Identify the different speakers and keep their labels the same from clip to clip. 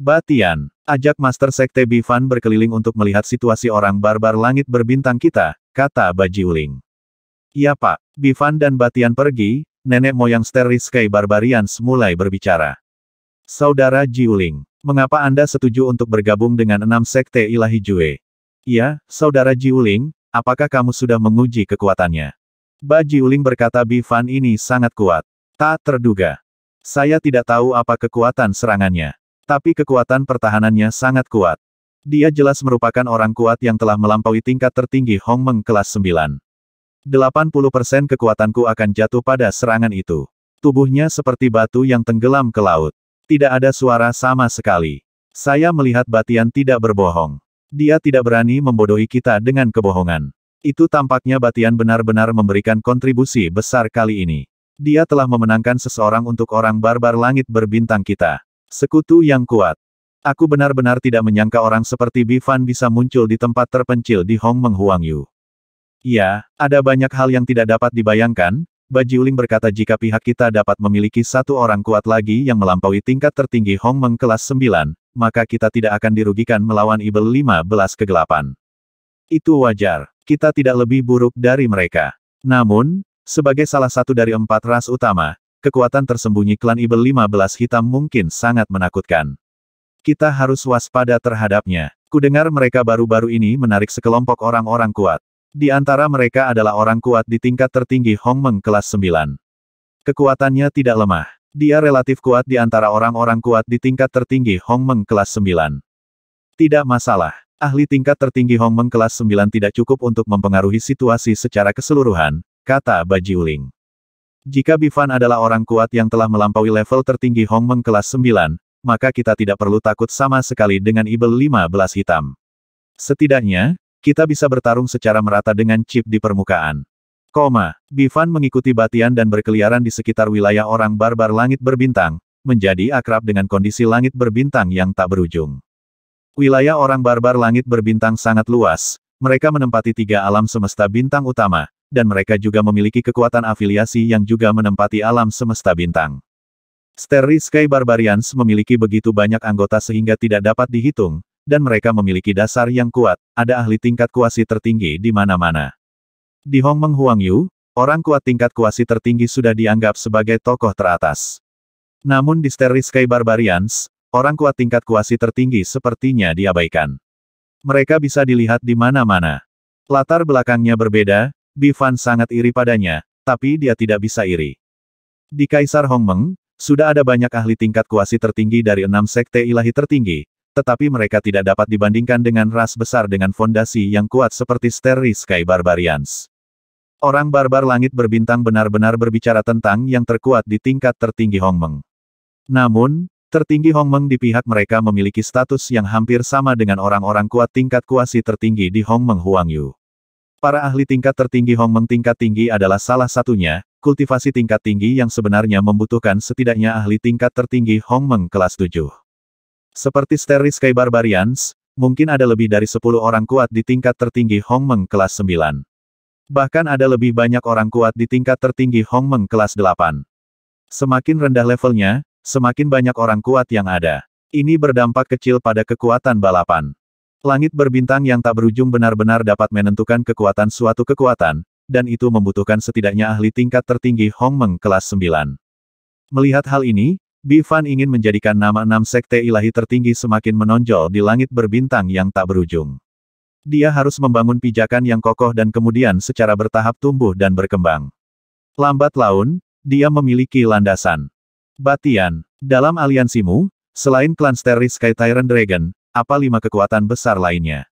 Speaker 1: Batian, ajak Master Sekte Bifan berkeliling untuk melihat situasi orang barbar langit berbintang kita, kata Bajiuling. Ya pak, Bifan dan Batian pergi, nenek moyang Steris Sky Barbarians mulai berbicara. Saudara Jiuling, mengapa Anda setuju untuk bergabung dengan enam sekte ilahi Jue? Ya, Saudara Jiuling, apakah kamu sudah menguji kekuatannya? Ba Jiuling berkata Bifan ini sangat kuat. Tak terduga. Saya tidak tahu apa kekuatan serangannya. Tapi kekuatan pertahanannya sangat kuat. Dia jelas merupakan orang kuat yang telah melampaui tingkat tertinggi Hong Meng kelas 9. 80% kekuatanku akan jatuh pada serangan itu. Tubuhnya seperti batu yang tenggelam ke laut. Tidak ada suara sama sekali. Saya melihat Batian tidak berbohong. Dia tidak berani membodohi kita dengan kebohongan. Itu tampaknya Batian benar-benar memberikan kontribusi besar kali ini. Dia telah memenangkan seseorang untuk orang barbar langit berbintang kita. Sekutu yang kuat. Aku benar-benar tidak menyangka orang seperti Bifan bisa muncul di tempat terpencil di Hong Yu. Ya, ada banyak hal yang tidak dapat dibayangkan, Bajiuling berkata jika pihak kita dapat memiliki satu orang kuat lagi yang melampaui tingkat tertinggi Hong Meng kelas 9, maka kita tidak akan dirugikan melawan Ibel 15 kegelapan. Itu wajar, kita tidak lebih buruk dari mereka. Namun, sebagai salah satu dari empat ras utama, kekuatan tersembunyi klan Ibel 15 hitam mungkin sangat menakutkan. Kita harus waspada terhadapnya. Kudengar mereka baru-baru ini menarik sekelompok orang-orang kuat. Di antara mereka adalah orang kuat di tingkat tertinggi Hong Meng kelas 9. Kekuatannya tidak lemah. Dia relatif kuat di antara orang-orang kuat di tingkat tertinggi Hong Meng kelas 9. Tidak masalah. Ahli tingkat tertinggi Hong Meng kelas 9 tidak cukup untuk mempengaruhi situasi secara keseluruhan, kata Baji Uling. Jika Bifan adalah orang kuat yang telah melampaui level tertinggi Hong Meng kelas 9, maka kita tidak perlu takut sama sekali dengan Ibel 15 hitam. Setidaknya, kita bisa bertarung secara merata dengan chip di permukaan. Koma, Bifan mengikuti batian dan berkeliaran di sekitar wilayah orang barbar langit berbintang, menjadi akrab dengan kondisi langit berbintang yang tak berujung. Wilayah orang barbar langit berbintang sangat luas, mereka menempati tiga alam semesta bintang utama, dan mereka juga memiliki kekuatan afiliasi yang juga menempati alam semesta bintang. Starry Sky Barbarians memiliki begitu banyak anggota sehingga tidak dapat dihitung, dan mereka memiliki dasar yang kuat, ada ahli tingkat kuasi tertinggi di mana-mana. Di Hongmeng Huangyu, orang kuat tingkat kuasi tertinggi sudah dianggap sebagai tokoh teratas. Namun di Starry Sky Barbarians, orang kuat tingkat kuasi tertinggi sepertinya diabaikan. Mereka bisa dilihat di mana-mana. Latar belakangnya berbeda, Bifan sangat iri padanya, tapi dia tidak bisa iri. Di Kaisar Hongmeng, sudah ada banyak ahli tingkat kuasi tertinggi dari enam sekte ilahi tertinggi, tetapi mereka tidak dapat dibandingkan dengan ras besar dengan fondasi yang kuat seperti Sterry Sky Barbarians. Orang barbar langit berbintang benar-benar berbicara tentang yang terkuat di tingkat tertinggi Hongmeng. Namun, tertinggi Hongmeng di pihak mereka memiliki status yang hampir sama dengan orang-orang kuat tingkat kuasi tertinggi di Hongmeng Huangyu. Para ahli tingkat tertinggi Hong Meng tingkat tinggi adalah salah satunya, kultivasi tingkat tinggi yang sebenarnya membutuhkan setidaknya ahli tingkat tertinggi Hong Meng kelas 7. Seperti Steris Sky Barbarians, mungkin ada lebih dari 10 orang kuat di tingkat tertinggi Hong Meng kelas 9. Bahkan ada lebih banyak orang kuat di tingkat tertinggi Hong Meng kelas 8. Semakin rendah levelnya, semakin banyak orang kuat yang ada. Ini berdampak kecil pada kekuatan balapan. Langit berbintang yang tak berujung benar-benar dapat menentukan kekuatan suatu kekuatan, dan itu membutuhkan setidaknya ahli tingkat tertinggi Hong Meng kelas 9. Melihat hal ini, Bi Fan ingin menjadikan nama enam sekte ilahi tertinggi semakin menonjol di langit berbintang yang tak berujung. Dia harus membangun pijakan yang kokoh dan kemudian secara bertahap tumbuh dan berkembang. Lambat laun, dia memiliki landasan. Batian, dalam aliansimu, selain klan Starry Sky Tyrant Dragon, apa lima kekuatan besar lainnya?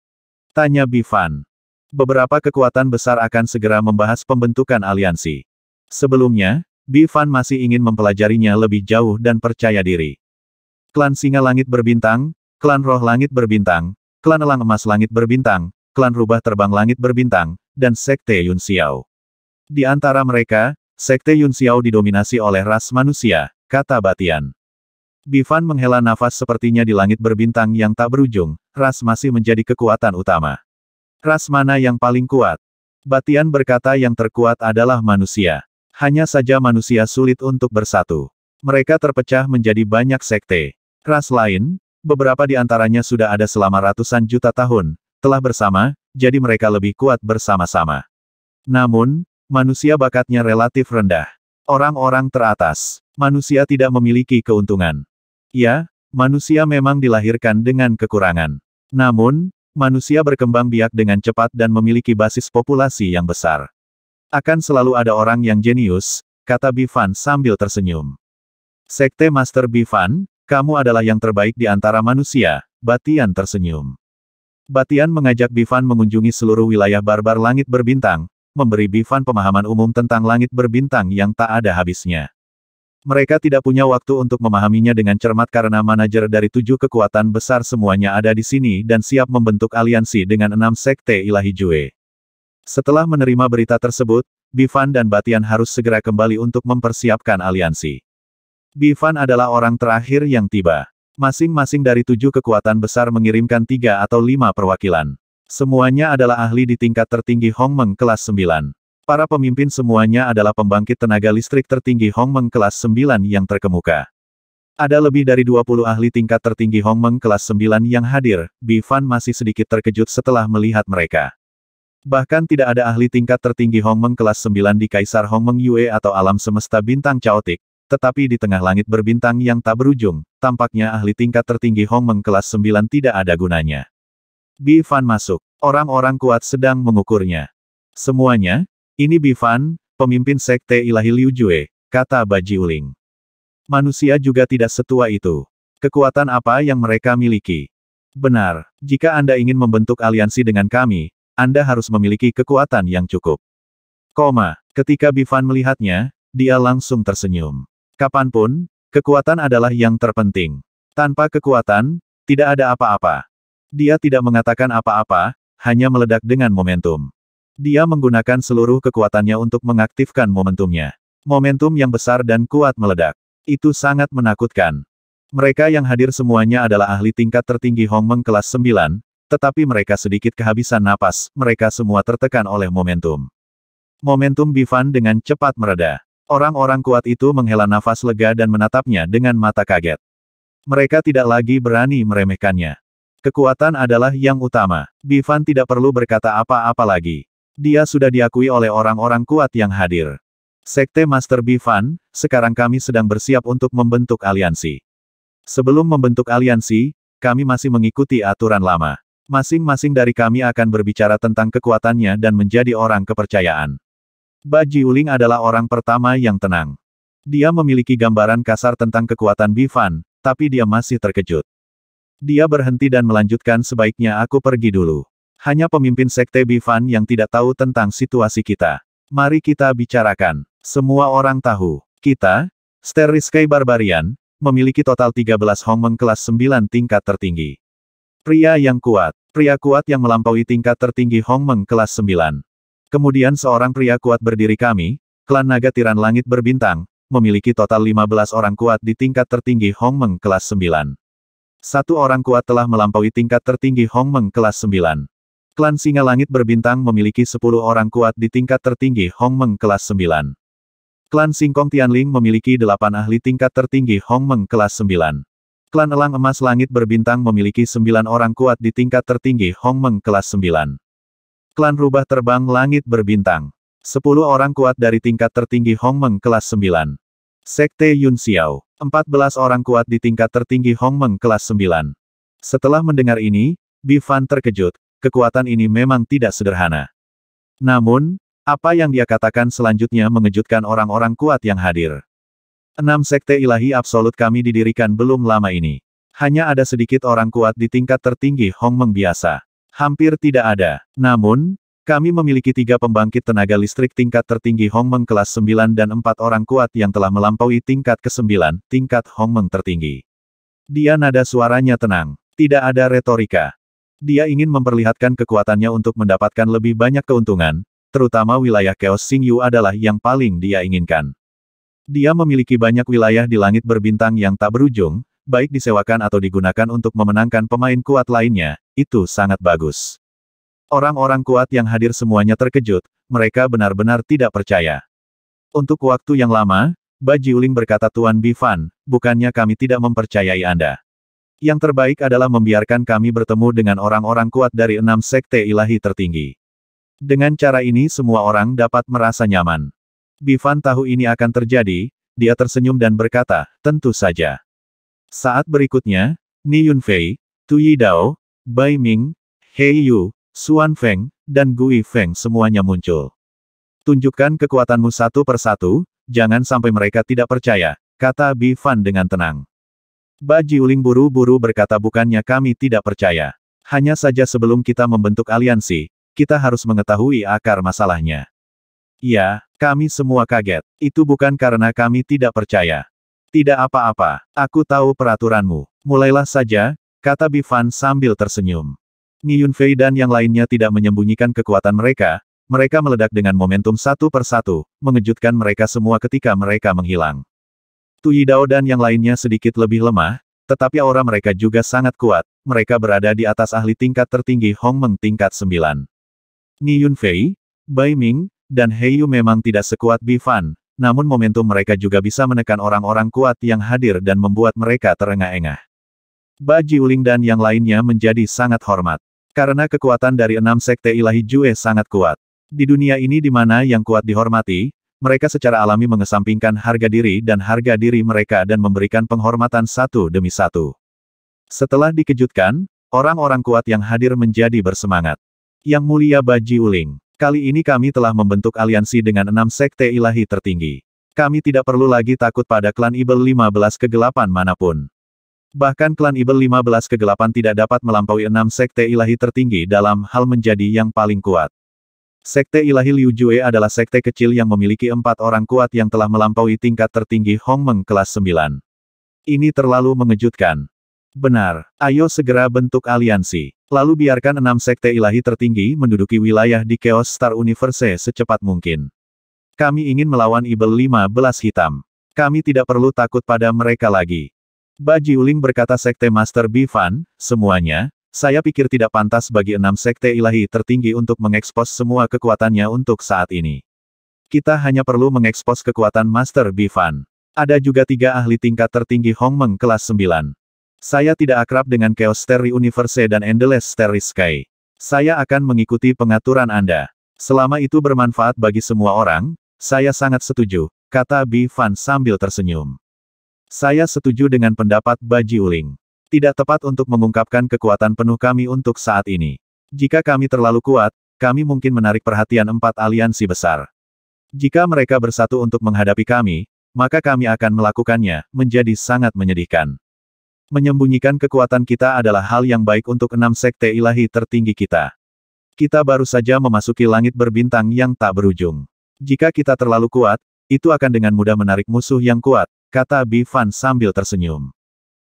Speaker 1: Tanya Bifan. Beberapa kekuatan besar akan segera membahas pembentukan aliansi. Sebelumnya, Bifan masih ingin mempelajarinya lebih jauh dan percaya diri. Klan Singa Langit Berbintang, Klan Roh Langit Berbintang, Klan Elang Emas Langit Berbintang, Klan Rubah Terbang Langit Berbintang, dan Sekte Yun Xiao. Di antara mereka, Sekte Yun Xiao didominasi oleh ras manusia, kata Batian. Bivan menghela nafas sepertinya di langit berbintang yang tak berujung, ras masih menjadi kekuatan utama. Ras mana yang paling kuat? Batian berkata yang terkuat adalah manusia. Hanya saja manusia sulit untuk bersatu. Mereka terpecah menjadi banyak sekte. Ras lain, beberapa di antaranya sudah ada selama ratusan juta tahun, telah bersama, jadi mereka lebih kuat bersama-sama. Namun, manusia bakatnya relatif rendah. Orang-orang teratas, manusia tidak memiliki keuntungan. Ya, manusia memang dilahirkan dengan kekurangan. Namun, manusia berkembang biak dengan cepat dan memiliki basis populasi yang besar. Akan selalu ada orang yang jenius, kata Bifan sambil tersenyum. Sekte Master Bifan, kamu adalah yang terbaik di antara manusia, Batian tersenyum. Batian mengajak Bifan mengunjungi seluruh wilayah barbar langit berbintang, memberi Bifan pemahaman umum tentang langit berbintang yang tak ada habisnya. Mereka tidak punya waktu untuk memahaminya dengan cermat karena manajer dari tujuh kekuatan besar semuanya ada di sini dan siap membentuk aliansi dengan enam sekte ilahi Jue. Setelah menerima berita tersebut, Bifan dan Batian harus segera kembali untuk mempersiapkan aliansi. Bifan adalah orang terakhir yang tiba. Masing-masing dari tujuh kekuatan besar mengirimkan tiga atau lima perwakilan. Semuanya adalah ahli di tingkat tertinggi Hongmeng kelas 9. Para pemimpin semuanya adalah pembangkit tenaga listrik tertinggi Hong Meng kelas 9 yang terkemuka. Ada lebih dari 20 ahli tingkat tertinggi Hong Meng kelas 9 yang hadir, Bifan masih sedikit terkejut setelah melihat mereka. Bahkan tidak ada ahli tingkat tertinggi Hong Meng kelas 9 di Kaisar Hong Meng Yue atau alam semesta bintang caotik, tetapi di tengah langit berbintang yang tak berujung, tampaknya ahli tingkat tertinggi Hong Meng kelas 9 tidak ada gunanya. Bifan masuk. Orang-orang kuat sedang mengukurnya. Semuanya, ini Bifan, pemimpin sekte ilahi Liu Jue, kata Baji Uling. Manusia juga tidak setua itu. Kekuatan apa yang mereka miliki? Benar, jika Anda ingin membentuk aliansi dengan kami, Anda harus memiliki kekuatan yang cukup. Koma, ketika Bifan melihatnya, dia langsung tersenyum. Kapanpun, kekuatan adalah yang terpenting. Tanpa kekuatan, tidak ada apa-apa. Dia tidak mengatakan apa-apa, hanya meledak dengan momentum. Dia menggunakan seluruh kekuatannya untuk mengaktifkan momentumnya. Momentum yang besar dan kuat meledak. Itu sangat menakutkan. Mereka yang hadir semuanya adalah ahli tingkat tertinggi Hong Meng kelas 9, tetapi mereka sedikit kehabisan napas, mereka semua tertekan oleh momentum. Momentum Bifan dengan cepat mereda. Orang-orang kuat itu menghela nafas lega dan menatapnya dengan mata kaget. Mereka tidak lagi berani meremehkannya. Kekuatan adalah yang utama. Bifan tidak perlu berkata apa-apa lagi. Dia sudah diakui oleh orang-orang kuat yang hadir. Sekte Master Bivan, sekarang kami sedang bersiap untuk membentuk aliansi. Sebelum membentuk aliansi, kami masih mengikuti aturan lama. Masing-masing dari kami akan berbicara tentang kekuatannya dan menjadi orang kepercayaan. Baji Uling adalah orang pertama yang tenang. Dia memiliki gambaran kasar tentang kekuatan Bivan, tapi dia masih terkejut. Dia berhenti dan melanjutkan sebaiknya aku pergi dulu. Hanya pemimpin sekte Bifan yang tidak tahu tentang situasi kita. Mari kita bicarakan. Semua orang tahu. Kita, Sky Barbarian, memiliki total 13 Hongmeng kelas 9 tingkat tertinggi. Pria yang kuat. Pria kuat yang melampaui tingkat tertinggi Hongmeng kelas 9. Kemudian seorang pria kuat berdiri kami, klan naga tiran langit berbintang, memiliki total 15 orang kuat di tingkat tertinggi Hongmeng kelas 9. Satu orang kuat telah melampaui tingkat tertinggi Hongmeng kelas 9. Klan Singa Langit Berbintang memiliki 10 orang kuat di tingkat tertinggi Hong Meng kelas 9. Klan Singkong Tianling memiliki 8 ahli tingkat tertinggi Hong Meng kelas 9. Klan Elang Emas Langit Berbintang memiliki 9 orang kuat di tingkat tertinggi Hong Meng kelas 9. Klan Rubah Terbang Langit Berbintang. 10 orang kuat dari tingkat tertinggi Hong Meng kelas 9. Sekte Yun Xiao. 14 orang kuat di tingkat tertinggi Hong Meng kelas 9. Setelah mendengar ini, Bifan terkejut, kekuatan ini memang tidak sederhana. Namun, apa yang dia katakan selanjutnya mengejutkan orang-orang kuat yang hadir. Enam sekte ilahi absolut kami didirikan belum lama ini. Hanya ada sedikit orang kuat di tingkat tertinggi Hong Meng biasa. Hampir tidak ada. Namun, kami memiliki tiga pembangkit tenaga listrik tingkat tertinggi Hong Meng kelas 9 dan empat orang kuat yang telah melampaui tingkat ke-9, tingkat Meng tertinggi. Dia nada suaranya tenang. Tidak ada retorika. Dia ingin memperlihatkan kekuatannya untuk mendapatkan lebih banyak keuntungan, terutama wilayah Chaos Sing adalah yang paling dia inginkan. Dia memiliki banyak wilayah di langit berbintang yang tak berujung, baik disewakan atau digunakan untuk memenangkan pemain kuat lainnya, itu sangat bagus. Orang-orang kuat yang hadir semuanya terkejut, mereka benar-benar tidak percaya. Untuk waktu yang lama, Bajiuling berkata Tuan Bifan, bukannya kami tidak mempercayai Anda. Yang terbaik adalah membiarkan kami bertemu dengan orang-orang kuat dari enam sekte ilahi tertinggi. Dengan cara ini semua orang dapat merasa nyaman. Bifan tahu ini akan terjadi, dia tersenyum dan berkata, tentu saja. Saat berikutnya, Ni Yunfei, Tu Dao, Bai Ming, Hei Yu, Xuan Feng, dan Gui Feng semuanya muncul. Tunjukkan kekuatanmu satu persatu, jangan sampai mereka tidak percaya, kata Bifan dengan tenang. Bajiuling buru-buru berkata bukannya kami tidak percaya. Hanya saja sebelum kita membentuk aliansi, kita harus mengetahui akar masalahnya. Ya, kami semua kaget. Itu bukan karena kami tidak percaya. Tidak apa-apa, aku tahu peraturanmu. Mulailah saja, kata Bifan sambil tersenyum. Ni Yunfei dan yang lainnya tidak menyembunyikan kekuatan mereka, mereka meledak dengan momentum satu persatu, mengejutkan mereka semua ketika mereka menghilang. Tu Yidao dan yang lainnya sedikit lebih lemah, tetapi aura mereka juga sangat kuat, mereka berada di atas ahli tingkat tertinggi Hong Meng tingkat 9. Ni Yunfei, Bai Ming, dan Yu memang tidak sekuat Bi Fan, namun momentum mereka juga bisa menekan orang-orang kuat yang hadir dan membuat mereka terengah-engah. Baji Jiuling dan yang lainnya menjadi sangat hormat. Karena kekuatan dari enam sekte ilahi Jue sangat kuat. Di dunia ini di mana yang kuat dihormati, mereka secara alami mengesampingkan harga diri dan harga diri mereka dan memberikan penghormatan satu demi satu. Setelah dikejutkan, orang-orang kuat yang hadir menjadi bersemangat. Yang mulia Baji Uling, kali ini kami telah membentuk aliansi dengan enam sekte ilahi tertinggi. Kami tidak perlu lagi takut pada klan Ibel 15 kegelapan manapun. Bahkan klan Ibel 15 kegelapan tidak dapat melampaui enam sekte ilahi tertinggi dalam hal menjadi yang paling kuat. Sekte Ilahi Liu Jue adalah sekte kecil yang memiliki empat orang kuat yang telah melampaui tingkat tertinggi Hong Meng kelas 9. Ini terlalu mengejutkan. Benar, ayo segera bentuk aliansi. Lalu biarkan enam sekte ilahi tertinggi menduduki wilayah di Chaos Star Universe secepat mungkin. Kami ingin melawan Ibel 15 Hitam. Kami tidak perlu takut pada mereka lagi. Baji Uling berkata Sekte Master Bifan, semuanya, saya pikir tidak pantas bagi enam sekte ilahi tertinggi untuk mengekspos semua kekuatannya untuk saat ini. Kita hanya perlu mengekspos kekuatan Master Bifan. Ada juga tiga ahli tingkat tertinggi Hong Meng kelas 9. Saya tidak akrab dengan Chaos Terry Universe dan Endless Terry Sky. Saya akan mengikuti pengaturan Anda. Selama itu bermanfaat bagi semua orang, saya sangat setuju, kata Bivan sambil tersenyum. Saya setuju dengan pendapat Baji Uling. Tidak tepat untuk mengungkapkan kekuatan penuh kami untuk saat ini. Jika kami terlalu kuat, kami mungkin menarik perhatian empat aliansi besar. Jika mereka bersatu untuk menghadapi kami, maka kami akan melakukannya, menjadi sangat menyedihkan. Menyembunyikan kekuatan kita adalah hal yang baik untuk enam sekte ilahi tertinggi kita. Kita baru saja memasuki langit berbintang yang tak berujung. Jika kita terlalu kuat, itu akan dengan mudah menarik musuh yang kuat, kata Bifan sambil tersenyum.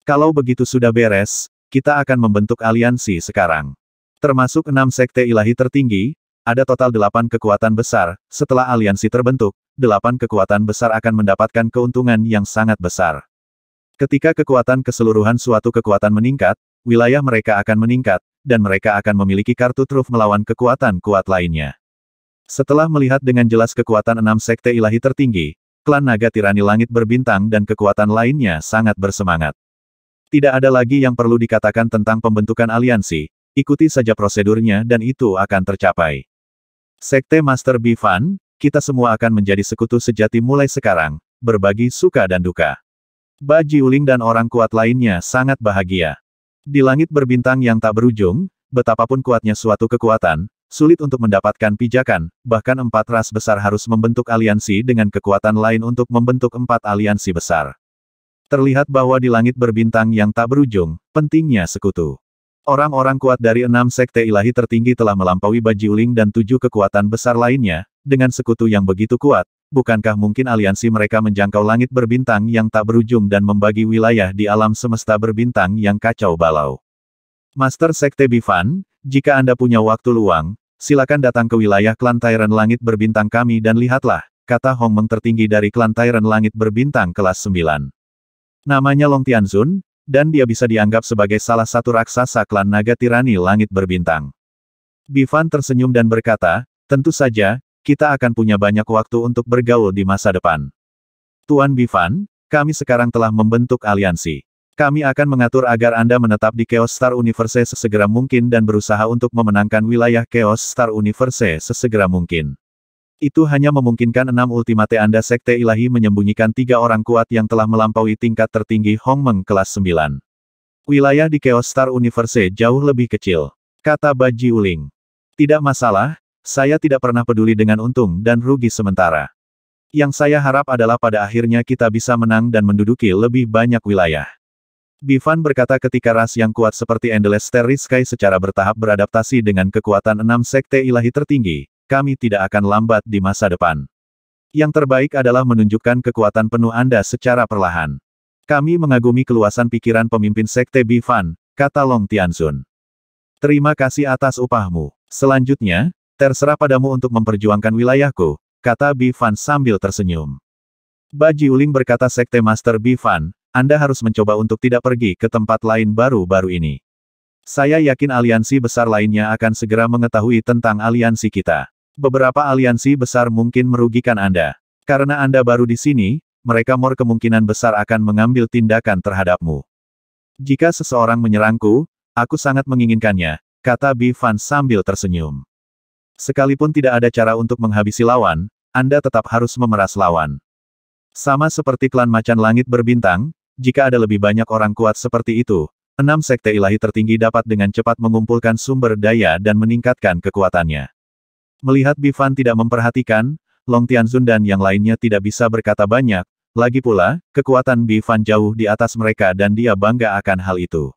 Speaker 1: Kalau begitu sudah beres, kita akan membentuk aliansi sekarang. Termasuk enam sekte ilahi tertinggi, ada total delapan kekuatan besar, setelah aliansi terbentuk, delapan kekuatan besar akan mendapatkan keuntungan yang sangat besar. Ketika kekuatan keseluruhan suatu kekuatan meningkat, wilayah mereka akan meningkat, dan mereka akan memiliki kartu truf melawan kekuatan kuat lainnya. Setelah melihat dengan jelas kekuatan enam sekte ilahi tertinggi, klan naga tirani langit berbintang dan kekuatan lainnya sangat bersemangat. Tidak ada lagi yang perlu dikatakan tentang pembentukan aliansi, ikuti saja prosedurnya dan itu akan tercapai. Sekte Master Bifan, kita semua akan menjadi sekutu sejati mulai sekarang, berbagi suka dan duka. Baji Uling dan orang kuat lainnya sangat bahagia. Di langit berbintang yang tak berujung, betapapun kuatnya suatu kekuatan, sulit untuk mendapatkan pijakan, bahkan empat ras besar harus membentuk aliansi dengan kekuatan lain untuk membentuk empat aliansi besar. Terlihat bahwa di langit berbintang yang tak berujung, pentingnya sekutu. Orang-orang kuat dari enam sekte ilahi tertinggi telah melampaui Bajiuling dan tujuh kekuatan besar lainnya, dengan sekutu yang begitu kuat, bukankah mungkin aliansi mereka menjangkau langit berbintang yang tak berujung dan membagi wilayah di alam semesta berbintang yang kacau balau? Master Sekte Bifan, jika Anda punya waktu luang, silakan datang ke wilayah klan Tyran Langit Berbintang kami dan lihatlah, kata Hong Meng tertinggi dari klan Tyran Langit Berbintang kelas 9. Namanya Long Tianzun, dan dia bisa dianggap sebagai salah satu raksasa klan naga tirani langit berbintang. Bifan tersenyum dan berkata, tentu saja, kita akan punya banyak waktu untuk bergaul di masa depan. Tuan Bifan, kami sekarang telah membentuk aliansi. Kami akan mengatur agar Anda menetap di Chaos Star Universe sesegera mungkin dan berusaha untuk memenangkan wilayah Chaos Star Universe sesegera mungkin. Itu hanya memungkinkan enam ultimate Anda Sekte Ilahi menyembunyikan tiga orang kuat yang telah melampaui tingkat tertinggi Hong Meng kelas 9. Wilayah di Chaos Star Universe jauh lebih kecil. Kata Baji Uling. Tidak masalah, saya tidak pernah peduli dengan untung dan rugi sementara. Yang saya harap adalah pada akhirnya kita bisa menang dan menduduki lebih banyak wilayah. Bivan berkata ketika ras yang kuat seperti Endless Terry Sky secara bertahap beradaptasi dengan kekuatan enam sekte ilahi tertinggi, kami tidak akan lambat di masa depan. Yang terbaik adalah menunjukkan kekuatan penuh Anda secara perlahan. Kami mengagumi keluasan pikiran pemimpin Sekte Bifan, kata Long Tianzun. Terima kasih atas upahmu. Selanjutnya, terserah padamu untuk memperjuangkan wilayahku, kata Bifan sambil tersenyum. Baji Uling berkata Sekte Master Bifan, Anda harus mencoba untuk tidak pergi ke tempat lain baru-baru ini. Saya yakin aliansi besar lainnya akan segera mengetahui tentang aliansi kita. Beberapa aliansi besar mungkin merugikan Anda. Karena Anda baru di sini, mereka mor kemungkinan besar akan mengambil tindakan terhadapmu. Jika seseorang menyerangku, aku sangat menginginkannya, kata Bivan sambil tersenyum. Sekalipun tidak ada cara untuk menghabisi lawan, Anda tetap harus memeras lawan. Sama seperti klan macan langit berbintang, jika ada lebih banyak orang kuat seperti itu, enam sekte ilahi tertinggi dapat dengan cepat mengumpulkan sumber daya dan meningkatkan kekuatannya. Melihat Bifan tidak memperhatikan, Long Tianzun dan yang lainnya tidak bisa berkata banyak, lagi pula, kekuatan Bifan jauh di atas mereka dan dia bangga akan hal itu.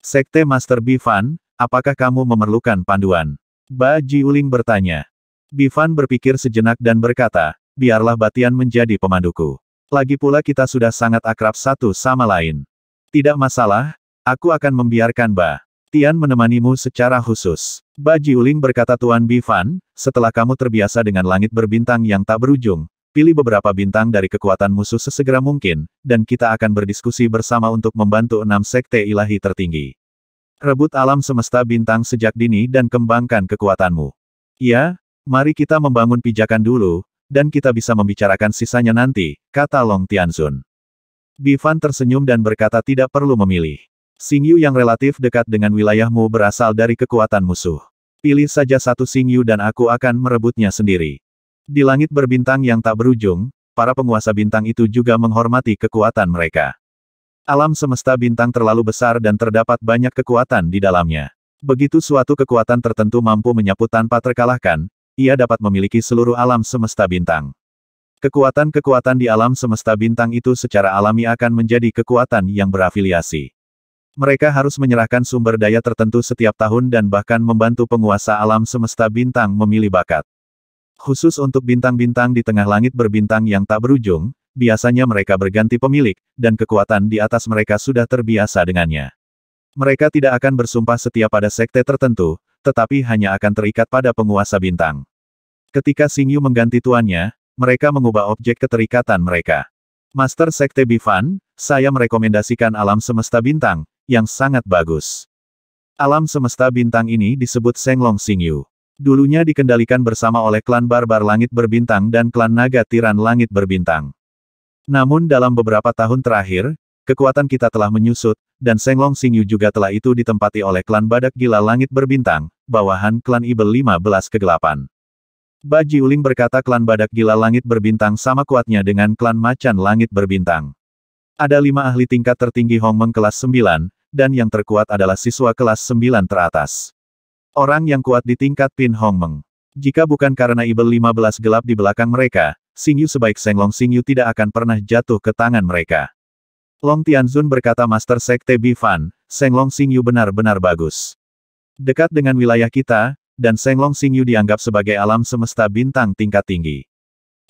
Speaker 1: Sekte Master Bifan, apakah kamu memerlukan panduan? Ba Jiuling bertanya. Bifan berpikir sejenak dan berkata, biarlah Batian menjadi pemanduku. Lagi pula kita sudah sangat akrab satu sama lain. Tidak masalah, aku akan membiarkan Ba. Tian menemanimu secara khusus. Baji Uling berkata Tuan Bifan, setelah kamu terbiasa dengan langit berbintang yang tak berujung, pilih beberapa bintang dari kekuatan musuh sesegera mungkin, dan kita akan berdiskusi bersama untuk membantu enam sekte ilahi tertinggi. Rebut alam semesta bintang sejak dini dan kembangkan kekuatanmu. Ya, mari kita membangun pijakan dulu, dan kita bisa membicarakan sisanya nanti, kata Long Tianzun. Bifan tersenyum dan berkata tidak perlu memilih. Xingyu yang relatif dekat dengan wilayahmu berasal dari kekuatan musuh. Pilih saja satu Xingyu dan aku akan merebutnya sendiri. Di langit berbintang yang tak berujung, para penguasa bintang itu juga menghormati kekuatan mereka. Alam semesta bintang terlalu besar dan terdapat banyak kekuatan di dalamnya. Begitu suatu kekuatan tertentu mampu menyapu tanpa terkalahkan, ia dapat memiliki seluruh alam semesta bintang. Kekuatan-kekuatan di alam semesta bintang itu secara alami akan menjadi kekuatan yang berafiliasi. Mereka harus menyerahkan sumber daya tertentu setiap tahun dan bahkan membantu penguasa alam semesta bintang memilih bakat. Khusus untuk bintang-bintang di tengah langit berbintang yang tak berujung, biasanya mereka berganti pemilik, dan kekuatan di atas mereka sudah terbiasa dengannya. Mereka tidak akan bersumpah setia pada sekte tertentu, tetapi hanya akan terikat pada penguasa bintang. Ketika Singyu mengganti tuannya, mereka mengubah objek keterikatan mereka. Master Sekte Bifan, saya merekomendasikan alam semesta bintang, yang sangat bagus. Alam semesta bintang ini disebut Senglong Xingyu. Dulunya dikendalikan bersama oleh klan Barbar Langit Berbintang dan klan Naga Tiran Langit Berbintang. Namun dalam beberapa tahun terakhir, kekuatan kita telah menyusut, dan Senglong Xingyu juga telah itu ditempati oleh klan Badak Gila Langit Berbintang, bawahan klan Ibel 15 Kegelapan. Baji Uling berkata klan Badak Gila Langit Berbintang sama kuatnya dengan klan Macan Langit Berbintang. Ada lima ahli tingkat tertinggi Hongmeng kelas 9, dan yang terkuat adalah siswa kelas 9 teratas. Orang yang kuat di tingkat Pin Hong Meng. Jika bukan karena Ibel 15 gelap di belakang mereka, Yu sebaik Senglong Yu tidak akan pernah jatuh ke tangan mereka. Long Tianzun berkata Master Sekte Bifan, Senglong Yu benar-benar bagus. Dekat dengan wilayah kita, dan Senglong Yu dianggap sebagai alam semesta bintang tingkat tinggi.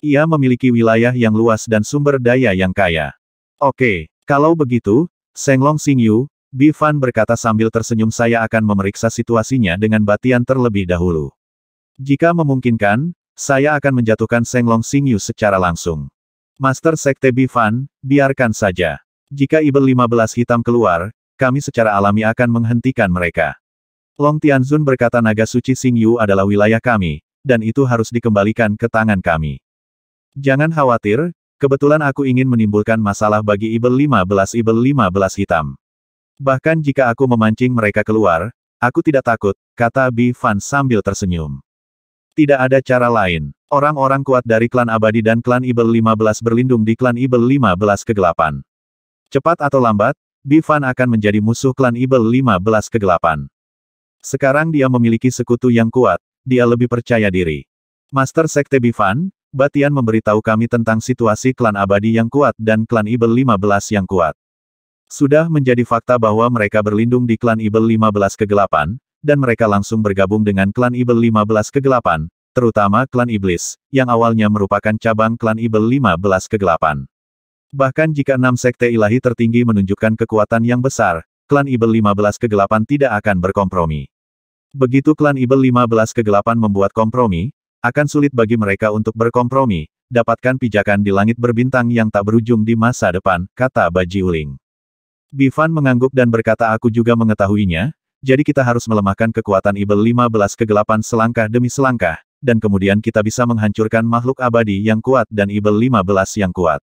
Speaker 1: Ia memiliki wilayah yang luas dan sumber daya yang kaya. Oke, kalau begitu, Senglong Yu. Bifan berkata sambil tersenyum saya akan memeriksa situasinya dengan batian terlebih dahulu. Jika memungkinkan, saya akan menjatuhkan Senglong Xingyu secara langsung. Master Sekte Bifan, biarkan saja. Jika Ibel 15 hitam keluar, kami secara alami akan menghentikan mereka. Long Tianzun berkata naga suci Xingyu adalah wilayah kami, dan itu harus dikembalikan ke tangan kami. Jangan khawatir, kebetulan aku ingin menimbulkan masalah bagi Ibel 15 Ibel 15 hitam. Bahkan jika aku memancing mereka keluar, aku tidak takut, kata Bi Fan sambil tersenyum. Tidak ada cara lain. Orang-orang kuat dari klan abadi dan klan Ibel 15 berlindung di klan Ibel 15 kegelapan. Cepat atau lambat, Bi akan menjadi musuh klan Ibel 15 kegelapan. Sekarang dia memiliki sekutu yang kuat, dia lebih percaya diri. Master Sekte Bifan, Batian memberitahu kami tentang situasi klan abadi yang kuat dan klan Ibel 15 yang kuat. Sudah menjadi fakta bahwa mereka berlindung di klan Ibel 15 kegelapan, dan mereka langsung bergabung dengan klan Ibel 15 kegelapan, terutama klan Iblis, yang awalnya merupakan cabang klan Ibel 15 kegelapan. Bahkan jika enam sekte ilahi tertinggi menunjukkan kekuatan yang besar, klan Ibel 15 kegelapan tidak akan berkompromi. Begitu klan Ibel 15 kegelapan membuat kompromi, akan sulit bagi mereka untuk berkompromi, dapatkan pijakan di langit berbintang yang tak berujung di masa depan, kata Baji Uling. Bifan mengangguk dan berkata aku juga mengetahuinya, jadi kita harus melemahkan kekuatan Ibel 15 kegelapan selangkah demi selangkah, dan kemudian kita bisa menghancurkan makhluk abadi yang kuat dan Ibel 15 yang kuat.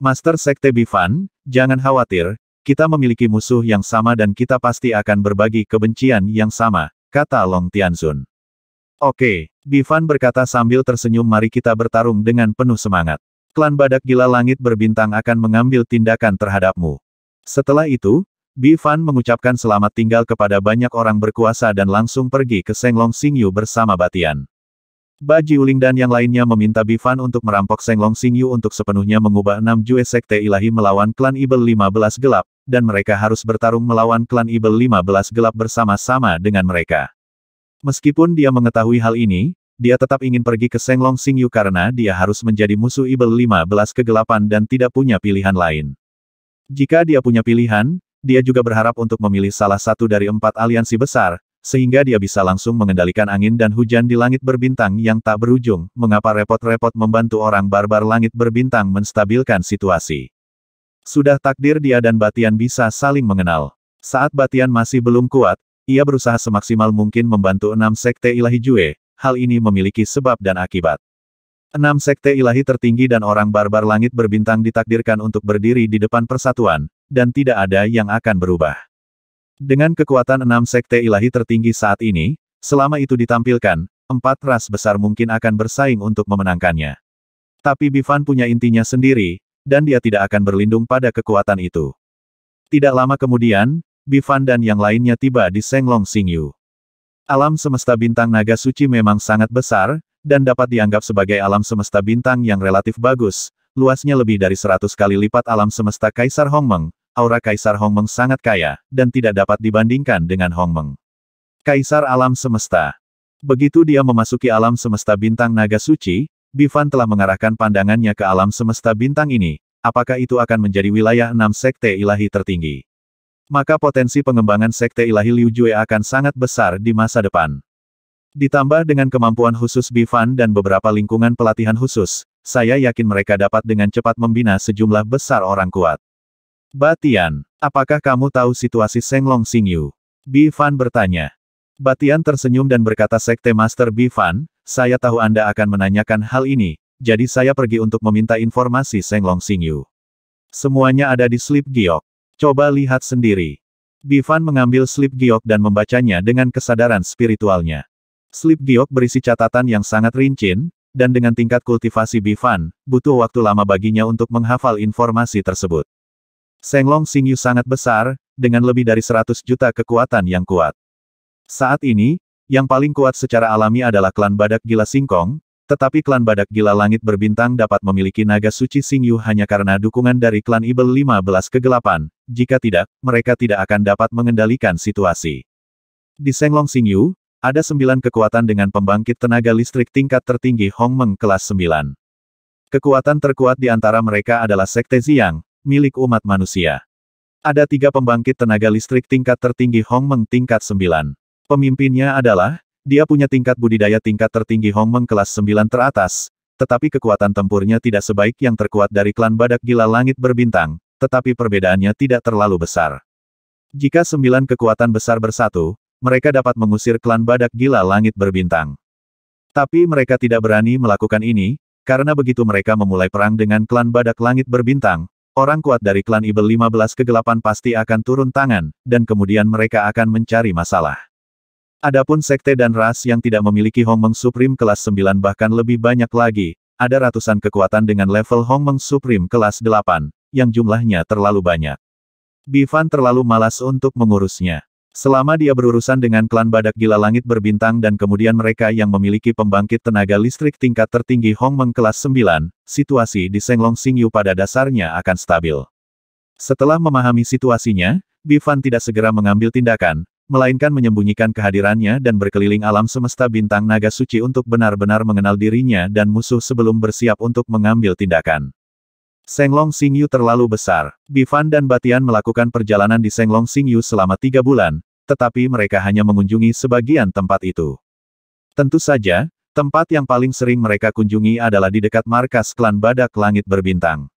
Speaker 1: Master Sekte Bifan, jangan khawatir, kita memiliki musuh yang sama dan kita pasti akan berbagi kebencian yang sama, kata Long Tianzun. Oke, Bifan berkata sambil tersenyum mari kita bertarung dengan penuh semangat. Klan Badak Gila Langit Berbintang akan mengambil tindakan terhadapmu. Setelah itu, Bi Fan mengucapkan selamat tinggal kepada banyak orang berkuasa dan langsung pergi ke Senglong Xingyu bersama Batian. Baji Uling dan yang lainnya meminta Bi Fan untuk merampok Senglong Xingyu untuk sepenuhnya mengubah enam Jue Sekte Ilahi melawan klan Ibel 15 Gelap, dan mereka harus bertarung melawan klan Ibel 15 Gelap bersama-sama dengan mereka. Meskipun dia mengetahui hal ini, dia tetap ingin pergi ke Senglong Xingyu karena dia harus menjadi musuh Ibel 15 kegelapan dan tidak punya pilihan lain. Jika dia punya pilihan, dia juga berharap untuk memilih salah satu dari empat aliansi besar, sehingga dia bisa langsung mengendalikan angin dan hujan di langit berbintang yang tak berujung, mengapa repot-repot membantu orang barbar langit berbintang menstabilkan situasi. Sudah takdir dia dan Batian bisa saling mengenal. Saat Batian masih belum kuat, ia berusaha semaksimal mungkin membantu enam sekte ilahi Jue, hal ini memiliki sebab dan akibat. Enam sekte ilahi tertinggi dan orang barbar langit berbintang ditakdirkan untuk berdiri di depan persatuan, dan tidak ada yang akan berubah. Dengan kekuatan enam sekte ilahi tertinggi saat ini, selama itu ditampilkan, empat ras besar mungkin akan bersaing untuk memenangkannya. Tapi Bifan punya intinya sendiri, dan dia tidak akan berlindung pada kekuatan itu. Tidak lama kemudian, Bifan dan yang lainnya tiba di Senglong Xingyu. Alam semesta bintang naga suci memang sangat besar, dan dapat dianggap sebagai alam semesta bintang yang relatif bagus, luasnya lebih dari 100 kali lipat alam semesta Kaisar Hongmeng, aura Kaisar Hongmeng sangat kaya, dan tidak dapat dibandingkan dengan Hongmeng. Kaisar Alam Semesta Begitu dia memasuki alam semesta bintang naga suci, Bivan telah mengarahkan pandangannya ke alam semesta bintang ini, apakah itu akan menjadi wilayah enam sekte ilahi tertinggi. Maka potensi pengembangan sekte ilahi Liu Jue akan sangat besar di masa depan. Ditambah dengan kemampuan khusus Bifan dan beberapa lingkungan pelatihan khusus, saya yakin mereka dapat dengan cepat membina sejumlah besar orang kuat. Batian, apakah kamu tahu situasi Senglong Xingyu? Bifan bertanya. Batian tersenyum dan berkata Sekte Master Bifan, saya tahu Anda akan menanyakan hal ini, jadi saya pergi untuk meminta informasi Senglong Xingyu. Semuanya ada di slip giok. Coba lihat sendiri. Bifan mengambil slip giok dan membacanya dengan kesadaran spiritualnya. Slip giok berisi catatan yang sangat rincin, dan dengan tingkat kultivasi Bifan, butuh waktu lama baginya untuk menghafal informasi tersebut. Senglong Singyu sangat besar, dengan lebih dari 100 juta kekuatan yang kuat. Saat ini, yang paling kuat secara alami adalah klan badak gila singkong, tetapi klan badak gila langit berbintang dapat memiliki naga suci Singyu hanya karena dukungan dari klan Ibel 15 kegelapan, jika tidak, mereka tidak akan dapat mengendalikan situasi. Di Senglong Singyu. Ada sembilan kekuatan dengan pembangkit tenaga listrik tingkat tertinggi Hong Meng kelas sembilan. Kekuatan terkuat di antara mereka adalah Sekte Ziyang, milik umat manusia. Ada tiga pembangkit tenaga listrik tingkat tertinggi Hong Meng tingkat sembilan. Pemimpinnya adalah, dia punya tingkat budidaya tingkat tertinggi Hong Meng kelas sembilan teratas, tetapi kekuatan tempurnya tidak sebaik yang terkuat dari klan badak gila langit berbintang, tetapi perbedaannya tidak terlalu besar. Jika sembilan kekuatan besar bersatu, mereka dapat mengusir klan badak gila langit berbintang. Tapi mereka tidak berani melakukan ini, karena begitu mereka memulai perang dengan klan badak langit berbintang, orang kuat dari klan Ibel 15 kegelapan pasti akan turun tangan, dan kemudian mereka akan mencari masalah. Adapun sekte dan ras yang tidak memiliki Hong Meng Supreme kelas 9 bahkan lebih banyak lagi, ada ratusan kekuatan dengan level Hong Meng Supreme kelas 8, yang jumlahnya terlalu banyak. Bifan terlalu malas untuk mengurusnya. Selama dia berurusan dengan klan badak gila langit berbintang dan kemudian mereka yang memiliki pembangkit tenaga listrik tingkat tertinggi Hong Meng kelas 9, situasi di Senglong Singyu pada dasarnya akan stabil. Setelah memahami situasinya, Bifan tidak segera mengambil tindakan, melainkan menyembunyikan kehadirannya dan berkeliling alam semesta bintang naga suci untuk benar-benar mengenal dirinya dan musuh sebelum bersiap untuk mengambil tindakan. Senglong Singyu terlalu besar. Bifan dan Batian melakukan perjalanan di Senglong Singyu selama tiga bulan, tetapi mereka hanya mengunjungi sebagian tempat itu. Tentu saja, tempat yang paling sering mereka kunjungi adalah di dekat markas klan Badak Langit Berbintang.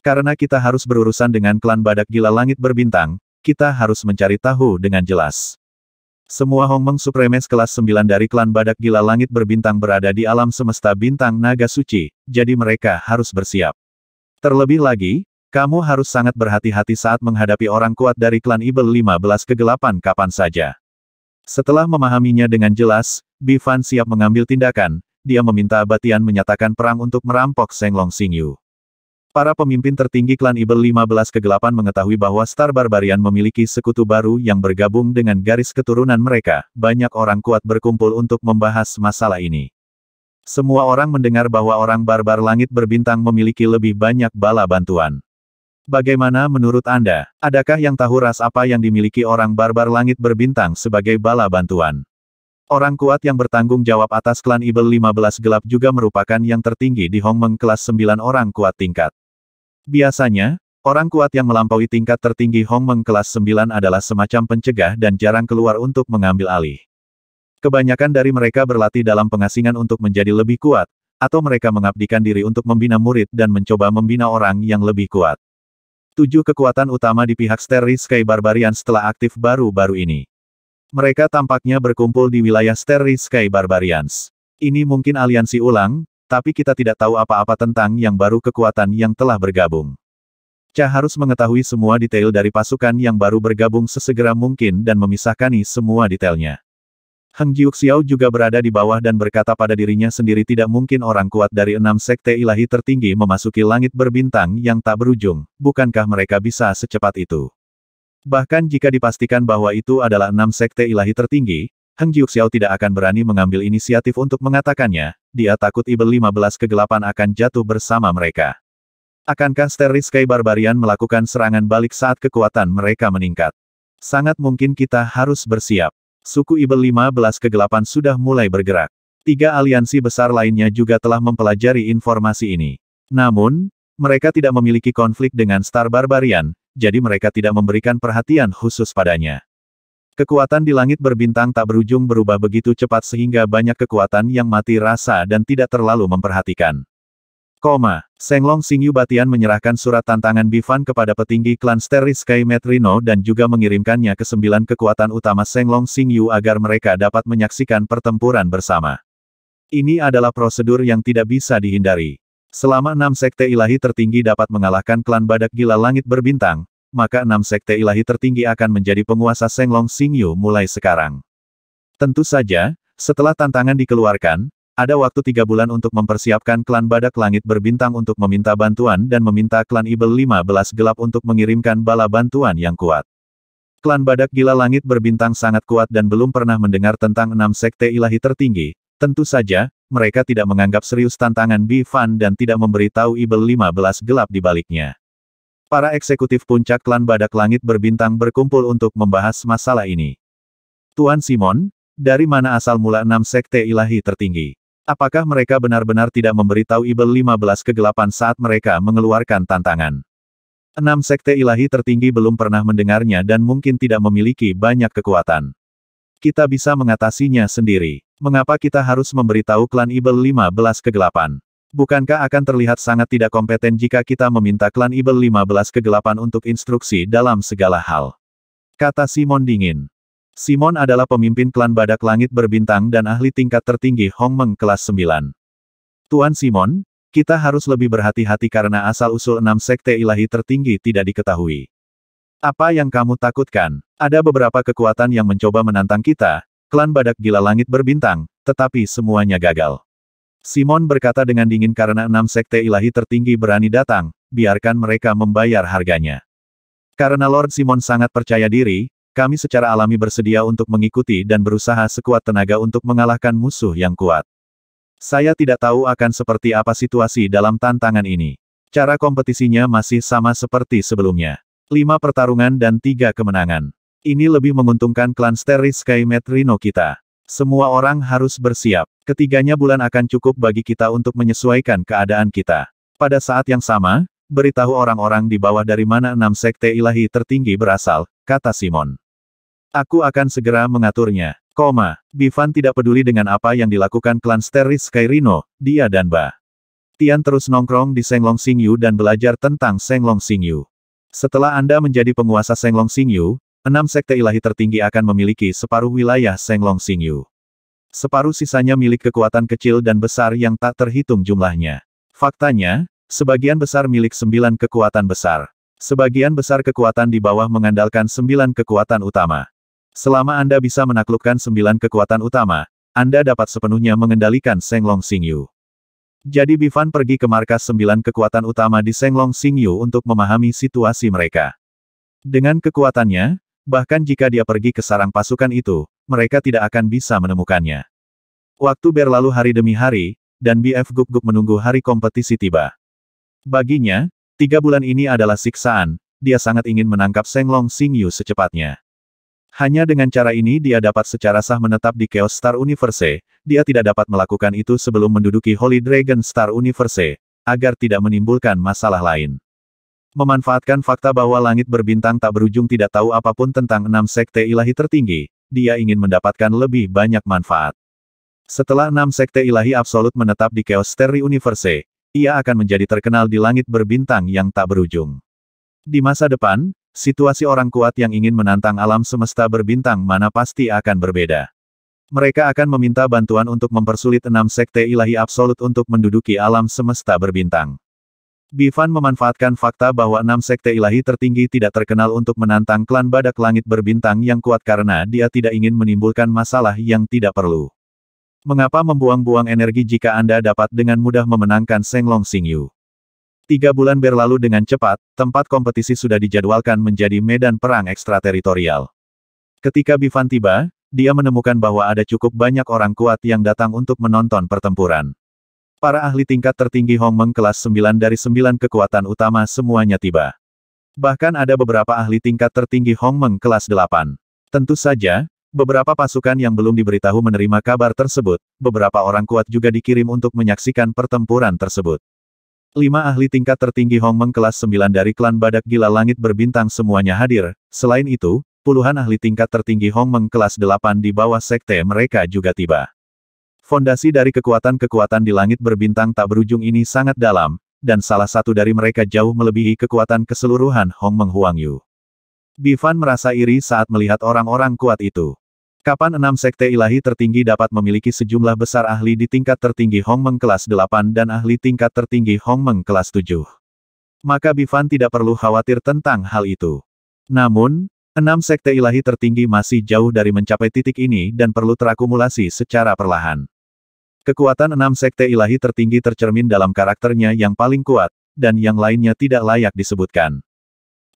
Speaker 1: Karena kita harus berurusan dengan klan Badak Gila Langit Berbintang, kita harus mencari tahu dengan jelas. Semua Hong Hongmeng Supremes kelas 9 dari klan Badak Gila Langit Berbintang berada di alam semesta bintang naga suci, jadi mereka harus bersiap. Terlebih lagi, kamu harus sangat berhati-hati saat menghadapi orang kuat dari klan Ibel 15 kegelapan kapan saja. Setelah memahaminya dengan jelas, Bifan siap mengambil tindakan, dia meminta Batian menyatakan perang untuk merampok Senglong Xingyu. Para pemimpin tertinggi klan Ibel 15 kegelapan mengetahui bahwa Star Barbarian memiliki sekutu baru yang bergabung dengan garis keturunan mereka, banyak orang kuat berkumpul untuk membahas masalah ini. Semua orang mendengar bahwa orang barbar langit berbintang memiliki lebih banyak bala bantuan. Bagaimana menurut Anda, adakah yang tahu ras apa yang dimiliki orang barbar langit berbintang sebagai bala bantuan? Orang kuat yang bertanggung jawab atas klan Ibel 15 gelap juga merupakan yang tertinggi di Hongmeng kelas 9 orang kuat tingkat. Biasanya, orang kuat yang melampaui tingkat tertinggi Hongmeng kelas 9 adalah semacam pencegah dan jarang keluar untuk mengambil alih. Kebanyakan dari mereka berlatih dalam pengasingan untuk menjadi lebih kuat, atau mereka mengabdikan diri untuk membina murid dan mencoba membina orang yang lebih kuat. Tujuh kekuatan utama di pihak Starry Sky Barbarian setelah aktif baru-baru ini. Mereka tampaknya berkumpul di wilayah Starry Sky Barbarians. Ini mungkin aliansi ulang, tapi kita tidak tahu apa-apa tentang yang baru kekuatan yang telah bergabung. Cha harus mengetahui semua detail dari pasukan yang baru bergabung sesegera mungkin dan memisahkani semua detailnya. Heng Xiao juga berada di bawah dan berkata pada dirinya sendiri tidak mungkin orang kuat dari enam sekte ilahi tertinggi memasuki langit berbintang yang tak berujung, bukankah mereka bisa secepat itu? Bahkan jika dipastikan bahwa itu adalah enam sekte ilahi tertinggi, Heng Xiao tidak akan berani mengambil inisiatif untuk mengatakannya, dia takut Ibel 15 kegelapan akan jatuh bersama mereka. Akankah Sterling Sky Barbarian melakukan serangan balik saat kekuatan mereka meningkat? Sangat mungkin kita harus bersiap. Suku Ibel 15 kegelapan sudah mulai bergerak. Tiga aliansi besar lainnya juga telah mempelajari informasi ini. Namun, mereka tidak memiliki konflik dengan Star Barbarian, jadi mereka tidak memberikan perhatian khusus padanya. Kekuatan di langit berbintang tak berujung berubah begitu cepat sehingga banyak kekuatan yang mati rasa dan tidak terlalu memperhatikan. Koma, Senglong Singyu Batian menyerahkan surat tantangan Bifan kepada petinggi klan Steris Sky Metrino dan juga mengirimkannya ke sembilan kekuatan utama Senglong Singyu agar mereka dapat menyaksikan pertempuran bersama. Ini adalah prosedur yang tidak bisa dihindari. Selama enam sekte ilahi tertinggi dapat mengalahkan klan badak gila langit berbintang, maka enam sekte ilahi tertinggi akan menjadi penguasa Senglong Singyu mulai sekarang. Tentu saja, setelah tantangan dikeluarkan, ada waktu tiga bulan untuk mempersiapkan klan badak langit berbintang untuk meminta bantuan dan meminta klan Ibel 15 gelap untuk mengirimkan bala bantuan yang kuat. Klan badak gila langit berbintang sangat kuat dan belum pernah mendengar tentang enam sekte ilahi tertinggi. Tentu saja, mereka tidak menganggap serius tantangan Bi Fan dan tidak memberitahu Ibel 15 gelap di baliknya. Para eksekutif puncak klan badak langit berbintang berkumpul untuk membahas masalah ini. Tuan Simon, dari mana asal mula enam sekte ilahi tertinggi? Apakah mereka benar-benar tidak memberitahu Ibel 15 kegelapan saat mereka mengeluarkan tantangan? Enam sekte ilahi tertinggi belum pernah mendengarnya dan mungkin tidak memiliki banyak kekuatan. Kita bisa mengatasinya sendiri. Mengapa kita harus memberitahu klan Ibel 15 kegelapan? Bukankah akan terlihat sangat tidak kompeten jika kita meminta klan Ibel 15 kegelapan untuk instruksi dalam segala hal? Kata Simon dingin. Simon adalah pemimpin klan Badak Langit Berbintang dan ahli tingkat tertinggi Hong Meng kelas 9. Tuan Simon, kita harus lebih berhati-hati karena asal-usul enam sekte ilahi tertinggi tidak diketahui. Apa yang kamu takutkan? Ada beberapa kekuatan yang mencoba menantang kita, klan Badak Gila Langit Berbintang, tetapi semuanya gagal. Simon berkata dengan dingin karena enam sekte ilahi tertinggi berani datang, biarkan mereka membayar harganya. Karena Lord Simon sangat percaya diri, kami secara alami bersedia untuk mengikuti dan berusaha sekuat tenaga untuk mengalahkan musuh yang kuat. Saya tidak tahu akan seperti apa situasi dalam tantangan ini. Cara kompetisinya masih sama seperti sebelumnya. Lima pertarungan dan tiga kemenangan. Ini lebih menguntungkan klan Steri Sky Metrino kita. Semua orang harus bersiap. Ketiganya bulan akan cukup bagi kita untuk menyesuaikan keadaan kita. Pada saat yang sama, beritahu orang-orang di bawah dari mana enam sekte ilahi tertinggi berasal, kata Simon. Aku akan segera mengaturnya. Koma, Bivan tidak peduli dengan apa yang dilakukan klan Steris Skyrino, dia dan Ba. Tian terus nongkrong di Senglong Singyu dan belajar tentang Senglong Singyu. Setelah Anda menjadi penguasa Senglong Singyu, enam sekte ilahi tertinggi akan memiliki separuh wilayah Senglong Singyu. Separuh sisanya milik kekuatan kecil dan besar yang tak terhitung jumlahnya. Faktanya, sebagian besar milik sembilan kekuatan besar. Sebagian besar kekuatan di bawah mengandalkan sembilan kekuatan utama. Selama Anda bisa menaklukkan sembilan kekuatan utama, Anda dapat sepenuhnya mengendalikan Senglong Xingyu. Jadi Bifan pergi ke markas sembilan kekuatan utama di Senglong Xingyu untuk memahami situasi mereka. Dengan kekuatannya, bahkan jika dia pergi ke sarang pasukan itu, mereka tidak akan bisa menemukannya. Waktu berlalu hari demi hari, dan BF gugup guk menunggu hari kompetisi tiba. Baginya, tiga bulan ini adalah siksaan, dia sangat ingin menangkap Senglong Xingyu secepatnya. Hanya dengan cara ini dia dapat secara sah menetap di Chaos Star Universe, dia tidak dapat melakukan itu sebelum menduduki Holy Dragon Star Universe, agar tidak menimbulkan masalah lain. Memanfaatkan fakta bahwa langit berbintang tak berujung tidak tahu apapun tentang enam sekte ilahi tertinggi, dia ingin mendapatkan lebih banyak manfaat. Setelah enam sekte ilahi absolut menetap di Chaos Terry Universe, ia akan menjadi terkenal di langit berbintang yang tak berujung. Di masa depan, Situasi orang kuat yang ingin menantang alam semesta berbintang mana pasti akan berbeda. Mereka akan meminta bantuan untuk mempersulit enam sekte ilahi absolut untuk menduduki alam semesta berbintang. Bivan memanfaatkan fakta bahwa enam sekte ilahi tertinggi tidak terkenal untuk menantang klan badak langit berbintang yang kuat karena dia tidak ingin menimbulkan masalah yang tidak perlu. Mengapa membuang-buang energi jika Anda dapat dengan mudah memenangkan Long Senglong Xingyu? Tiga bulan berlalu dengan cepat, tempat kompetisi sudah dijadwalkan menjadi medan perang ekstrateritorial. Ketika Bivan tiba, dia menemukan bahwa ada cukup banyak orang kuat yang datang untuk menonton pertempuran. Para ahli tingkat tertinggi Hong Meng kelas 9 dari 9 kekuatan utama semuanya tiba. Bahkan ada beberapa ahli tingkat tertinggi Hong Meng kelas 8. Tentu saja, beberapa pasukan yang belum diberitahu menerima kabar tersebut, beberapa orang kuat juga dikirim untuk menyaksikan pertempuran tersebut. Lima ahli tingkat tertinggi Hong Meng kelas 9 dari klan Badak Gila Langit berbintang semuanya hadir, selain itu, puluhan ahli tingkat tertinggi Hong Meng kelas 8 di bawah sekte mereka juga tiba. Fondasi dari kekuatan-kekuatan di langit berbintang tak berujung ini sangat dalam, dan salah satu dari mereka jauh melebihi kekuatan keseluruhan Hong Meng Huang Yu. Bifan merasa iri saat melihat orang-orang kuat itu. Kapan enam sekte ilahi tertinggi dapat memiliki sejumlah besar ahli di tingkat tertinggi Hong Meng kelas 8 dan ahli tingkat tertinggi Hong Meng kelas 7? Maka Bifan tidak perlu khawatir tentang hal itu. Namun, enam sekte ilahi tertinggi masih jauh dari mencapai titik ini dan perlu terakumulasi secara perlahan. Kekuatan enam sekte ilahi tertinggi tercermin dalam karakternya yang paling kuat, dan yang lainnya tidak layak disebutkan.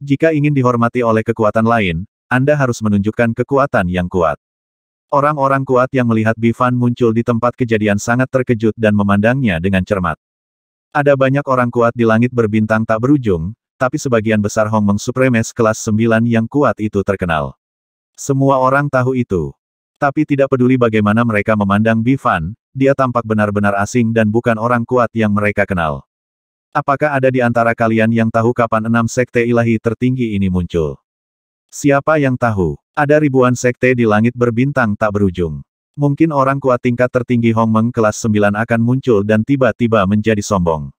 Speaker 1: Jika ingin dihormati oleh kekuatan lain, Anda harus menunjukkan kekuatan yang kuat. Orang-orang kuat yang melihat Bifan muncul di tempat kejadian sangat terkejut dan memandangnya dengan cermat. Ada banyak orang kuat di langit berbintang tak berujung, tapi sebagian besar Hong Meng Supremes kelas 9 yang kuat itu terkenal. Semua orang tahu itu. Tapi tidak peduli bagaimana mereka memandang Bifan, dia tampak benar-benar asing dan bukan orang kuat yang mereka kenal. Apakah ada di antara kalian yang tahu kapan enam sekte ilahi tertinggi ini muncul? Siapa yang tahu? Ada ribuan sekte di langit berbintang tak berujung. Mungkin orang kuat tingkat tertinggi Hong Meng kelas 9 akan muncul dan tiba-tiba menjadi sombong.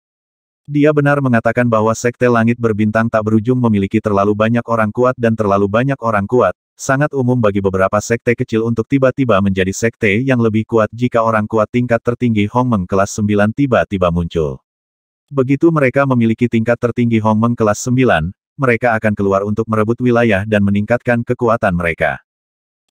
Speaker 1: Dia benar mengatakan bahwa sekte langit berbintang tak berujung memiliki terlalu banyak orang kuat dan terlalu banyak orang kuat, sangat umum bagi beberapa sekte kecil untuk tiba-tiba menjadi sekte yang lebih kuat jika orang kuat tingkat tertinggi Hong Meng kelas 9 tiba-tiba muncul. Begitu mereka memiliki tingkat tertinggi Hong Meng kelas 9, mereka akan keluar untuk merebut wilayah dan meningkatkan kekuatan mereka.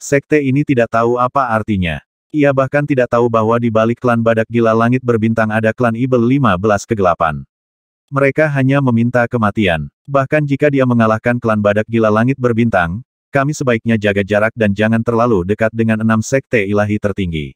Speaker 1: Sekte ini tidak tahu apa artinya. Ia bahkan tidak tahu bahwa di balik klan badak gila langit berbintang ada klan Ibel 15 kegelapan. Mereka hanya meminta kematian. Bahkan jika dia mengalahkan klan badak gila langit berbintang, kami sebaiknya jaga jarak dan jangan terlalu dekat dengan enam sekte ilahi tertinggi.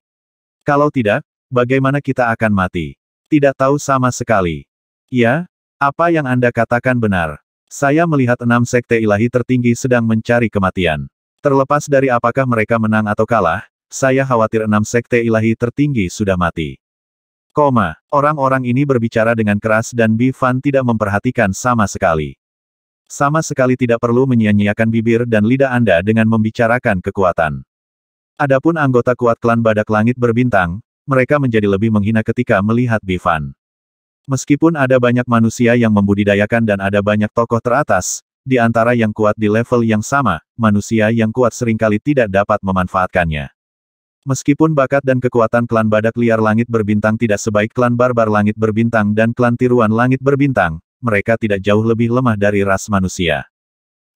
Speaker 1: Kalau tidak, bagaimana kita akan mati? Tidak tahu sama sekali. Ya, apa yang Anda katakan benar. Saya melihat enam sekte ilahi tertinggi sedang mencari kematian. Terlepas dari apakah mereka menang atau kalah, saya khawatir enam sekte ilahi tertinggi sudah mati. Koma, orang-orang ini berbicara dengan keras dan Bifan tidak memperhatikan sama sekali. Sama sekali tidak perlu menyia-nyiakan bibir dan lidah Anda dengan membicarakan kekuatan. Adapun anggota kuat klan Badak Langit berbintang, mereka menjadi lebih menghina ketika melihat Bifan. Meskipun ada banyak manusia yang membudidayakan dan ada banyak tokoh teratas, di antara yang kuat di level yang sama, manusia yang kuat seringkali tidak dapat memanfaatkannya. Meskipun bakat dan kekuatan klan badak liar langit berbintang tidak sebaik klan barbar langit berbintang dan klan tiruan langit berbintang, mereka tidak jauh lebih lemah dari ras manusia.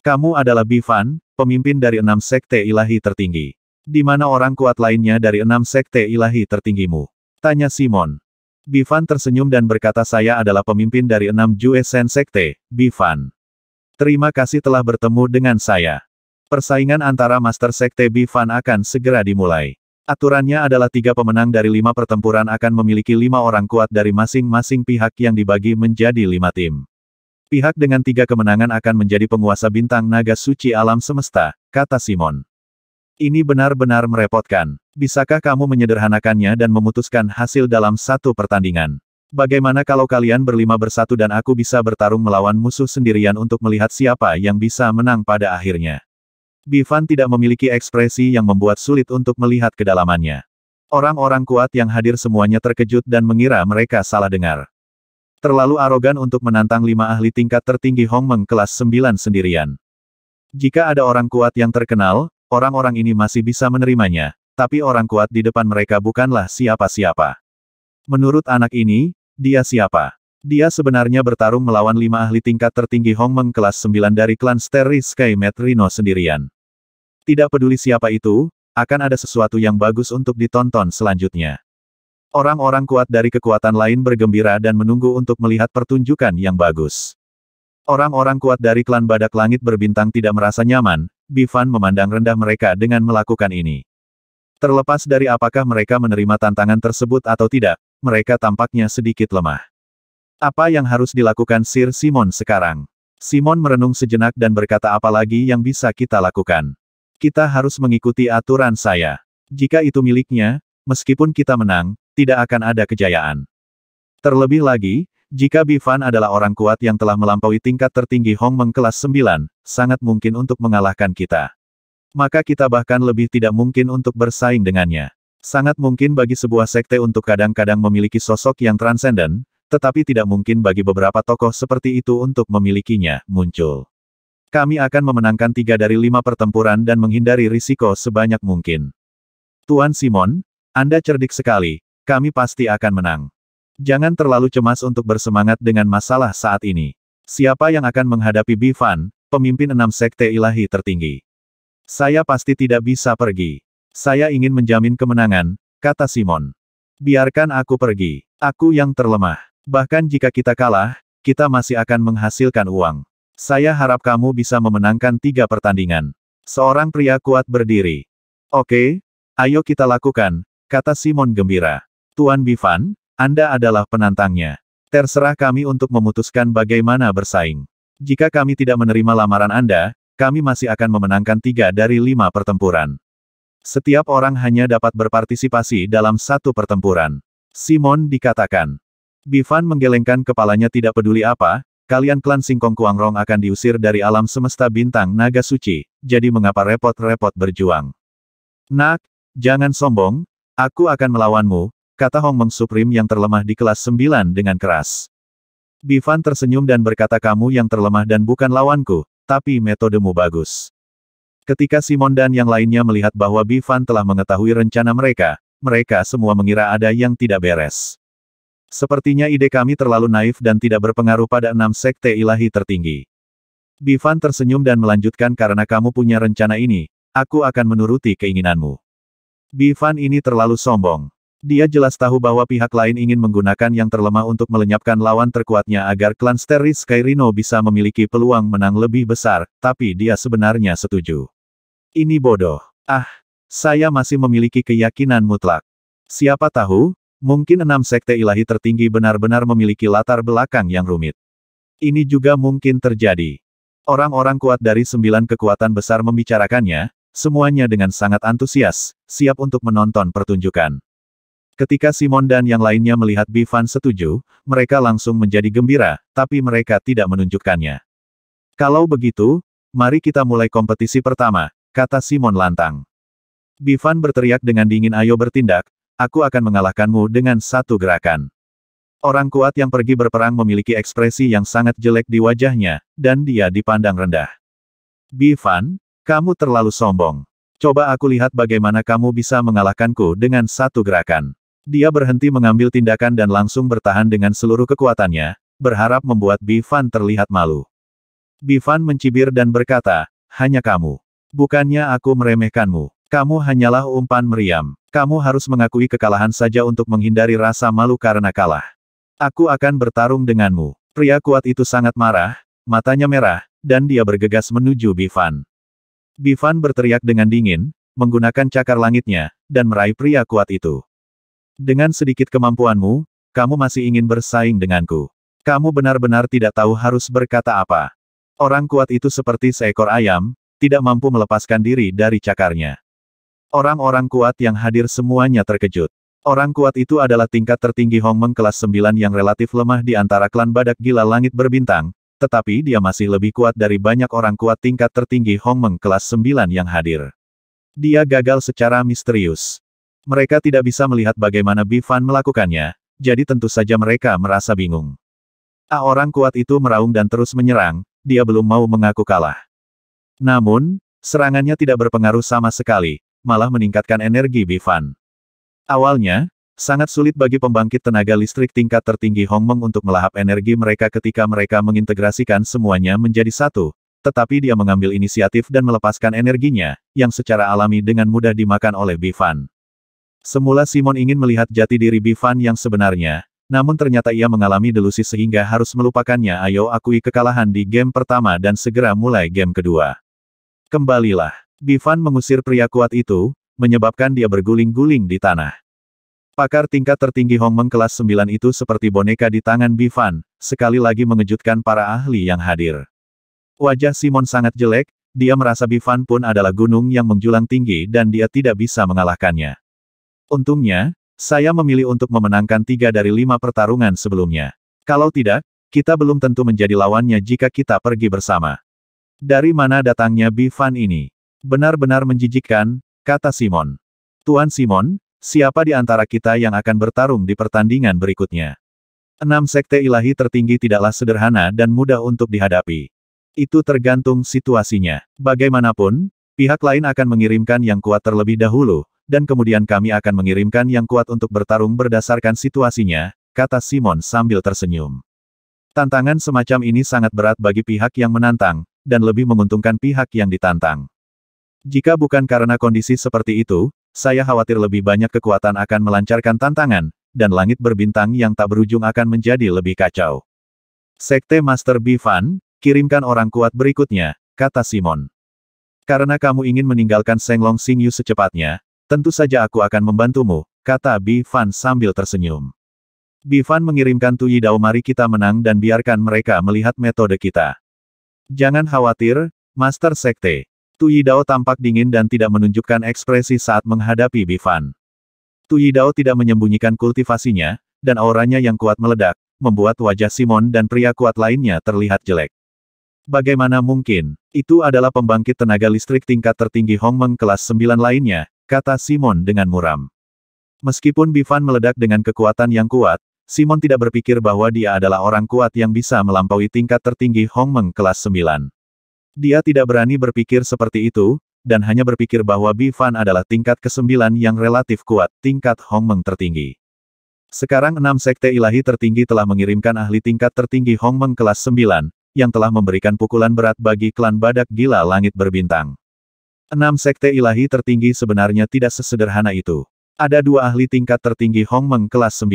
Speaker 1: Kamu adalah Bifan, pemimpin dari enam sekte ilahi tertinggi. Di mana orang kuat lainnya dari enam sekte ilahi tertinggimu? Tanya Simon. Bifan tersenyum dan berkata saya adalah pemimpin dari enam Jue Sen Sekte, Bifan. Terima kasih telah bertemu dengan saya. Persaingan antara Master Sekte Bifan akan segera dimulai. Aturannya adalah tiga pemenang dari lima pertempuran akan memiliki lima orang kuat dari masing-masing pihak yang dibagi menjadi lima tim. Pihak dengan tiga kemenangan akan menjadi penguasa bintang naga suci alam semesta, kata Simon. Ini benar-benar merepotkan. Bisakah kamu menyederhanakannya dan memutuskan hasil dalam satu pertandingan? Bagaimana kalau kalian berlima bersatu dan aku bisa bertarung melawan musuh sendirian untuk melihat siapa yang bisa menang pada akhirnya? Bivan tidak memiliki ekspresi yang membuat sulit untuk melihat kedalamannya. Orang-orang kuat yang hadir semuanya terkejut dan mengira mereka salah dengar. Terlalu arogan untuk menantang lima ahli tingkat tertinggi Hongmeng kelas 9 sendirian. Jika ada orang kuat yang terkenal, Orang-orang ini masih bisa menerimanya, tapi orang kuat di depan mereka bukanlah siapa-siapa. Menurut anak ini, dia siapa? Dia sebenarnya bertarung melawan lima ahli tingkat tertinggi Hong Meng kelas 9 dari klan Steris Sky Met Rhino sendirian. Tidak peduli siapa itu, akan ada sesuatu yang bagus untuk ditonton selanjutnya. Orang-orang kuat dari kekuatan lain bergembira dan menunggu untuk melihat pertunjukan yang bagus. Orang-orang kuat dari klan Badak Langit berbintang tidak merasa nyaman, Bifan memandang rendah mereka dengan melakukan ini. Terlepas dari apakah mereka menerima tantangan tersebut atau tidak, mereka tampaknya sedikit lemah. Apa yang harus dilakukan Sir Simon sekarang? Simon merenung sejenak dan berkata "Apa lagi yang bisa kita lakukan. Kita harus mengikuti aturan saya. Jika itu miliknya, meskipun kita menang, tidak akan ada kejayaan. Terlebih lagi, jika Bifan adalah orang kuat yang telah melampaui tingkat tertinggi Hong Meng kelas 9, sangat mungkin untuk mengalahkan kita. Maka kita bahkan lebih tidak mungkin untuk bersaing dengannya. Sangat mungkin bagi sebuah sekte untuk kadang-kadang memiliki sosok yang transenden, tetapi tidak mungkin bagi beberapa tokoh seperti itu untuk memilikinya, muncul. Kami akan memenangkan tiga dari lima pertempuran dan menghindari risiko sebanyak mungkin. Tuan Simon, Anda cerdik sekali, kami pasti akan menang. Jangan terlalu cemas untuk bersemangat dengan masalah saat ini. Siapa yang akan menghadapi Bifan, pemimpin enam sekte ilahi tertinggi? Saya pasti tidak bisa pergi. Saya ingin menjamin kemenangan, kata Simon. Biarkan aku pergi. Aku yang terlemah. Bahkan jika kita kalah, kita masih akan menghasilkan uang. Saya harap kamu bisa memenangkan tiga pertandingan. Seorang pria kuat berdiri. Oke, ayo kita lakukan, kata Simon gembira. Tuan Bifan, anda adalah penantangnya. Terserah kami untuk memutuskan bagaimana bersaing. Jika kami tidak menerima lamaran Anda, kami masih akan memenangkan tiga dari lima pertempuran. Setiap orang hanya dapat berpartisipasi dalam satu pertempuran. Simon dikatakan. Bivan menggelengkan kepalanya tidak peduli apa, kalian klan Singkong Kuangrong akan diusir dari alam semesta bintang naga suci, jadi mengapa repot-repot berjuang. Nak, jangan sombong, aku akan melawanmu, kata Hong Meng Supreme yang terlemah di kelas 9 dengan keras. Bivan tersenyum dan berkata kamu yang terlemah dan bukan lawanku, tapi metodemu bagus. Ketika Simon dan yang lainnya melihat bahwa Bivan telah mengetahui rencana mereka, mereka semua mengira ada yang tidak beres. Sepertinya ide kami terlalu naif dan tidak berpengaruh pada enam sekte ilahi tertinggi. Bivan tersenyum dan melanjutkan karena kamu punya rencana ini, aku akan menuruti keinginanmu. Bivan ini terlalu sombong. Dia jelas tahu bahwa pihak lain ingin menggunakan yang terlemah untuk melenyapkan lawan terkuatnya agar klan Steris Skyrino bisa memiliki peluang menang lebih besar, tapi dia sebenarnya setuju. Ini bodoh. Ah, saya masih memiliki keyakinan mutlak. Siapa tahu, mungkin enam sekte ilahi tertinggi benar-benar memiliki latar belakang yang rumit. Ini juga mungkin terjadi. Orang-orang kuat dari sembilan kekuatan besar membicarakannya, semuanya dengan sangat antusias, siap untuk menonton pertunjukan. Ketika Simon dan yang lainnya melihat Bifan setuju, mereka langsung menjadi gembira, tapi mereka tidak menunjukkannya. Kalau begitu, mari kita mulai kompetisi pertama, kata Simon lantang. Bifan berteriak dengan dingin ayo bertindak, aku akan mengalahkanmu dengan satu gerakan. Orang kuat yang pergi berperang memiliki ekspresi yang sangat jelek di wajahnya, dan dia dipandang rendah. Bifan, kamu terlalu sombong. Coba aku lihat bagaimana kamu bisa mengalahkanku dengan satu gerakan. Dia berhenti mengambil tindakan dan langsung bertahan dengan seluruh kekuatannya, berharap membuat Bifan terlihat malu. Bifan mencibir dan berkata, hanya kamu. Bukannya aku meremehkanmu. Kamu hanyalah umpan meriam. Kamu harus mengakui kekalahan saja untuk menghindari rasa malu karena kalah. Aku akan bertarung denganmu. Pria kuat itu sangat marah, matanya merah, dan dia bergegas menuju Bifan. Bifan berteriak dengan dingin, menggunakan cakar langitnya, dan meraih pria kuat itu. Dengan sedikit kemampuanmu, kamu masih ingin bersaing denganku. Kamu benar-benar tidak tahu harus berkata apa. Orang kuat itu seperti seekor ayam, tidak mampu melepaskan diri dari cakarnya. Orang-orang kuat yang hadir semuanya terkejut. Orang kuat itu adalah tingkat tertinggi Hong Meng kelas 9 yang relatif lemah di antara klan badak gila langit berbintang, tetapi dia masih lebih kuat dari banyak orang kuat tingkat tertinggi Hong Meng kelas 9 yang hadir. Dia gagal secara misterius. Mereka tidak bisa melihat bagaimana Bifan melakukannya, jadi tentu saja mereka merasa bingung. A ah, orang kuat itu meraung dan terus menyerang, dia belum mau mengaku kalah. Namun, serangannya tidak berpengaruh sama sekali, malah meningkatkan energi Bifan. Awalnya, sangat sulit bagi pembangkit tenaga listrik tingkat tertinggi Hong Hongmeng untuk melahap energi mereka ketika mereka mengintegrasikan semuanya menjadi satu, tetapi dia mengambil inisiatif dan melepaskan energinya, yang secara alami dengan mudah dimakan oleh Bifan. Semula Simon ingin melihat jati diri Bifan yang sebenarnya, namun ternyata ia mengalami delusi sehingga harus melupakannya ayo akui kekalahan di game pertama dan segera mulai game kedua. Kembalilah. Bifan mengusir pria kuat itu, menyebabkan dia berguling-guling di tanah. Pakar tingkat tertinggi Hong Meng kelas 9 itu seperti boneka di tangan Bifan, sekali lagi mengejutkan para ahli yang hadir. Wajah Simon sangat jelek, dia merasa Bifan pun adalah gunung yang menjulang tinggi dan dia tidak bisa mengalahkannya. Untungnya, saya memilih untuk memenangkan tiga dari lima pertarungan sebelumnya. Kalau tidak, kita belum tentu menjadi lawannya jika kita pergi bersama. Dari mana datangnya Bifan ini? Benar-benar menjijikkan, kata Simon. Tuan Simon, siapa di antara kita yang akan bertarung di pertandingan berikutnya? Enam sekte ilahi tertinggi tidaklah sederhana dan mudah untuk dihadapi. Itu tergantung situasinya. Bagaimanapun, pihak lain akan mengirimkan yang kuat terlebih dahulu, dan kemudian kami akan mengirimkan yang kuat untuk bertarung berdasarkan situasinya, kata Simon sambil tersenyum. Tantangan semacam ini sangat berat bagi pihak yang menantang, dan lebih menguntungkan pihak yang ditantang. Jika bukan karena kondisi seperti itu, saya khawatir lebih banyak kekuatan akan melancarkan tantangan, dan langit berbintang yang tak berujung akan menjadi lebih kacau. Sekte Master Bivan, kirimkan orang kuat berikutnya, kata Simon. Karena kamu ingin meninggalkan Senglong Singyu secepatnya, Tentu saja aku akan membantumu, kata Bi Fan sambil tersenyum. Bi Fan mengirimkan Tuyi Dao mari kita menang dan biarkan mereka melihat metode kita. Jangan khawatir, Master Sekte. Tuyi Dao tampak dingin dan tidak menunjukkan ekspresi saat menghadapi Bi Fan. Tuyi Dao tidak menyembunyikan kultivasinya, dan auranya yang kuat meledak, membuat wajah Simon dan pria kuat lainnya terlihat jelek. Bagaimana mungkin? Itu adalah pembangkit tenaga listrik tingkat tertinggi Hongmeng kelas 9 lainnya, kata Simon dengan muram. Meskipun Bifan meledak dengan kekuatan yang kuat, Simon tidak berpikir bahwa dia adalah orang kuat yang bisa melampaui tingkat tertinggi Hong Meng kelas 9. Dia tidak berani berpikir seperti itu, dan hanya berpikir bahwa Bifan adalah tingkat ke-9 yang relatif kuat, tingkat Hong Meng tertinggi. Sekarang enam sekte ilahi tertinggi telah mengirimkan ahli tingkat tertinggi Hong Meng kelas 9, yang telah memberikan pukulan berat bagi klan badak gila langit berbintang. Enam sekte ilahi tertinggi sebenarnya tidak sesederhana itu. Ada dua ahli tingkat tertinggi Hong Meng kelas 9.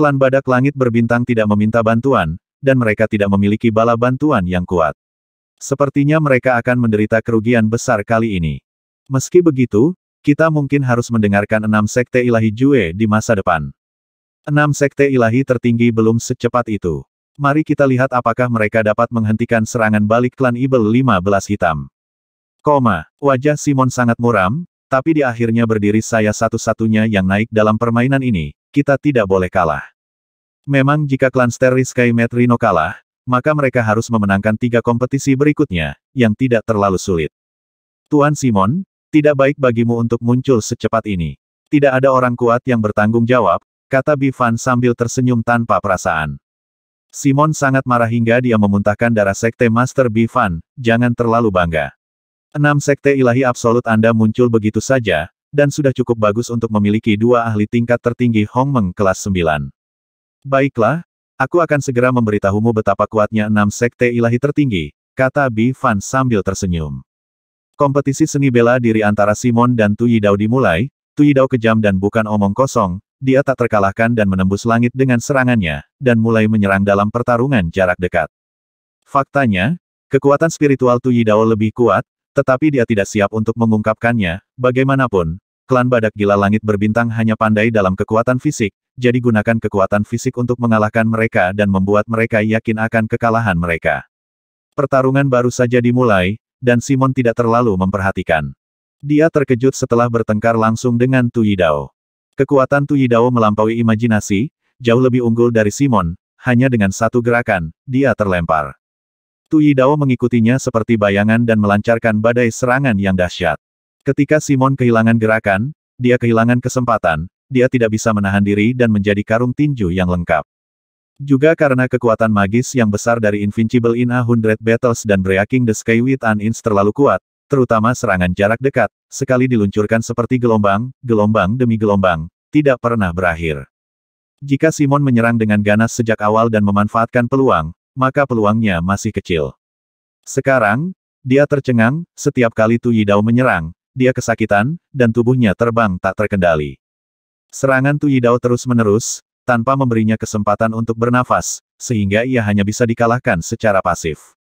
Speaker 1: Klan Badak Langit berbintang tidak meminta bantuan, dan mereka tidak memiliki bala bantuan yang kuat. Sepertinya mereka akan menderita kerugian besar kali ini. Meski begitu, kita mungkin harus mendengarkan enam sekte ilahi Jue di masa depan. Enam sekte ilahi tertinggi belum secepat itu. Mari kita lihat apakah mereka dapat menghentikan serangan balik klan Ibel 15 hitam. Koma, wajah Simon sangat muram, tapi di akhirnya berdiri saya satu-satunya yang naik dalam permainan ini, kita tidak boleh kalah. Memang jika klan Sky Metrino kalah, maka mereka harus memenangkan tiga kompetisi berikutnya, yang tidak terlalu sulit. Tuan Simon, tidak baik bagimu untuk muncul secepat ini. Tidak ada orang kuat yang bertanggung jawab, kata Bifan sambil tersenyum tanpa perasaan. Simon sangat marah hingga dia memuntahkan darah sekte Master Bifan. jangan terlalu bangga. Enam sekte ilahi absolut Anda muncul begitu saja, dan sudah cukup bagus untuk memiliki dua ahli tingkat tertinggi Hong Meng kelas 9. Baiklah, aku akan segera memberitahumu betapa kuatnya enam sekte ilahi tertinggi, kata Bi Fan sambil tersenyum. Kompetisi seni bela diri antara Simon dan Tu Yidao dimulai, Tu Yidao kejam dan bukan omong kosong, dia tak terkalahkan dan menembus langit dengan serangannya, dan mulai menyerang dalam pertarungan jarak dekat. Faktanya, kekuatan spiritual Tu Yidao lebih kuat, tetapi dia tidak siap untuk mengungkapkannya, bagaimanapun, klan badak gila langit berbintang hanya pandai dalam kekuatan fisik, jadi gunakan kekuatan fisik untuk mengalahkan mereka dan membuat mereka yakin akan kekalahan mereka. Pertarungan baru saja dimulai, dan Simon tidak terlalu memperhatikan. Dia terkejut setelah bertengkar langsung dengan Tu Yidao. Kekuatan Tu Yidao melampaui imajinasi, jauh lebih unggul dari Simon, hanya dengan satu gerakan, dia terlempar. Tui Dao mengikutinya seperti bayangan dan melancarkan badai serangan yang dahsyat. Ketika Simon kehilangan gerakan, dia kehilangan kesempatan, dia tidak bisa menahan diri dan menjadi karung tinju yang lengkap. Juga karena kekuatan magis yang besar dari Invincible in a Hundred Battles dan Breaking the Sky with an Inch terlalu kuat, terutama serangan jarak dekat, sekali diluncurkan seperti gelombang, gelombang demi gelombang, tidak pernah berakhir. Jika Simon menyerang dengan ganas sejak awal dan memanfaatkan peluang, maka peluangnya masih kecil. Sekarang, dia tercengang, setiap kali Tu Yidao menyerang, dia kesakitan, dan tubuhnya terbang tak terkendali. Serangan Tu Yidao terus-menerus, tanpa memberinya kesempatan untuk bernafas, sehingga ia hanya bisa dikalahkan secara pasif.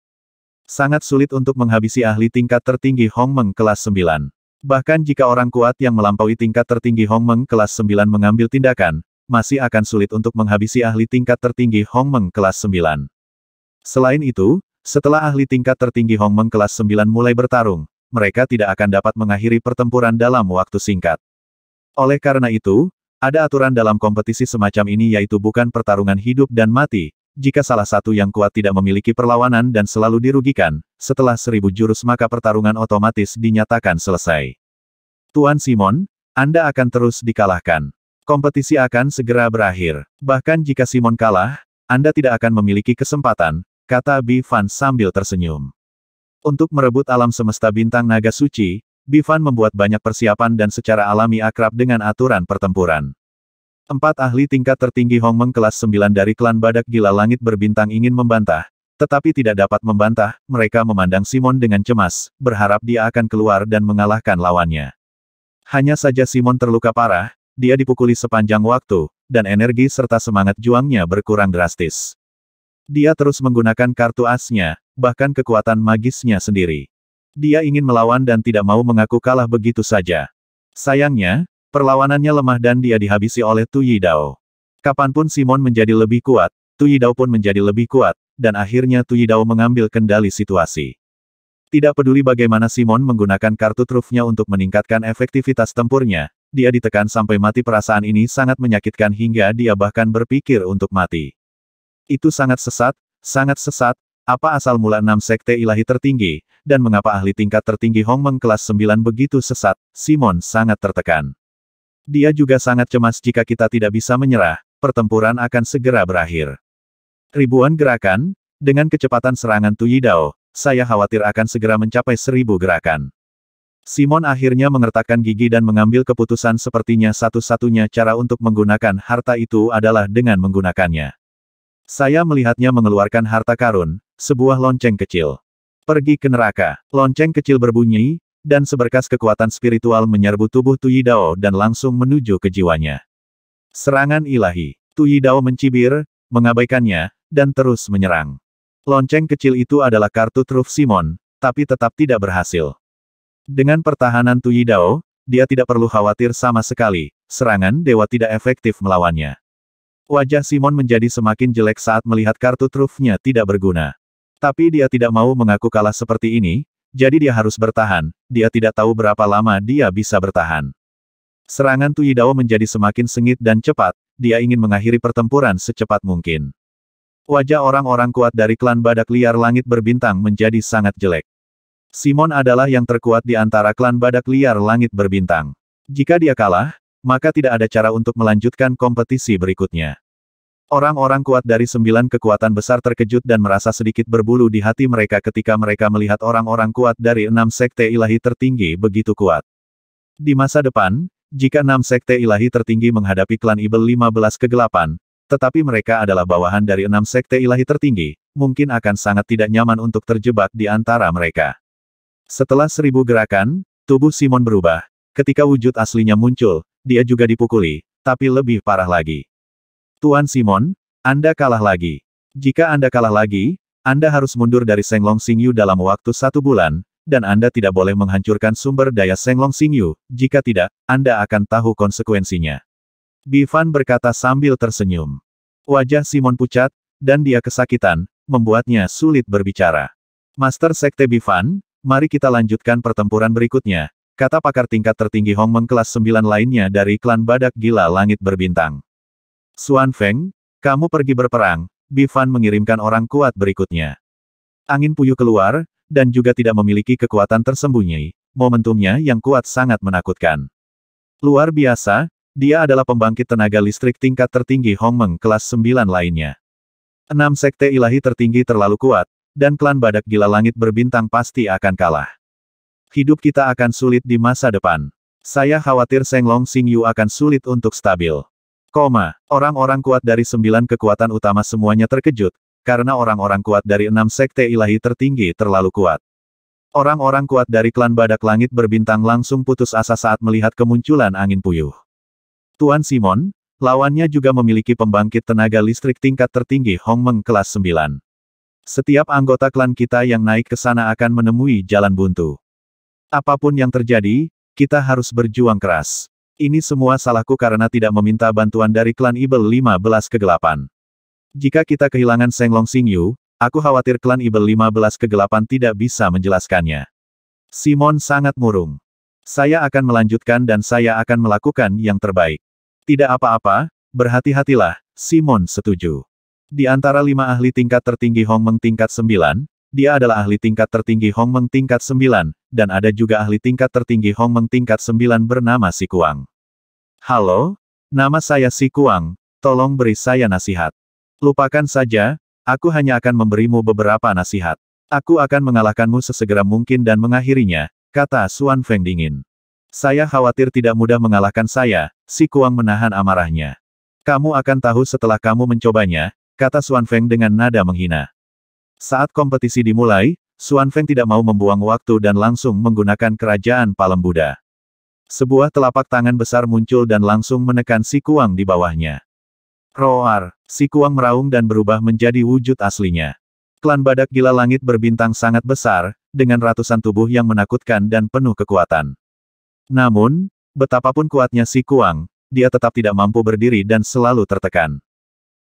Speaker 1: Sangat sulit untuk menghabisi ahli tingkat tertinggi Hong Meng kelas 9. Bahkan jika orang kuat yang melampaui tingkat tertinggi Hong Meng kelas 9 mengambil tindakan, masih akan sulit untuk menghabisi ahli tingkat tertinggi Hong Meng kelas 9. Selain itu, setelah ahli tingkat tertinggi Hong Meng kelas 9 mulai bertarung, mereka tidak akan dapat mengakhiri pertempuran dalam waktu singkat. Oleh karena itu, ada aturan dalam kompetisi semacam ini yaitu bukan pertarungan hidup dan mati, jika salah satu yang kuat tidak memiliki perlawanan dan selalu dirugikan, setelah seribu jurus maka pertarungan otomatis dinyatakan selesai. Tuan Simon, Anda akan terus dikalahkan. Kompetisi akan segera berakhir. Bahkan jika Simon kalah, Anda tidak akan memiliki kesempatan, kata Bivan sambil tersenyum. Untuk merebut alam semesta bintang naga suci, Bivan membuat banyak persiapan dan secara alami akrab dengan aturan pertempuran. Empat ahli tingkat tertinggi Hong Meng kelas 9 dari klan Badak Gila Langit berbintang ingin membantah, tetapi tidak dapat membantah, mereka memandang Simon dengan cemas, berharap dia akan keluar dan mengalahkan lawannya. Hanya saja Simon terluka parah, dia dipukuli sepanjang waktu, dan energi serta semangat juangnya berkurang drastis. Dia terus menggunakan kartu asnya, bahkan kekuatan magisnya sendiri. Dia ingin melawan dan tidak mau mengaku kalah begitu saja. Sayangnya, perlawanannya lemah dan dia dihabisi oleh Tu Yidao. Kapanpun Simon menjadi lebih kuat, Tu Yidao pun menjadi lebih kuat, dan akhirnya Tu Yidao mengambil kendali situasi. Tidak peduli bagaimana Simon menggunakan kartu trufnya untuk meningkatkan efektivitas tempurnya, dia ditekan sampai mati perasaan ini sangat menyakitkan hingga dia bahkan berpikir untuk mati. Itu sangat sesat, sangat sesat, apa asal mula enam sekte ilahi tertinggi, dan mengapa ahli tingkat tertinggi Meng kelas 9 begitu sesat, Simon sangat tertekan. Dia juga sangat cemas jika kita tidak bisa menyerah, pertempuran akan segera berakhir. Ribuan gerakan, dengan kecepatan serangan Tuyidao, saya khawatir akan segera mencapai seribu gerakan. Simon akhirnya mengertakkan gigi dan mengambil keputusan sepertinya satu-satunya cara untuk menggunakan harta itu adalah dengan menggunakannya. Saya melihatnya mengeluarkan harta karun, sebuah lonceng kecil. Pergi ke neraka. Lonceng kecil berbunyi, dan seberkas kekuatan spiritual menyerbu tubuh Tuyidao dan langsung menuju ke jiwanya. Serangan ilahi. Tuyidao mencibir, mengabaikannya, dan terus menyerang. Lonceng kecil itu adalah kartu truf Simon, tapi tetap tidak berhasil. Dengan pertahanan Tuyidao, dia tidak perlu khawatir sama sekali, serangan dewa tidak efektif melawannya. Wajah Simon menjadi semakin jelek saat melihat kartu trufnya tidak berguna. Tapi dia tidak mau mengaku kalah seperti ini, jadi dia harus bertahan, dia tidak tahu berapa lama dia bisa bertahan. Serangan tuyidawo menjadi semakin sengit dan cepat, dia ingin mengakhiri pertempuran secepat mungkin. Wajah orang-orang kuat dari klan badak liar langit berbintang menjadi sangat jelek. Simon adalah yang terkuat di antara klan badak liar langit berbintang. Jika dia kalah, maka tidak ada cara untuk melanjutkan kompetisi berikutnya. Orang-orang kuat dari sembilan kekuatan besar terkejut dan merasa sedikit berbulu di hati mereka ketika mereka melihat orang-orang kuat dari enam sekte ilahi tertinggi begitu kuat. Di masa depan, jika enam sekte ilahi tertinggi menghadapi klan Ibel 15 kegelapan, tetapi mereka adalah bawahan dari enam sekte ilahi tertinggi, mungkin akan sangat tidak nyaman untuk terjebak di antara mereka. Setelah seribu gerakan, tubuh Simon berubah. Ketika wujud aslinya muncul, dia juga dipukuli, tapi lebih parah lagi. Tuan Simon, Anda kalah lagi. Jika Anda kalah lagi, Anda harus mundur dari Senglong Xingyu dalam waktu satu bulan, dan Anda tidak boleh menghancurkan sumber daya Senglong Xingyu, jika tidak, Anda akan tahu konsekuensinya. Bifan berkata sambil tersenyum. Wajah Simon pucat, dan dia kesakitan, membuatnya sulit berbicara. Master Sekte Bifan, mari kita lanjutkan pertempuran berikutnya, kata pakar tingkat tertinggi Hong Meng kelas 9 lainnya dari klan badak gila langit berbintang. Suan Feng, kamu pergi berperang, Bifan mengirimkan orang kuat berikutnya. Angin puyuh keluar, dan juga tidak memiliki kekuatan tersembunyi, momentumnya yang kuat sangat menakutkan. Luar biasa, dia adalah pembangkit tenaga listrik tingkat tertinggi Hong Meng kelas 9 lainnya. Enam sekte ilahi tertinggi terlalu kuat, dan klan badak gila langit berbintang pasti akan kalah. Hidup kita akan sulit di masa depan. Saya khawatir Long Seng Sing Yu akan sulit untuk stabil. Koma, orang-orang kuat dari sembilan kekuatan utama semuanya terkejut, karena orang-orang kuat dari enam sekte ilahi tertinggi terlalu kuat. Orang-orang kuat dari klan badak langit berbintang langsung putus asa saat melihat kemunculan angin puyuh. Tuan Simon, lawannya juga memiliki pembangkit tenaga listrik tingkat tertinggi Hong Meng kelas 9. Setiap anggota klan kita yang naik ke sana akan menemui jalan buntu. Apapun yang terjadi, kita harus berjuang keras. Ini semua salahku karena tidak meminta bantuan dari klan Ibel 15 kegelapan. Jika kita kehilangan Long Senglong Xingyu, aku khawatir klan Ibel 15 kegelapan tidak bisa menjelaskannya. Simon sangat murung. Saya akan melanjutkan dan saya akan melakukan yang terbaik. Tidak apa-apa, berhati-hatilah, Simon setuju. Di antara lima ahli tingkat tertinggi Hong Meng tingkat Sembilan, dia adalah ahli tingkat tertinggi Hong Meng tingkat Sembilan dan ada juga ahli tingkat tertinggi Hong Meng tingkat 9 bernama Si Kuang. Halo, nama saya Si Kuang, tolong beri saya nasihat. Lupakan saja, aku hanya akan memberimu beberapa nasihat. Aku akan mengalahkanmu sesegera mungkin dan mengakhirinya, kata Suan Feng dingin. Saya khawatir tidak mudah mengalahkan saya, Si Kuang menahan amarahnya. Kamu akan tahu setelah kamu mencobanya, kata Suan Feng dengan nada menghina. Saat kompetisi dimulai, Suan Feng tidak mau membuang waktu dan langsung menggunakan kerajaan palem Buddha. Sebuah telapak tangan besar muncul dan langsung menekan si kuang di bawahnya. Roar, si kuang meraung dan berubah menjadi wujud aslinya. Klan badak gila langit berbintang sangat besar, dengan ratusan tubuh yang menakutkan dan penuh kekuatan. Namun, betapapun kuatnya si kuang, dia tetap tidak mampu berdiri dan selalu tertekan.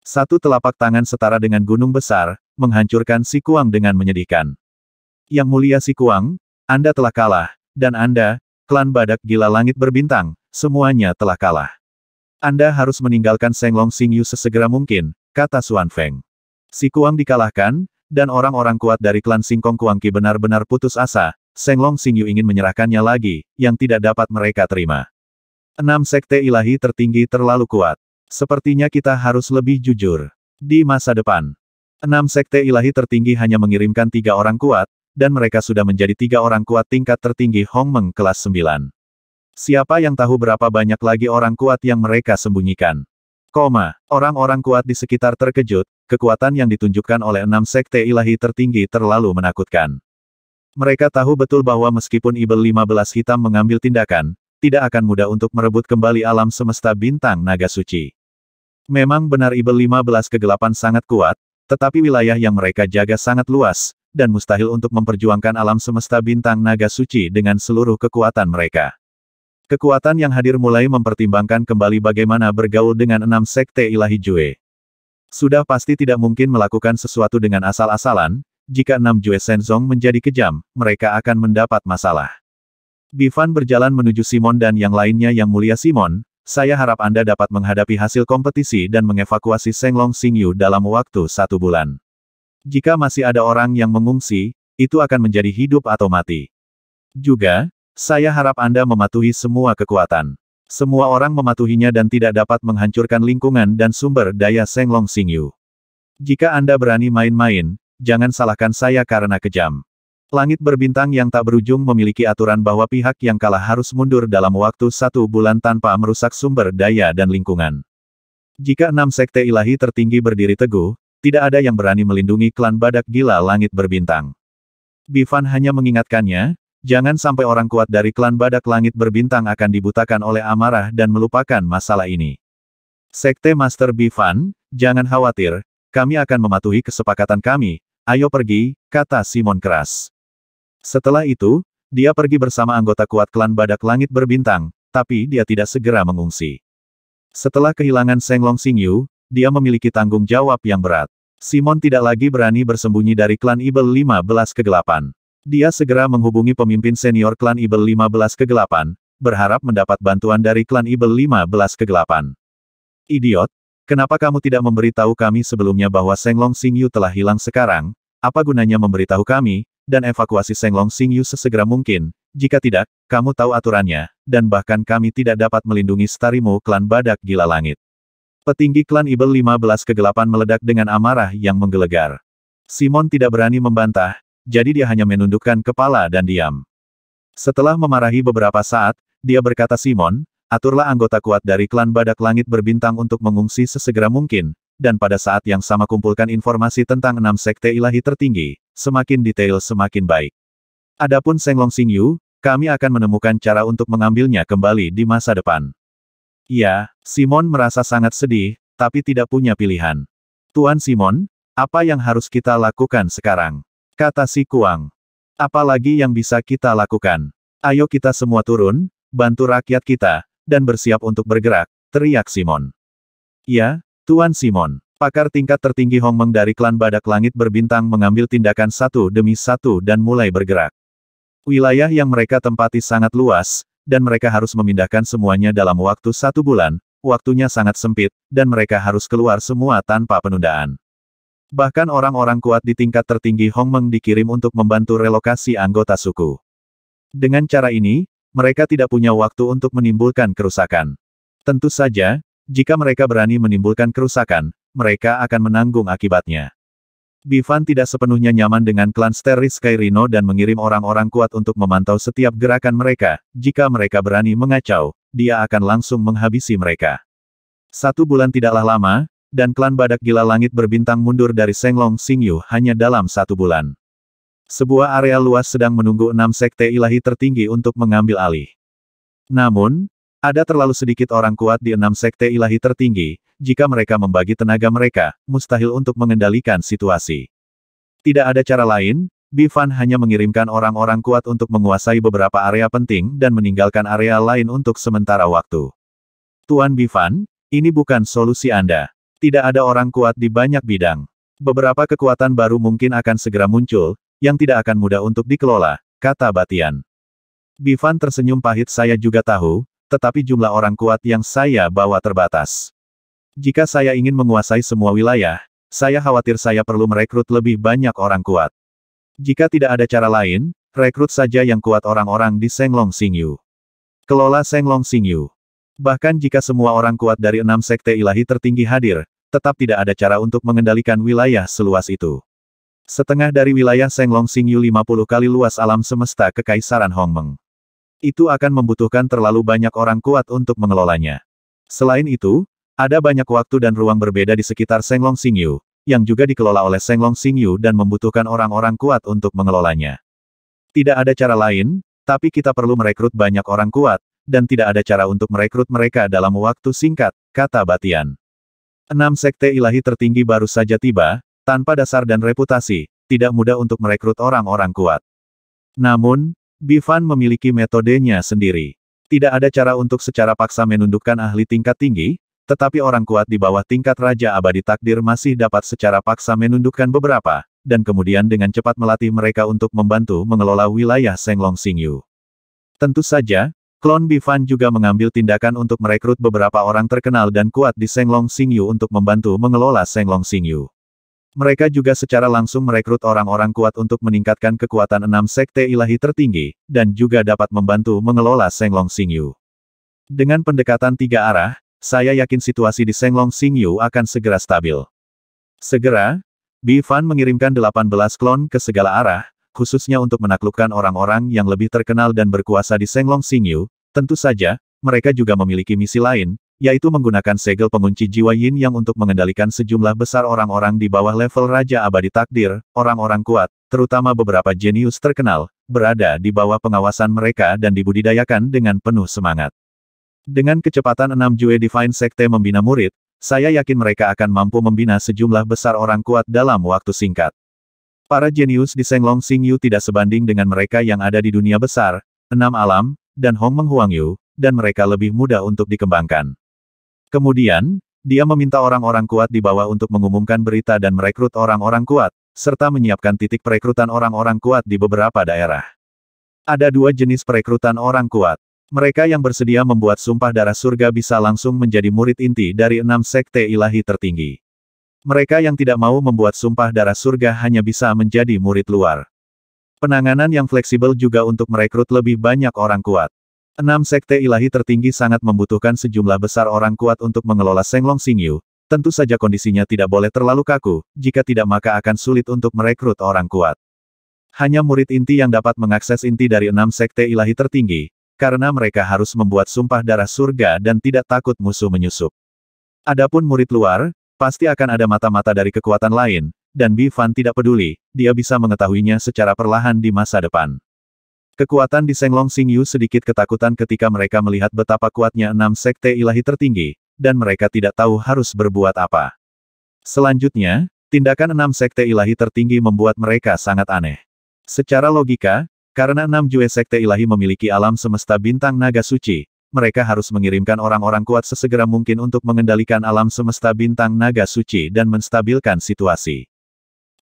Speaker 1: Satu telapak tangan setara dengan gunung besar, menghancurkan si kuang dengan menyedihkan. Yang mulia si Kuang, Anda telah kalah, dan Anda, klan badak gila langit berbintang, semuanya telah kalah. Anda harus meninggalkan Senglong Xingyu sesegera mungkin, kata Suan Feng. Si Kuang dikalahkan, dan orang-orang kuat dari klan Singkong Kuangki benar-benar putus asa, Senglong Xingyu ingin menyerahkannya lagi, yang tidak dapat mereka terima. Enam sekte ilahi tertinggi terlalu kuat. Sepertinya kita harus lebih jujur. Di masa depan, enam sekte ilahi tertinggi hanya mengirimkan tiga orang kuat, dan mereka sudah menjadi tiga orang kuat tingkat tertinggi Hong Meng kelas 9. Siapa yang tahu berapa banyak lagi orang kuat yang mereka sembunyikan? Koma, orang-orang kuat di sekitar terkejut, kekuatan yang ditunjukkan oleh enam sekte ilahi tertinggi terlalu menakutkan. Mereka tahu betul bahwa meskipun Ibel 15 hitam mengambil tindakan, tidak akan mudah untuk merebut kembali alam semesta bintang naga suci. Memang benar Ibel 15 kegelapan sangat kuat, tetapi wilayah yang mereka jaga sangat luas, dan mustahil untuk memperjuangkan alam semesta bintang naga suci dengan seluruh kekuatan mereka. Kekuatan yang hadir mulai mempertimbangkan kembali bagaimana bergaul dengan enam sekte ilahi Jue. Sudah pasti tidak mungkin melakukan sesuatu dengan asal-asalan, jika enam Jue Senzong menjadi kejam, mereka akan mendapat masalah. Bivan berjalan menuju Simon dan yang lainnya yang mulia Simon, saya harap Anda dapat menghadapi hasil kompetisi dan mengevakuasi Senglong Xingyu dalam waktu satu bulan. Jika masih ada orang yang mengungsi, itu akan menjadi hidup atau mati. Juga, saya harap Anda mematuhi semua kekuatan. Semua orang mematuhinya dan tidak dapat menghancurkan lingkungan dan sumber daya Senglong Xingyu. Jika Anda berani main-main, jangan salahkan saya karena kejam. Langit berbintang yang tak berujung memiliki aturan bahwa pihak yang kalah harus mundur dalam waktu satu bulan tanpa merusak sumber daya dan lingkungan. Jika enam sekte ilahi tertinggi berdiri teguh, tidak ada yang berani melindungi klan badak gila langit berbintang. Bivan hanya mengingatkannya, jangan sampai orang kuat dari klan badak langit berbintang akan dibutakan oleh amarah dan melupakan masalah ini. Sekte Master Bivan, jangan khawatir, kami akan mematuhi kesepakatan kami, ayo pergi, kata Simon keras. Setelah itu, dia pergi bersama anggota kuat klan badak langit berbintang, tapi dia tidak segera mengungsi. Setelah kehilangan Long Senglong Yu, dia memiliki tanggung jawab yang berat. Simon tidak lagi berani bersembunyi dari klan Ibel 15 kegelapan. Dia segera menghubungi pemimpin senior klan Ibel 15 kegelapan, berharap mendapat bantuan dari klan Ibel 15 kegelapan. Idiot, kenapa kamu tidak memberitahu kami sebelumnya bahwa Senglong Xingyu telah hilang sekarang? Apa gunanya memberitahu kami, dan evakuasi Senglong Xingyu sesegera mungkin, jika tidak, kamu tahu aturannya, dan bahkan kami tidak dapat melindungi starimu klan badak gila langit. Petinggi klan Ibel 15 kegelapan meledak dengan amarah yang menggelegar. Simon tidak berani membantah, jadi dia hanya menundukkan kepala dan diam. Setelah memarahi beberapa saat, dia berkata Simon, aturlah anggota kuat dari klan badak langit berbintang untuk mengungsi sesegera mungkin, dan pada saat yang sama kumpulkan informasi tentang enam sekte ilahi tertinggi, semakin detail semakin baik. Adapun Senglong Xingyu, kami akan menemukan cara untuk mengambilnya kembali di masa depan. Ya, Simon merasa sangat sedih, tapi tidak punya pilihan. Tuan Simon, apa yang harus kita lakukan sekarang? Kata si Kuang. Apalagi yang bisa kita lakukan? Ayo kita semua turun, bantu rakyat kita, dan bersiap untuk bergerak, teriak Simon. Ya, Tuan Simon. Pakar tingkat tertinggi Hong Meng dari klan Badak Langit berbintang mengambil tindakan satu demi satu dan mulai bergerak. Wilayah yang mereka tempati sangat luas, dan mereka harus memindahkan semuanya dalam waktu satu bulan, waktunya sangat sempit, dan mereka harus keluar semua tanpa penundaan. Bahkan orang-orang kuat di tingkat tertinggi Hong Meng dikirim untuk membantu relokasi anggota suku. Dengan cara ini, mereka tidak punya waktu untuk menimbulkan kerusakan. Tentu saja, jika mereka berani menimbulkan kerusakan, mereka akan menanggung akibatnya. Bivan tidak sepenuhnya nyaman dengan klan Steris Kairino dan mengirim orang-orang kuat untuk memantau setiap gerakan mereka. Jika mereka berani mengacau, dia akan langsung menghabisi mereka. Satu bulan tidaklah lama, dan klan badak gila langit berbintang mundur dari Senglong Singyu hanya dalam satu bulan. Sebuah area luas sedang menunggu enam sekte ilahi tertinggi untuk mengambil alih. Namun, ada terlalu sedikit orang kuat di enam sekte ilahi tertinggi, jika mereka membagi tenaga mereka, mustahil untuk mengendalikan situasi. Tidak ada cara lain, Bifan hanya mengirimkan orang-orang kuat untuk menguasai beberapa area penting dan meninggalkan area lain untuk sementara waktu. Tuan Bifan, ini bukan solusi Anda. Tidak ada orang kuat di banyak bidang. Beberapa kekuatan baru mungkin akan segera muncul, yang tidak akan mudah untuk dikelola, kata Batian. Bifan tersenyum pahit saya juga tahu, tetapi jumlah orang kuat yang saya bawa terbatas. Jika saya ingin menguasai semua wilayah, saya khawatir saya perlu merekrut lebih banyak orang kuat. Jika tidak ada cara lain, rekrut saja yang kuat orang-orang di Senglong Xingyu. Kelola Senglong Xingyu. Bahkan jika semua orang kuat dari enam sekte ilahi tertinggi hadir, tetap tidak ada cara untuk mengendalikan wilayah seluas itu. Setengah dari wilayah Senglong Xingyu 50 kali luas alam semesta Kekaisaran Hongmeng. Itu akan membutuhkan terlalu banyak orang kuat untuk mengelolanya. Selain itu, ada banyak waktu dan ruang berbeda di sekitar Senglong Xingyu, yang juga dikelola oleh Senglong Xingyu dan membutuhkan orang-orang kuat untuk mengelolanya. Tidak ada cara lain, tapi kita perlu merekrut banyak orang kuat, dan tidak ada cara untuk merekrut mereka dalam waktu singkat, kata Batian. Enam sekte ilahi tertinggi baru saja tiba, tanpa dasar dan reputasi, tidak mudah untuk merekrut orang-orang kuat. Namun, Bifan memiliki metodenya sendiri. Tidak ada cara untuk secara paksa menundukkan ahli tingkat tinggi, tetapi orang kuat di bawah tingkat Raja Abadi Takdir masih dapat secara paksa menundukkan beberapa, dan kemudian dengan cepat melatih mereka untuk membantu mengelola wilayah Senglong Xingyu. Tentu saja, klon Bifan juga mengambil tindakan untuk merekrut beberapa orang terkenal dan kuat di Senglong Xingyu untuk membantu mengelola Senglong Xingyu. Mereka juga secara langsung merekrut orang-orang kuat untuk meningkatkan kekuatan enam sekte ilahi tertinggi, dan juga dapat membantu mengelola Senglong Xingyu. Dengan pendekatan tiga arah, saya yakin situasi di Senglong Xingyu akan segera stabil. Segera, Bi Fan mengirimkan 18 klon ke segala arah, khususnya untuk menaklukkan orang-orang yang lebih terkenal dan berkuasa di Senglong Xingyu, tentu saja, mereka juga memiliki misi lain, yaitu menggunakan segel pengunci jiwa yin yang untuk mengendalikan sejumlah besar orang-orang di bawah level Raja Abadi Takdir, orang-orang kuat, terutama beberapa jenius terkenal, berada di bawah pengawasan mereka dan dibudidayakan dengan penuh semangat. Dengan kecepatan enam Jue Divine Sekte membina murid, saya yakin mereka akan mampu membina sejumlah besar orang kuat dalam waktu singkat. Para jenius di Senglong Xingyu tidak sebanding dengan mereka yang ada di dunia besar, enam alam, dan Hong Menghuang Yu, dan mereka lebih mudah untuk dikembangkan. Kemudian, dia meminta orang-orang kuat di bawah untuk mengumumkan berita dan merekrut orang-orang kuat, serta menyiapkan titik perekrutan orang-orang kuat di beberapa daerah. Ada dua jenis perekrutan orang kuat. Mereka yang bersedia membuat sumpah darah surga bisa langsung menjadi murid inti dari enam sekte ilahi tertinggi. Mereka yang tidak mau membuat sumpah darah surga hanya bisa menjadi murid luar. Penanganan yang fleksibel juga untuk merekrut lebih banyak orang kuat. Enam sekte ilahi tertinggi sangat membutuhkan sejumlah besar orang kuat untuk mengelola Senglong Xingyu, tentu saja kondisinya tidak boleh terlalu kaku, jika tidak maka akan sulit untuk merekrut orang kuat. Hanya murid inti yang dapat mengakses inti dari enam sekte ilahi tertinggi, karena mereka harus membuat sumpah darah surga dan tidak takut musuh menyusup. Adapun murid luar, pasti akan ada mata-mata dari kekuatan lain, dan Bi Fan tidak peduli, dia bisa mengetahuinya secara perlahan di masa depan. Kekuatan di Senglong Xingyu sedikit ketakutan ketika mereka melihat betapa kuatnya enam sekte ilahi tertinggi, dan mereka tidak tahu harus berbuat apa. Selanjutnya, tindakan enam sekte ilahi tertinggi membuat mereka sangat aneh. Secara logika, karena enam jue sekte ilahi memiliki alam semesta bintang naga suci, mereka harus mengirimkan orang-orang kuat sesegera mungkin untuk mengendalikan alam semesta bintang naga suci dan menstabilkan situasi.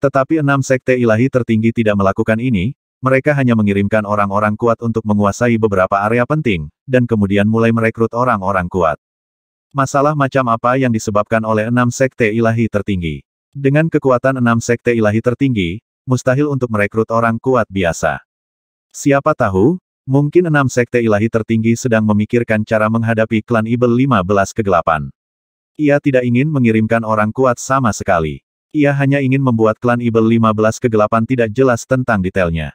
Speaker 1: Tetapi enam sekte ilahi tertinggi tidak melakukan ini, mereka hanya mengirimkan orang-orang kuat untuk menguasai beberapa area penting, dan kemudian mulai merekrut orang-orang kuat. Masalah macam apa yang disebabkan oleh enam sekte ilahi tertinggi? Dengan kekuatan enam sekte ilahi tertinggi, mustahil untuk merekrut orang kuat biasa. Siapa tahu, mungkin enam sekte ilahi tertinggi sedang memikirkan cara menghadapi klan Ibel 15 kegelapan. Ia tidak ingin mengirimkan orang kuat sama sekali. Ia hanya ingin membuat klan Ibel 15 kegelapan tidak jelas tentang detailnya.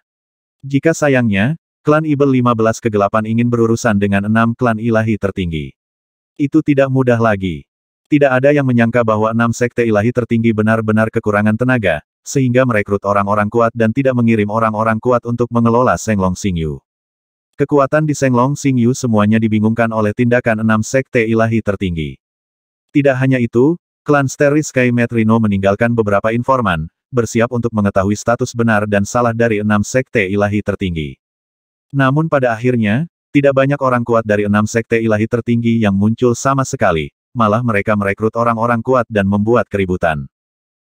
Speaker 1: Jika sayangnya, klan Ibel 15 kegelapan ingin berurusan dengan enam klan ilahi tertinggi. Itu tidak mudah lagi. Tidak ada yang menyangka bahwa enam sekte ilahi tertinggi benar-benar kekurangan tenaga, sehingga merekrut orang-orang kuat dan tidak mengirim orang-orang kuat untuk mengelola Senglong Singyu. Kekuatan di Senglong Xingyu semuanya dibingungkan oleh tindakan enam sekte ilahi tertinggi. Tidak hanya itu, klan Steris Sky Metrino meninggalkan beberapa informan, bersiap untuk mengetahui status benar dan salah dari enam sekte ilahi tertinggi. Namun pada akhirnya, tidak banyak orang kuat dari enam sekte ilahi tertinggi yang muncul sama sekali, malah mereka merekrut orang-orang kuat dan membuat keributan.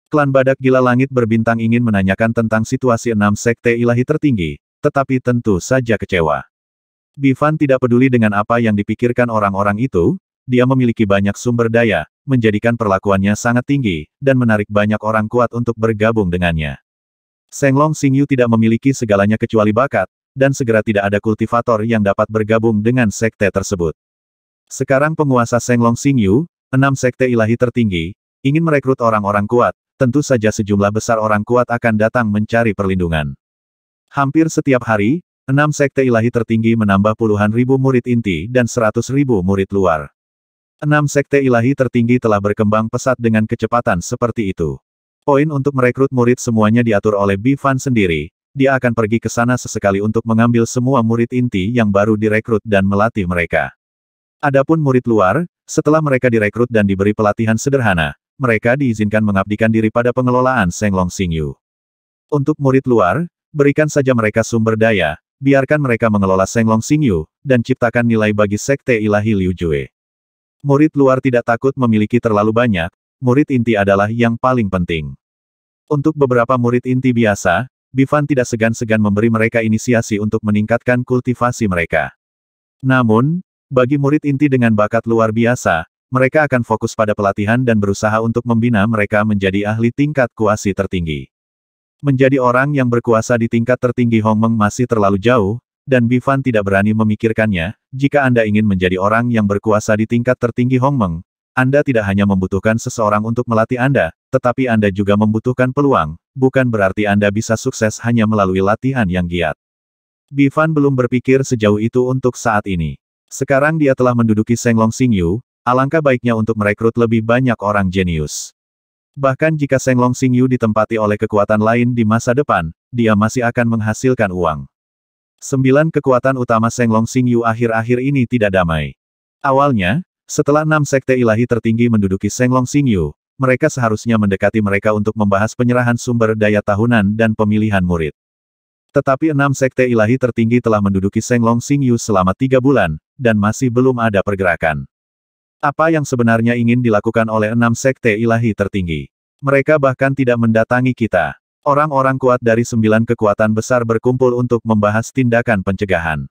Speaker 1: Klan Badak Gila Langit berbintang ingin menanyakan tentang situasi enam sekte ilahi tertinggi, tetapi tentu saja kecewa. Bifan tidak peduli dengan apa yang dipikirkan orang-orang itu, dia memiliki banyak sumber daya, menjadikan perlakuannya sangat tinggi, dan menarik banyak orang kuat untuk bergabung dengannya. Senglong Xingyu tidak memiliki segalanya kecuali bakat, dan segera tidak ada kultivator yang dapat bergabung dengan sekte tersebut. Sekarang penguasa Senglong Xingyu, enam sekte ilahi tertinggi, ingin merekrut orang-orang kuat, tentu saja sejumlah besar orang kuat akan datang mencari perlindungan. Hampir setiap hari, enam sekte ilahi tertinggi menambah puluhan ribu murid inti dan seratus ribu murid luar. Enam sekte ilahi tertinggi telah berkembang pesat dengan kecepatan seperti itu. Poin untuk merekrut murid semuanya diatur oleh Bifan sendiri, dia akan pergi ke sana sesekali untuk mengambil semua murid inti yang baru direkrut dan melatih mereka. Adapun murid luar, setelah mereka direkrut dan diberi pelatihan sederhana, mereka diizinkan mengabdikan diri pada pengelolaan Senglong Xingyu. Untuk murid luar, berikan saja mereka sumber daya, biarkan mereka mengelola Senglong Xingyu, dan ciptakan nilai bagi Sekte Ilahi Liu Jue. Murid luar tidak takut memiliki terlalu banyak, murid inti adalah yang paling penting. Untuk beberapa murid inti biasa, Bifan tidak segan-segan memberi mereka inisiasi untuk meningkatkan kultivasi mereka. Namun, bagi murid inti dengan bakat luar biasa, mereka akan fokus pada pelatihan dan berusaha untuk membina mereka menjadi ahli tingkat kuasi tertinggi. Menjadi orang yang berkuasa di tingkat tertinggi Hongmeng masih terlalu jauh, dan Bifan tidak berani memikirkannya, jika Anda ingin menjadi orang yang berkuasa di tingkat tertinggi Hong Meng, Anda tidak hanya membutuhkan seseorang untuk melatih Anda, tetapi Anda juga membutuhkan peluang, bukan berarti Anda bisa sukses hanya melalui latihan yang giat. Bifan belum berpikir sejauh itu untuk saat ini. Sekarang dia telah menduduki Senglong Xingyu, alangkah baiknya untuk merekrut lebih banyak orang jenius. Bahkan jika Senglong Xingyu ditempati oleh kekuatan lain di masa depan, dia masih akan menghasilkan uang. Sembilan kekuatan utama Senglong Xingyu akhir-akhir ini tidak damai. Awalnya, setelah enam sekte ilahi tertinggi menduduki Senglong Xingyu, mereka seharusnya mendekati mereka untuk membahas penyerahan sumber daya tahunan dan pemilihan murid. Tetapi enam sekte ilahi tertinggi telah menduduki Senglong Xingyu selama tiga bulan, dan masih belum ada pergerakan. Apa yang sebenarnya ingin dilakukan oleh enam sekte ilahi tertinggi? Mereka bahkan tidak mendatangi kita. Orang-orang kuat dari sembilan kekuatan besar berkumpul untuk membahas tindakan pencegahan.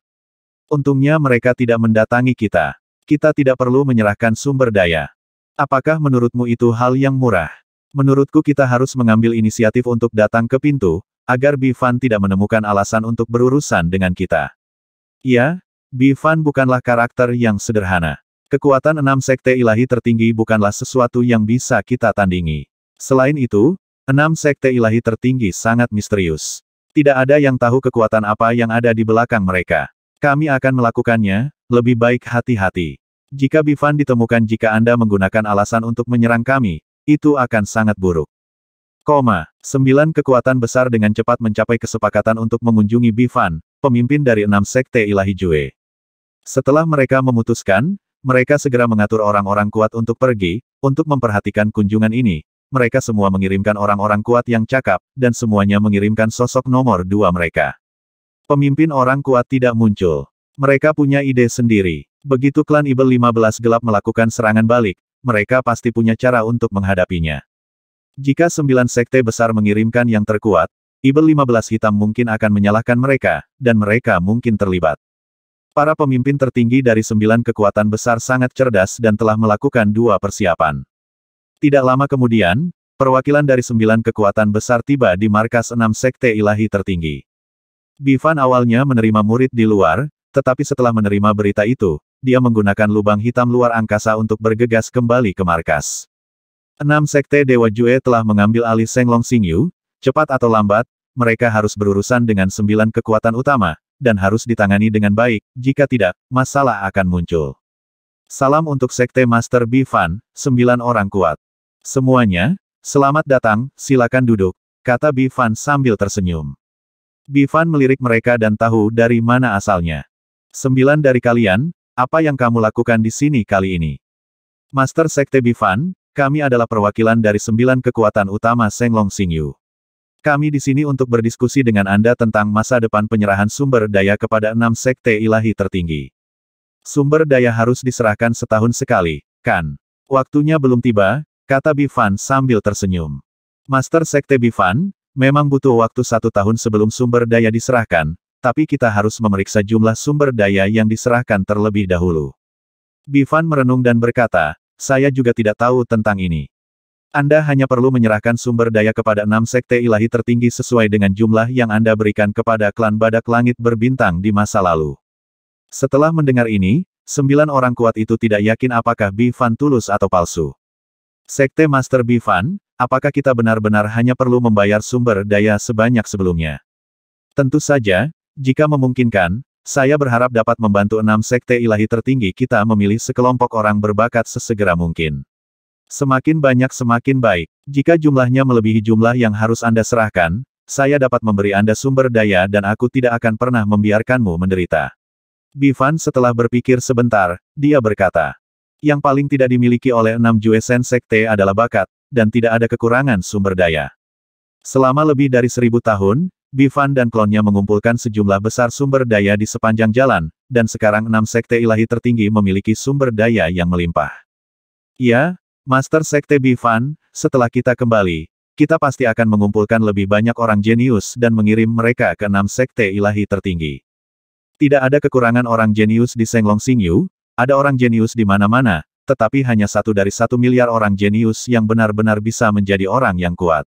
Speaker 1: Untungnya mereka tidak mendatangi kita. Kita tidak perlu menyerahkan sumber daya. Apakah menurutmu itu hal yang murah? Menurutku kita harus mengambil inisiatif untuk datang ke pintu, agar Bifan tidak menemukan alasan untuk berurusan dengan kita. Ya, Bifan bukanlah karakter yang sederhana. Kekuatan enam sekte ilahi tertinggi bukanlah sesuatu yang bisa kita tandingi. Selain itu, Enam sekte ilahi tertinggi sangat misterius. Tidak ada yang tahu kekuatan apa yang ada di belakang mereka. Kami akan melakukannya, lebih baik hati-hati. Jika Bifan ditemukan jika Anda menggunakan alasan untuk menyerang kami, itu akan sangat buruk. Koma, sembilan kekuatan besar dengan cepat mencapai kesepakatan untuk mengunjungi Bifan, pemimpin dari enam sekte ilahi Jue. Setelah mereka memutuskan, mereka segera mengatur orang-orang kuat untuk pergi, untuk memperhatikan kunjungan ini, mereka semua mengirimkan orang-orang kuat yang cakap, dan semuanya mengirimkan sosok nomor dua mereka. Pemimpin orang kuat tidak muncul. Mereka punya ide sendiri. Begitu klan Ibel 15 gelap melakukan serangan balik, mereka pasti punya cara untuk menghadapinya. Jika sembilan sekte besar mengirimkan yang terkuat, Ibel 15 hitam mungkin akan menyalahkan mereka, dan mereka mungkin terlibat. Para pemimpin tertinggi dari sembilan kekuatan besar sangat cerdas dan telah melakukan dua persiapan. Tidak lama kemudian, perwakilan dari sembilan kekuatan besar tiba di markas enam sekte ilahi tertinggi. Bifan awalnya menerima murid di luar, tetapi setelah menerima berita itu, dia menggunakan lubang hitam luar angkasa untuk bergegas kembali ke markas. Enam sekte Dewa Jue telah mengambil alih Senglong Xingyu, cepat atau lambat, mereka harus berurusan dengan sembilan kekuatan utama, dan harus ditangani dengan baik, jika tidak, masalah akan muncul. Salam untuk Sekte Master Bifan, sembilan orang kuat. Semuanya, selamat datang, silakan duduk, kata Bifan sambil tersenyum. Bifan melirik mereka dan tahu dari mana asalnya. Sembilan dari kalian, apa yang kamu lakukan di sini kali ini? Master Sekte Bifan, kami adalah perwakilan dari sembilan kekuatan utama Senglong Xingyu. Kami di sini untuk berdiskusi dengan Anda tentang masa depan penyerahan sumber daya kepada enam sekte ilahi tertinggi. Sumber daya harus diserahkan setahun sekali, kan? Waktunya belum tiba, kata Bifan sambil tersenyum. Master Sekte Bifan, memang butuh waktu satu tahun sebelum sumber daya diserahkan, tapi kita harus memeriksa jumlah sumber daya yang diserahkan terlebih dahulu. Bifan merenung dan berkata, saya juga tidak tahu tentang ini. Anda hanya perlu menyerahkan sumber daya kepada enam sekte ilahi tertinggi sesuai dengan jumlah yang Anda berikan kepada klan badak langit berbintang di masa lalu. Setelah mendengar ini, sembilan orang kuat itu tidak yakin apakah Bifan tulus atau palsu. Sekte Master Bifan, apakah kita benar-benar hanya perlu membayar sumber daya sebanyak sebelumnya? Tentu saja, jika memungkinkan, saya berharap dapat membantu enam sekte ilahi tertinggi kita memilih sekelompok orang berbakat sesegera mungkin. Semakin banyak semakin baik. Jika jumlahnya melebihi jumlah yang harus Anda serahkan, saya dapat memberi Anda sumber daya dan aku tidak akan pernah membiarkanmu menderita. Bivan setelah berpikir sebentar, dia berkata. Yang paling tidak dimiliki oleh enam Juesen Sekte adalah bakat, dan tidak ada kekurangan sumber daya. Selama lebih dari seribu tahun, Bivan dan klonnya mengumpulkan sejumlah besar sumber daya di sepanjang jalan, dan sekarang enam sekte ilahi tertinggi memiliki sumber daya yang melimpah. Ya, Master Sekte Bivan, setelah kita kembali, kita pasti akan mengumpulkan lebih banyak orang jenius dan mengirim mereka ke enam sekte ilahi tertinggi. Tidak ada kekurangan orang jenius di Senglong Xingyu, ada orang jenius di mana-mana, tetapi hanya satu dari satu miliar orang jenius yang benar-benar bisa menjadi orang yang kuat.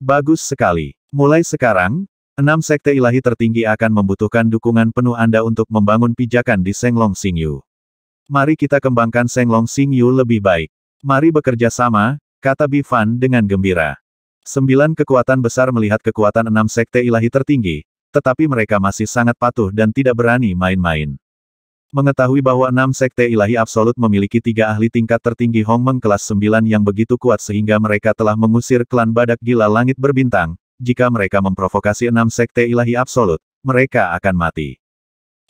Speaker 1: Bagus sekali. Mulai sekarang, enam sekte ilahi tertinggi akan membutuhkan dukungan penuh Anda untuk membangun pijakan di Senglong Xingyu. Mari kita kembangkan Senglong Xingyu lebih baik. Mari bekerja sama, kata Bifan dengan gembira. Sembilan kekuatan besar melihat kekuatan enam sekte ilahi tertinggi, tetapi mereka masih sangat patuh dan tidak berani main-main. Mengetahui bahwa enam sekte ilahi absolut memiliki tiga ahli tingkat tertinggi Hong Meng kelas 9 yang begitu kuat sehingga mereka telah mengusir klan badak gila langit berbintang, jika mereka memprovokasi enam sekte ilahi absolut, mereka akan mati.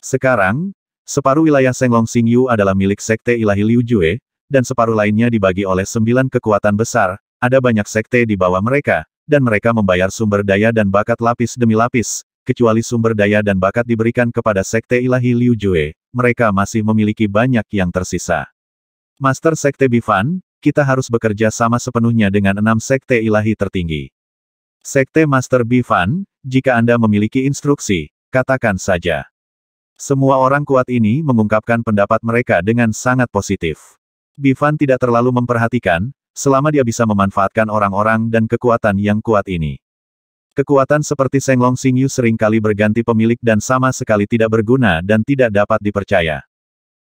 Speaker 1: Sekarang, separuh wilayah Senglong Xingyu adalah milik sekte ilahi Liu Jue, dan separuh lainnya dibagi oleh sembilan kekuatan besar, ada banyak sekte di bawah mereka, dan mereka membayar sumber daya dan bakat lapis demi lapis, kecuali sumber daya dan bakat diberikan kepada Sekte Ilahi Liu Jue, mereka masih memiliki banyak yang tersisa. Master Sekte Bifan, kita harus bekerja sama sepenuhnya dengan enam Sekte Ilahi tertinggi. Sekte Master Bifan, jika Anda memiliki instruksi, katakan saja. Semua orang kuat ini mengungkapkan pendapat mereka dengan sangat positif. Bifan tidak terlalu memperhatikan, selama dia bisa memanfaatkan orang-orang dan kekuatan yang kuat ini. Kekuatan seperti Senglong Xingyu seringkali berganti pemilik dan sama sekali tidak berguna dan tidak dapat dipercaya.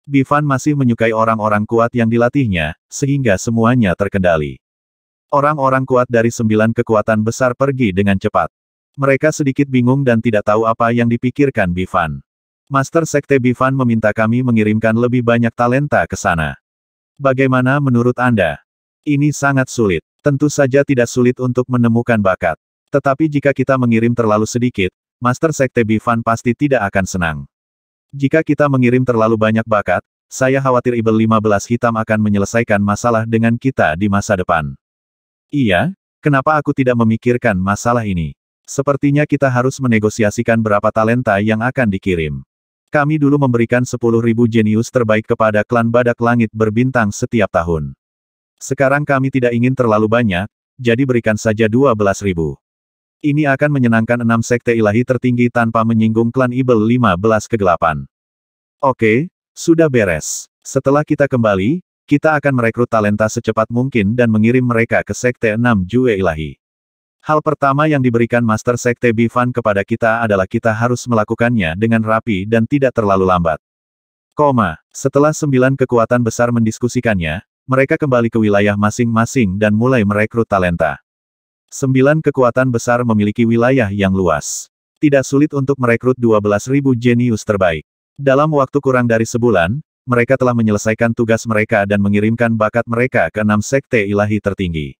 Speaker 1: Bifan masih menyukai orang-orang kuat yang dilatihnya, sehingga semuanya terkendali. Orang-orang kuat dari sembilan kekuatan besar pergi dengan cepat. Mereka sedikit bingung dan tidak tahu apa yang dipikirkan Bifan. Master Sekte Bifan meminta kami mengirimkan lebih banyak talenta ke sana. Bagaimana menurut Anda? Ini sangat sulit. Tentu saja tidak sulit untuk menemukan bakat. Tetapi jika kita mengirim terlalu sedikit, Master Sekte Bifan pasti tidak akan senang. Jika kita mengirim terlalu banyak bakat, saya khawatir Ibel 15 hitam akan menyelesaikan masalah dengan kita di masa depan. Iya, kenapa aku tidak memikirkan masalah ini? Sepertinya kita harus menegosiasikan berapa talenta yang akan dikirim. Kami dulu memberikan 10.000 jenius terbaik kepada klan badak langit berbintang setiap tahun. Sekarang kami tidak ingin terlalu banyak, jadi berikan saja 12.000. Ini akan menyenangkan enam sekte ilahi tertinggi tanpa menyinggung klan Ibel 15 kegelapan. Oke, sudah beres. Setelah kita kembali, kita akan merekrut talenta secepat mungkin dan mengirim mereka ke sekte 6 Jue ilahi. Hal pertama yang diberikan Master Sekte Bifan kepada kita adalah kita harus melakukannya dengan rapi dan tidak terlalu lambat. Koma, setelah sembilan kekuatan besar mendiskusikannya, mereka kembali ke wilayah masing-masing dan mulai merekrut talenta. Sembilan kekuatan besar memiliki wilayah yang luas. Tidak sulit untuk merekrut 12.000 jenius terbaik. Dalam waktu kurang dari sebulan, mereka telah menyelesaikan tugas mereka dan mengirimkan bakat mereka ke enam sekte ilahi tertinggi.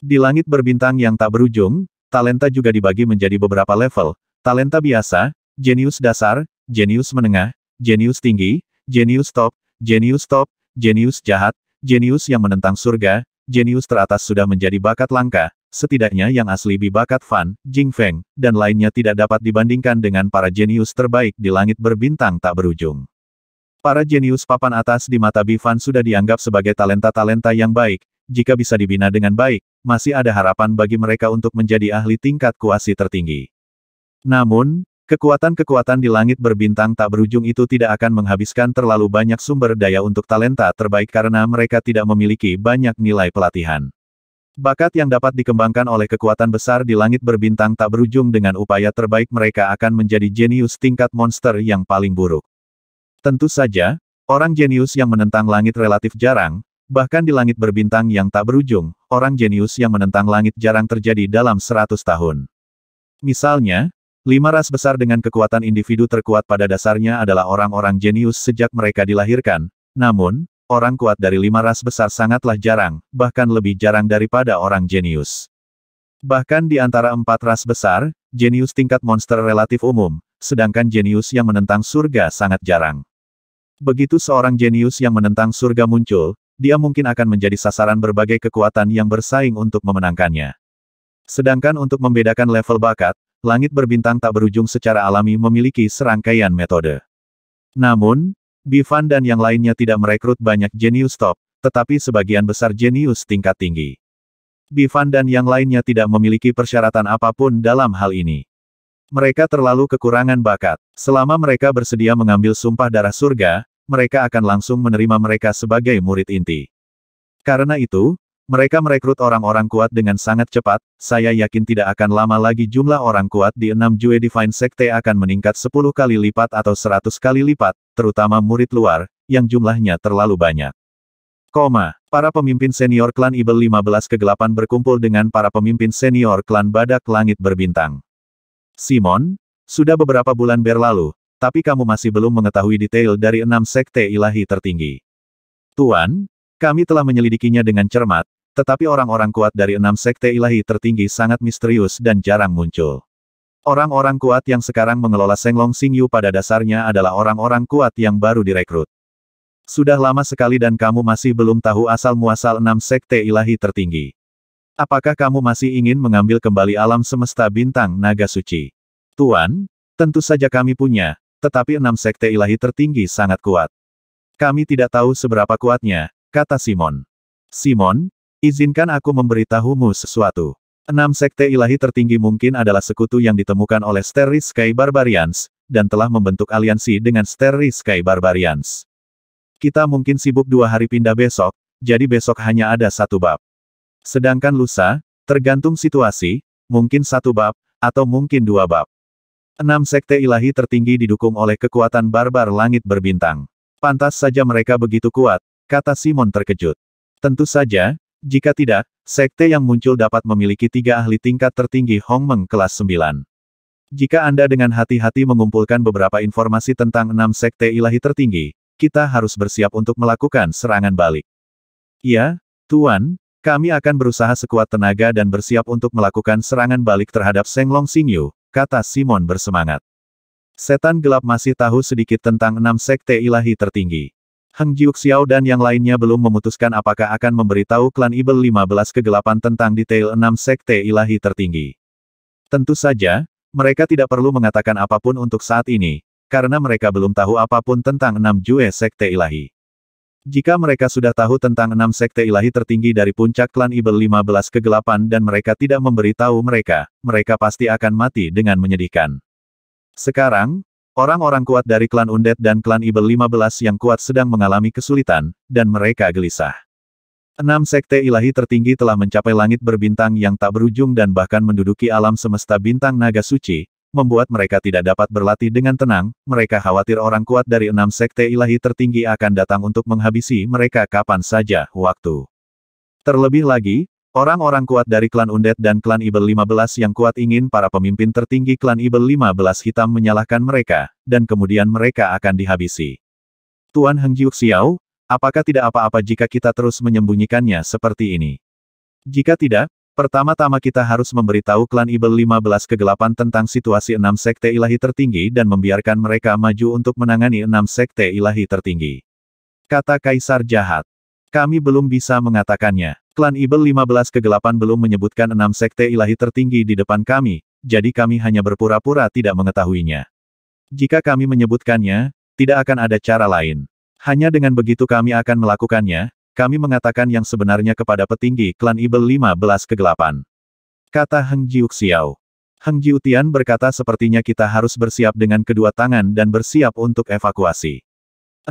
Speaker 1: Di langit berbintang yang tak berujung, talenta juga dibagi menjadi beberapa level, talenta biasa, jenius dasar, jenius menengah, jenius tinggi, jenius top, jenius top, jenius jahat, jenius yang menentang surga, jenius teratas sudah menjadi bakat langka, Setidaknya yang asli bibakat Fan, Jingfeng, dan lainnya tidak dapat dibandingkan dengan para jenius terbaik di langit berbintang tak berujung. Para jenius papan atas di mata Bifan sudah dianggap sebagai talenta-talenta yang baik, jika bisa dibina dengan baik, masih ada harapan bagi mereka untuk menjadi ahli tingkat kuasi tertinggi. Namun, kekuatan-kekuatan di langit berbintang tak berujung itu tidak akan menghabiskan terlalu banyak sumber daya untuk talenta terbaik karena mereka tidak memiliki banyak nilai pelatihan. Bakat yang dapat dikembangkan oleh kekuatan besar di langit berbintang tak berujung dengan upaya terbaik mereka akan menjadi jenius tingkat monster yang paling buruk. Tentu saja, orang jenius yang menentang langit relatif jarang, bahkan di langit berbintang yang tak berujung, orang jenius yang menentang langit jarang terjadi dalam 100 tahun. Misalnya, lima ras besar dengan kekuatan individu terkuat pada dasarnya adalah orang-orang jenius sejak mereka dilahirkan, namun, orang kuat dari lima ras besar sangatlah jarang, bahkan lebih jarang daripada orang jenius. Bahkan di antara empat ras besar, jenius tingkat monster relatif umum, sedangkan jenius yang menentang surga sangat jarang. Begitu seorang jenius yang menentang surga muncul, dia mungkin akan menjadi sasaran berbagai kekuatan yang bersaing untuk memenangkannya. Sedangkan untuk membedakan level bakat, langit berbintang tak berujung secara alami memiliki serangkaian metode. Namun, Bifan dan yang lainnya tidak merekrut banyak jenius top, tetapi sebagian besar jenius tingkat tinggi. Bifan dan yang lainnya tidak memiliki persyaratan apapun dalam hal ini. Mereka terlalu kekurangan bakat. Selama mereka bersedia mengambil sumpah darah surga, mereka akan langsung menerima mereka sebagai murid inti. Karena itu, mereka merekrut orang-orang kuat dengan sangat cepat, saya yakin tidak akan lama lagi jumlah orang kuat di enam Jue Divine Sekte akan meningkat 10 kali lipat atau 100 kali lipat, terutama murid luar, yang jumlahnya terlalu banyak. Koma, para pemimpin senior klan Ibel 15 kegelapan berkumpul dengan para pemimpin senior klan Badak Langit Berbintang. Simon, sudah beberapa bulan berlalu, tapi kamu masih belum mengetahui detail dari enam sekte ilahi tertinggi. Tuan, kami telah menyelidikinya dengan cermat, tetapi orang-orang kuat dari enam sekte ilahi tertinggi sangat misterius dan jarang muncul. Orang-orang kuat yang sekarang mengelola Senglong Xingyu pada dasarnya adalah orang-orang kuat yang baru direkrut. Sudah lama sekali dan kamu masih belum tahu asal-muasal enam sekte ilahi tertinggi. Apakah kamu masih ingin mengambil kembali alam semesta bintang naga suci? Tuan, tentu saja kami punya, tetapi enam sekte ilahi tertinggi sangat kuat. Kami tidak tahu seberapa kuatnya, kata Simon. Simon, Izinkan aku memberitahumu sesuatu. Enam sekte ilahi tertinggi mungkin adalah sekutu yang ditemukan oleh Starry Sky Barbarians, dan telah membentuk aliansi dengan Starry Sky Barbarians. Kita mungkin sibuk dua hari pindah besok, jadi besok hanya ada satu bab. Sedangkan lusa, tergantung situasi, mungkin satu bab, atau mungkin dua bab. Enam sekte ilahi tertinggi didukung oleh kekuatan barbar langit berbintang. Pantas saja mereka begitu kuat, kata Simon terkejut. Tentu saja, jika tidak, sekte yang muncul dapat memiliki tiga ahli tingkat tertinggi Hong Meng kelas 9. Jika Anda dengan hati-hati mengumpulkan beberapa informasi tentang enam sekte ilahi tertinggi, kita harus bersiap untuk melakukan serangan balik. Ya, Tuan, kami akan berusaha sekuat tenaga dan bersiap untuk melakukan serangan balik terhadap Long Senglong Yu, kata Simon bersemangat. Setan gelap masih tahu sedikit tentang enam sekte ilahi tertinggi. Hang Xiao dan yang lainnya belum memutuskan apakah akan memberitahu klan Ibel 15 kegelapan tentang detail 6 sekte ilahi tertinggi. Tentu saja, mereka tidak perlu mengatakan apapun untuk saat ini, karena mereka belum tahu apapun tentang 6 Jue sekte ilahi. Jika mereka sudah tahu tentang enam sekte ilahi tertinggi dari puncak klan Ibel 15 kegelapan dan mereka tidak memberitahu mereka, mereka pasti akan mati dengan menyedihkan. Sekarang, Orang-orang kuat dari klan Undet dan klan Ibel 15 yang kuat sedang mengalami kesulitan, dan mereka gelisah. Enam sekte ilahi tertinggi telah mencapai langit berbintang yang tak berujung dan bahkan menduduki alam semesta bintang naga suci, membuat mereka tidak dapat berlatih dengan tenang, mereka khawatir orang kuat dari enam sekte ilahi tertinggi akan datang untuk menghabisi mereka kapan saja, waktu. Terlebih lagi, Orang-orang kuat dari klan Undet dan klan Ibel 15 yang kuat ingin para pemimpin tertinggi klan Ibel 15 hitam menyalahkan mereka, dan kemudian mereka akan dihabisi. Tuan Heng Jiuk Xiao, apakah tidak apa-apa jika kita terus menyembunyikannya seperti ini? Jika tidak, pertama-tama kita harus memberitahu klan Ibel 15 kegelapan tentang situasi enam sekte ilahi tertinggi dan membiarkan mereka maju untuk menangani enam sekte ilahi tertinggi. Kata Kaisar Jahat. Kami belum bisa mengatakannya. Klan Ibel 15 kegelapan belum menyebutkan enam sekte ilahi tertinggi di depan kami, jadi kami hanya berpura-pura tidak mengetahuinya. Jika kami menyebutkannya, tidak akan ada cara lain. Hanya dengan begitu kami akan melakukannya, kami mengatakan yang sebenarnya kepada petinggi klan Ibel 15 kegelapan. Kata Heng Xiao. Heng Jiutian berkata sepertinya kita harus bersiap dengan kedua tangan dan bersiap untuk evakuasi.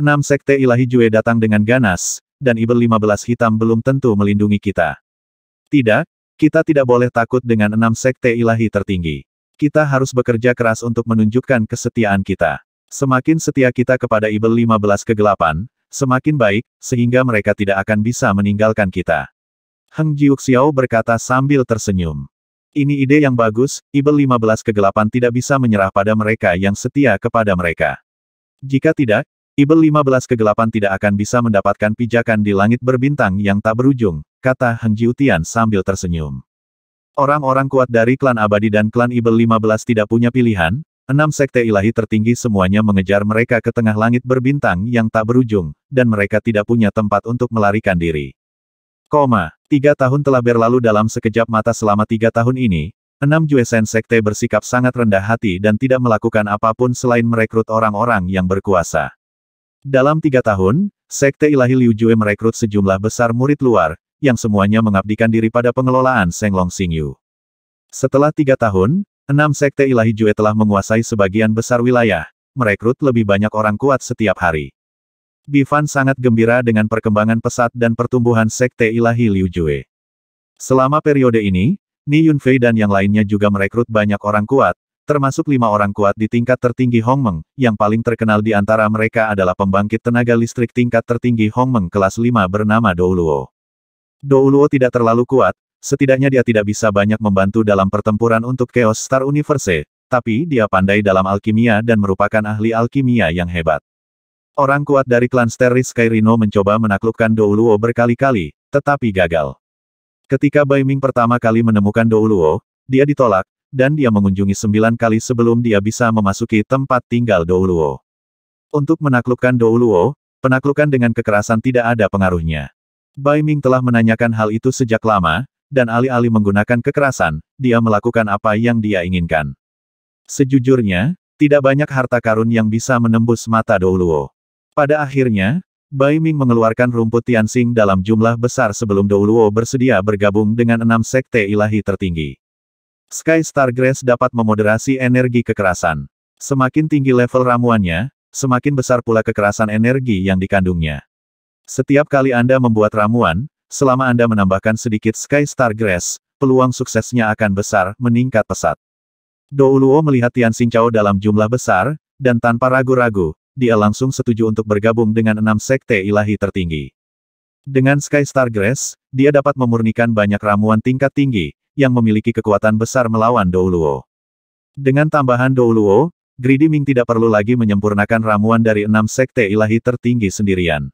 Speaker 1: Enam sekte ilahi Jue datang dengan ganas, dan Ibel 15 hitam belum tentu melindungi kita. Tidak, kita tidak boleh takut dengan enam sekte ilahi tertinggi. Kita harus bekerja keras untuk menunjukkan kesetiaan kita. Semakin setia kita kepada Ibel 15 kegelapan, semakin baik, sehingga mereka tidak akan bisa meninggalkan kita. Heng Xiao berkata sambil tersenyum. Ini ide yang bagus, Ibel 15 kegelapan tidak bisa menyerah pada mereka yang setia kepada mereka. Jika tidak, Ibel 15 kegelapan tidak akan bisa mendapatkan pijakan di langit berbintang yang tak berujung, kata Heng Jiutian sambil tersenyum. Orang-orang kuat dari klan abadi dan klan Ibel 15 tidak punya pilihan, enam sekte ilahi tertinggi semuanya mengejar mereka ke tengah langit berbintang yang tak berujung, dan mereka tidak punya tempat untuk melarikan diri. Koma, tiga tahun telah berlalu dalam sekejap mata selama tiga tahun ini, enam Juesen sekte bersikap sangat rendah hati dan tidak melakukan apapun selain merekrut orang-orang yang berkuasa. Dalam tiga tahun, Sekte Ilahi Liu Jue merekrut sejumlah besar murid luar, yang semuanya mengabdikan diri pada pengelolaan Senglong Xingyu. Setelah tiga tahun, enam Sekte Ilahi Jue telah menguasai sebagian besar wilayah, merekrut lebih banyak orang kuat setiap hari. Bifan sangat gembira dengan perkembangan pesat dan pertumbuhan Sekte Ilahi Liu Jue. Selama periode ini, Ni Yunfei dan yang lainnya juga merekrut banyak orang kuat, termasuk lima orang kuat di tingkat tertinggi Hong Meng, yang paling terkenal di antara mereka adalah pembangkit tenaga listrik tingkat tertinggi Hong Meng kelas 5 bernama Douluo. Douluo tidak terlalu kuat, setidaknya dia tidak bisa banyak membantu dalam pertempuran untuk Chaos Star Universe, tapi dia pandai dalam alkimia dan merupakan ahli alkimia yang hebat. Orang kuat dari klan Steris Skyrino mencoba menaklukkan Douluo berkali-kali, tetapi gagal. Ketika Bai Ming pertama kali menemukan Douluo, dia ditolak, dan dia mengunjungi sembilan kali sebelum dia bisa memasuki tempat tinggal Douluo. Untuk menaklukkan Douluo, penaklukan dengan kekerasan tidak ada pengaruhnya. Bai Ming telah menanyakan hal itu sejak lama, dan alih-alih menggunakan kekerasan, dia melakukan apa yang dia inginkan. Sejujurnya, tidak banyak harta karun yang bisa menembus mata Douluo. Pada akhirnya, Bai Ming mengeluarkan rumput Tianxing dalam jumlah besar sebelum Douluo bersedia bergabung dengan enam sekte ilahi tertinggi. Sky Star dapat memoderasi energi kekerasan. Semakin tinggi level ramuannya, semakin besar pula kekerasan energi yang dikandungnya. Setiap kali Anda membuat ramuan, selama Anda menambahkan sedikit Sky Star peluang suksesnya akan besar, meningkat pesat. Douluo melihat Tian Xingqiao dalam jumlah besar, dan tanpa ragu-ragu, dia langsung setuju untuk bergabung dengan enam sekte ilahi tertinggi. Dengan Sky Star dia dapat memurnikan banyak ramuan tingkat tinggi, yang memiliki kekuatan besar melawan Douluo. Dengan tambahan Douluo, Greedy Ming tidak perlu lagi menyempurnakan ramuan dari enam sekte ilahi tertinggi sendirian.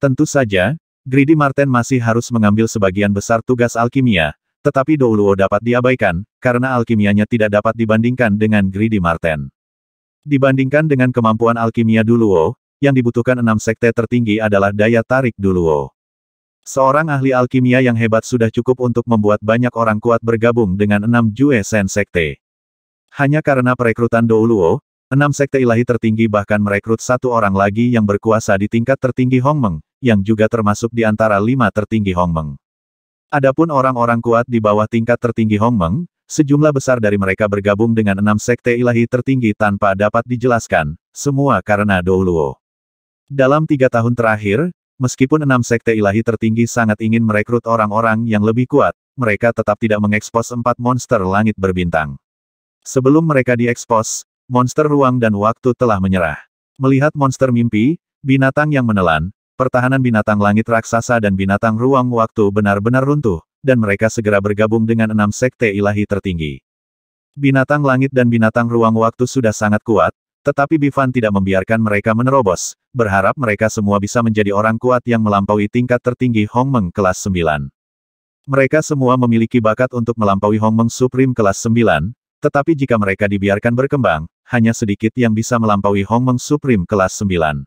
Speaker 1: Tentu saja, Greedy Martin masih harus mengambil sebagian besar tugas alkimia, tetapi Douluo dapat diabaikan, karena alkimianya tidak dapat dibandingkan dengan Greedy Martin. Dibandingkan dengan kemampuan alkimia Douluo, yang dibutuhkan enam sekte tertinggi adalah daya tarik Douluo. Seorang ahli alkimia yang hebat sudah cukup untuk membuat banyak orang kuat bergabung dengan enam Jue Sen Sekte. Hanya karena perekrutan Douluo, enam sekte ilahi tertinggi bahkan merekrut satu orang lagi yang berkuasa di tingkat tertinggi Hongmeng, yang juga termasuk di antara lima tertinggi Hongmeng. Adapun orang-orang kuat di bawah tingkat tertinggi Hongmeng, sejumlah besar dari mereka bergabung dengan enam sekte ilahi tertinggi tanpa dapat dijelaskan, semua karena Douluo. Dalam tiga tahun terakhir, Meskipun enam sekte ilahi tertinggi sangat ingin merekrut orang-orang yang lebih kuat, mereka tetap tidak mengekspos empat monster langit berbintang. Sebelum mereka diekspos, monster ruang dan waktu telah menyerah. Melihat monster mimpi, binatang yang menelan, pertahanan binatang langit raksasa dan binatang ruang waktu benar-benar runtuh, dan mereka segera bergabung dengan enam sekte ilahi tertinggi. Binatang langit dan binatang ruang waktu sudah sangat kuat, tetapi Bivan tidak membiarkan mereka menerobos, berharap mereka semua bisa menjadi orang kuat yang melampaui tingkat tertinggi Hong Meng kelas 9. Mereka semua memiliki bakat untuk melampaui Hong Meng Supreme kelas 9, tetapi jika mereka dibiarkan berkembang, hanya sedikit yang bisa melampaui Hong Meng Supreme kelas 9.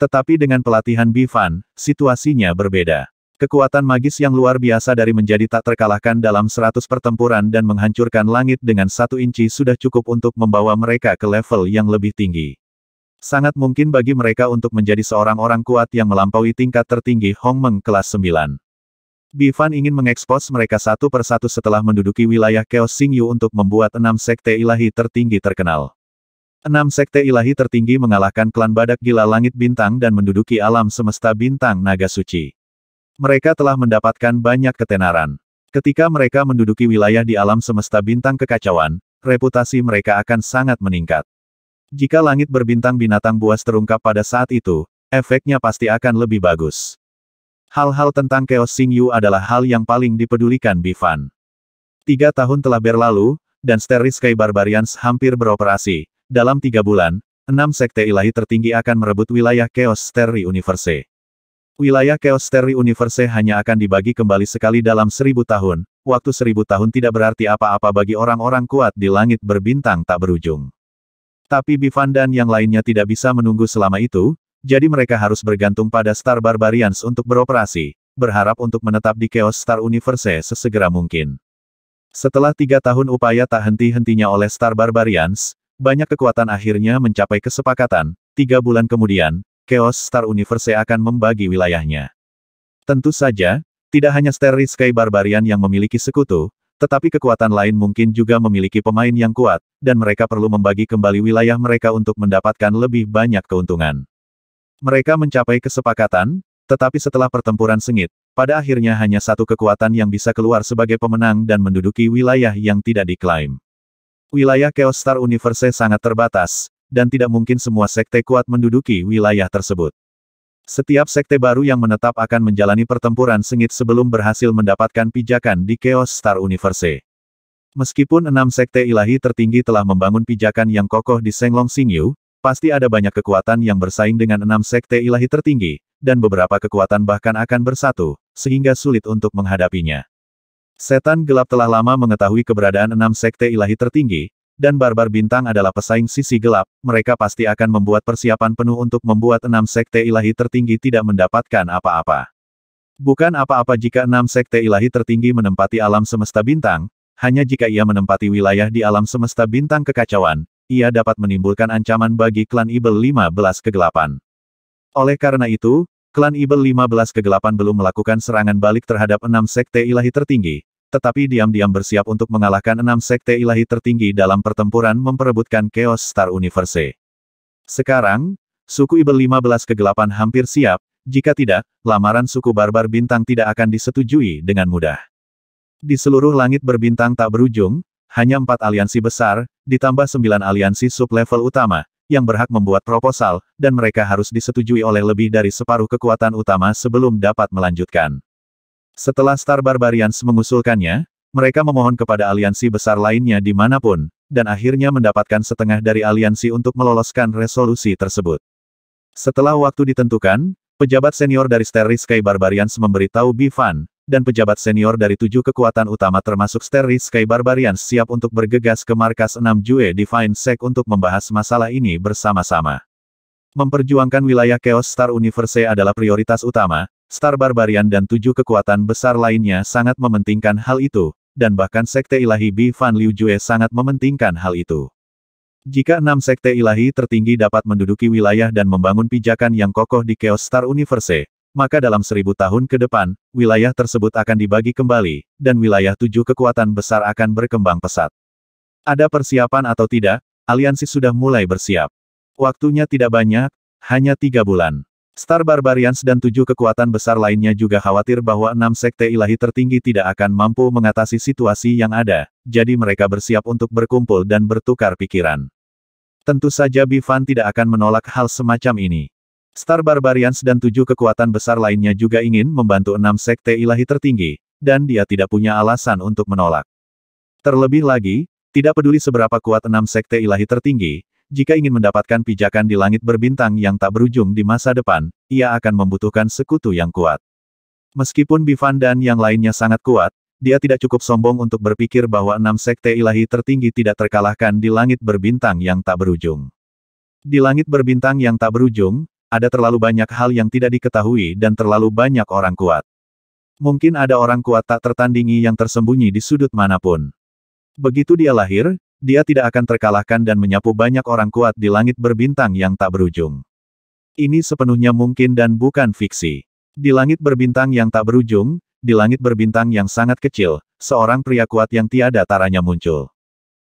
Speaker 1: Tetapi dengan pelatihan Bivan, situasinya berbeda. Kekuatan magis yang luar biasa dari menjadi tak terkalahkan dalam seratus pertempuran dan menghancurkan langit dengan satu inci sudah cukup untuk membawa mereka ke level yang lebih tinggi. Sangat mungkin bagi mereka untuk menjadi seorang orang kuat yang melampaui tingkat tertinggi Hong Meng kelas 9. Bifan ingin mengekspos mereka satu persatu setelah menduduki wilayah Chaos Xingyu untuk membuat enam sekte ilahi tertinggi terkenal. Enam sekte ilahi tertinggi mengalahkan klan badak gila langit bintang dan menduduki alam semesta bintang naga suci. Mereka telah mendapatkan banyak ketenaran. Ketika mereka menduduki wilayah di alam semesta bintang kekacauan, reputasi mereka akan sangat meningkat. Jika langit berbintang binatang buas terungkap pada saat itu, efeknya pasti akan lebih bagus. Hal-hal tentang Chaos Sing Yu adalah hal yang paling dipedulikan Bifan. Tiga tahun telah berlalu, dan Steris Sky Barbarians hampir beroperasi. Dalam tiga bulan, enam sekte ilahi tertinggi akan merebut wilayah Chaos Steri Universe. Wilayah Chaos Terry Universe hanya akan dibagi kembali sekali dalam seribu tahun, waktu seribu tahun tidak berarti apa-apa bagi orang-orang kuat di langit berbintang tak berujung. Tapi Bivan dan yang lainnya tidak bisa menunggu selama itu, jadi mereka harus bergantung pada Star Barbarians untuk beroperasi, berharap untuk menetap di Chaos Star Universe sesegera mungkin. Setelah tiga tahun upaya tak henti-hentinya oleh Star Barbarians, banyak kekuatan akhirnya mencapai kesepakatan. Tiga bulan kemudian, Chaos Star Universe akan membagi wilayahnya. Tentu saja, tidak hanya Starry Sky Barbarian yang memiliki sekutu, tetapi kekuatan lain mungkin juga memiliki pemain yang kuat, dan mereka perlu membagi kembali wilayah mereka untuk mendapatkan lebih banyak keuntungan. Mereka mencapai kesepakatan, tetapi setelah pertempuran sengit, pada akhirnya hanya satu kekuatan yang bisa keluar sebagai pemenang dan menduduki wilayah yang tidak diklaim. Wilayah Chaos Star Universe sangat terbatas, dan tidak mungkin semua sekte kuat menduduki wilayah tersebut. Setiap sekte baru yang menetap akan menjalani pertempuran sengit sebelum berhasil mendapatkan pijakan di Chaos Star Universe. Meskipun enam sekte ilahi tertinggi telah membangun pijakan yang kokoh di Senglong Xingyu, pasti ada banyak kekuatan yang bersaing dengan enam sekte ilahi tertinggi, dan beberapa kekuatan bahkan akan bersatu, sehingga sulit untuk menghadapinya. Setan gelap telah lama mengetahui keberadaan enam sekte ilahi tertinggi, dan barbar bintang adalah pesaing sisi gelap, mereka pasti akan membuat persiapan penuh untuk membuat enam sekte ilahi tertinggi tidak mendapatkan apa-apa. Bukan apa-apa jika enam sekte ilahi tertinggi menempati alam semesta bintang, hanya jika ia menempati wilayah di alam semesta bintang kekacauan, ia dapat menimbulkan ancaman bagi klan Ibel 15 kegelapan. Oleh karena itu, klan Ibel 15 kegelapan belum melakukan serangan balik terhadap enam sekte ilahi tertinggi, tetapi diam-diam bersiap untuk mengalahkan enam sekte ilahi tertinggi dalam pertempuran memperebutkan Chaos Star Universe. Sekarang, suku Ibel 15 kegelapan hampir siap, jika tidak, lamaran suku Barbar Bintang tidak akan disetujui dengan mudah. Di seluruh langit berbintang tak berujung, hanya empat aliansi besar, ditambah sembilan aliansi sub-level utama, yang berhak membuat proposal, dan mereka harus disetujui oleh lebih dari separuh kekuatan utama sebelum dapat melanjutkan. Setelah Star Barbarians mengusulkannya, mereka memohon kepada aliansi besar lainnya dimanapun, dan akhirnya mendapatkan setengah dari aliansi untuk meloloskan resolusi tersebut. Setelah waktu ditentukan, pejabat senior dari Starry Sky Barbarians memberitahu Bifan, dan pejabat senior dari tujuh kekuatan utama termasuk Starry Sky Barbarians siap untuk bergegas ke markas 6 Jue Divine Sect untuk membahas masalah ini bersama-sama. Memperjuangkan wilayah Chaos Star Universe adalah prioritas utama, Star Barbarian dan tujuh kekuatan besar lainnya sangat mementingkan hal itu, dan bahkan Sekte Ilahi Bi Fan Liu Jue sangat mementingkan hal itu. Jika enam Sekte Ilahi tertinggi dapat menduduki wilayah dan membangun pijakan yang kokoh di Chaos Star Universe, maka dalam seribu tahun ke depan, wilayah tersebut akan dibagi kembali, dan wilayah tujuh kekuatan besar akan berkembang pesat. Ada persiapan atau tidak, aliansi sudah mulai bersiap. Waktunya tidak banyak, hanya tiga bulan. Star Barbarians dan tujuh kekuatan besar lainnya juga khawatir bahwa enam sekte ilahi tertinggi tidak akan mampu mengatasi situasi yang ada, jadi mereka bersiap untuk berkumpul dan bertukar pikiran. Tentu saja Bifan tidak akan menolak hal semacam ini. Star Barbarians dan tujuh kekuatan besar lainnya juga ingin membantu enam sekte ilahi tertinggi, dan dia tidak punya alasan untuk menolak. Terlebih lagi, tidak peduli seberapa kuat enam sekte ilahi tertinggi, jika ingin mendapatkan pijakan di langit berbintang yang tak berujung di masa depan, ia akan membutuhkan sekutu yang kuat. Meskipun Bifan dan yang lainnya sangat kuat, dia tidak cukup sombong untuk berpikir bahwa enam sekte ilahi tertinggi tidak terkalahkan di langit berbintang yang tak berujung. Di langit berbintang yang tak berujung, ada terlalu banyak hal yang tidak diketahui dan terlalu banyak orang kuat. Mungkin ada orang kuat tak tertandingi yang tersembunyi di sudut manapun. Begitu dia lahir, dia tidak akan terkalahkan dan menyapu banyak orang kuat di langit berbintang yang tak berujung. Ini sepenuhnya mungkin dan bukan fiksi. Di langit berbintang yang tak berujung, di langit berbintang yang sangat kecil, seorang pria kuat yang tiada taranya muncul.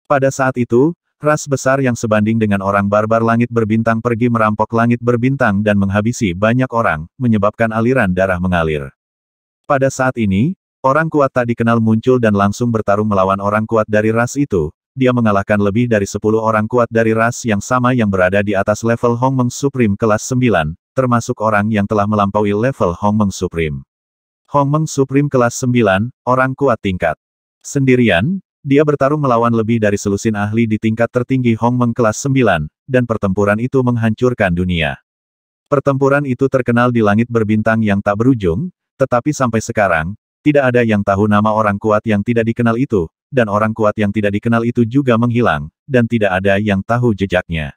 Speaker 1: Pada saat itu, ras besar yang sebanding dengan orang barbar langit berbintang pergi merampok langit berbintang dan menghabisi banyak orang, menyebabkan aliran darah mengalir. Pada saat ini, orang kuat tak dikenal muncul dan langsung bertarung melawan orang kuat dari ras itu, dia mengalahkan lebih dari 10 orang kuat dari ras yang sama yang berada di atas level Hong Meng Supreme kelas 9, termasuk orang yang telah melampaui level Hong Meng Supreme. Meng Supreme kelas 9, orang kuat tingkat. Sendirian, dia bertarung melawan lebih dari selusin ahli di tingkat tertinggi Hong Meng kelas 9, dan pertempuran itu menghancurkan dunia. Pertempuran itu terkenal di langit berbintang yang tak berujung, tetapi sampai sekarang, tidak ada yang tahu nama orang kuat yang tidak dikenal itu, dan orang kuat yang tidak dikenal itu juga menghilang, dan tidak ada yang tahu jejaknya.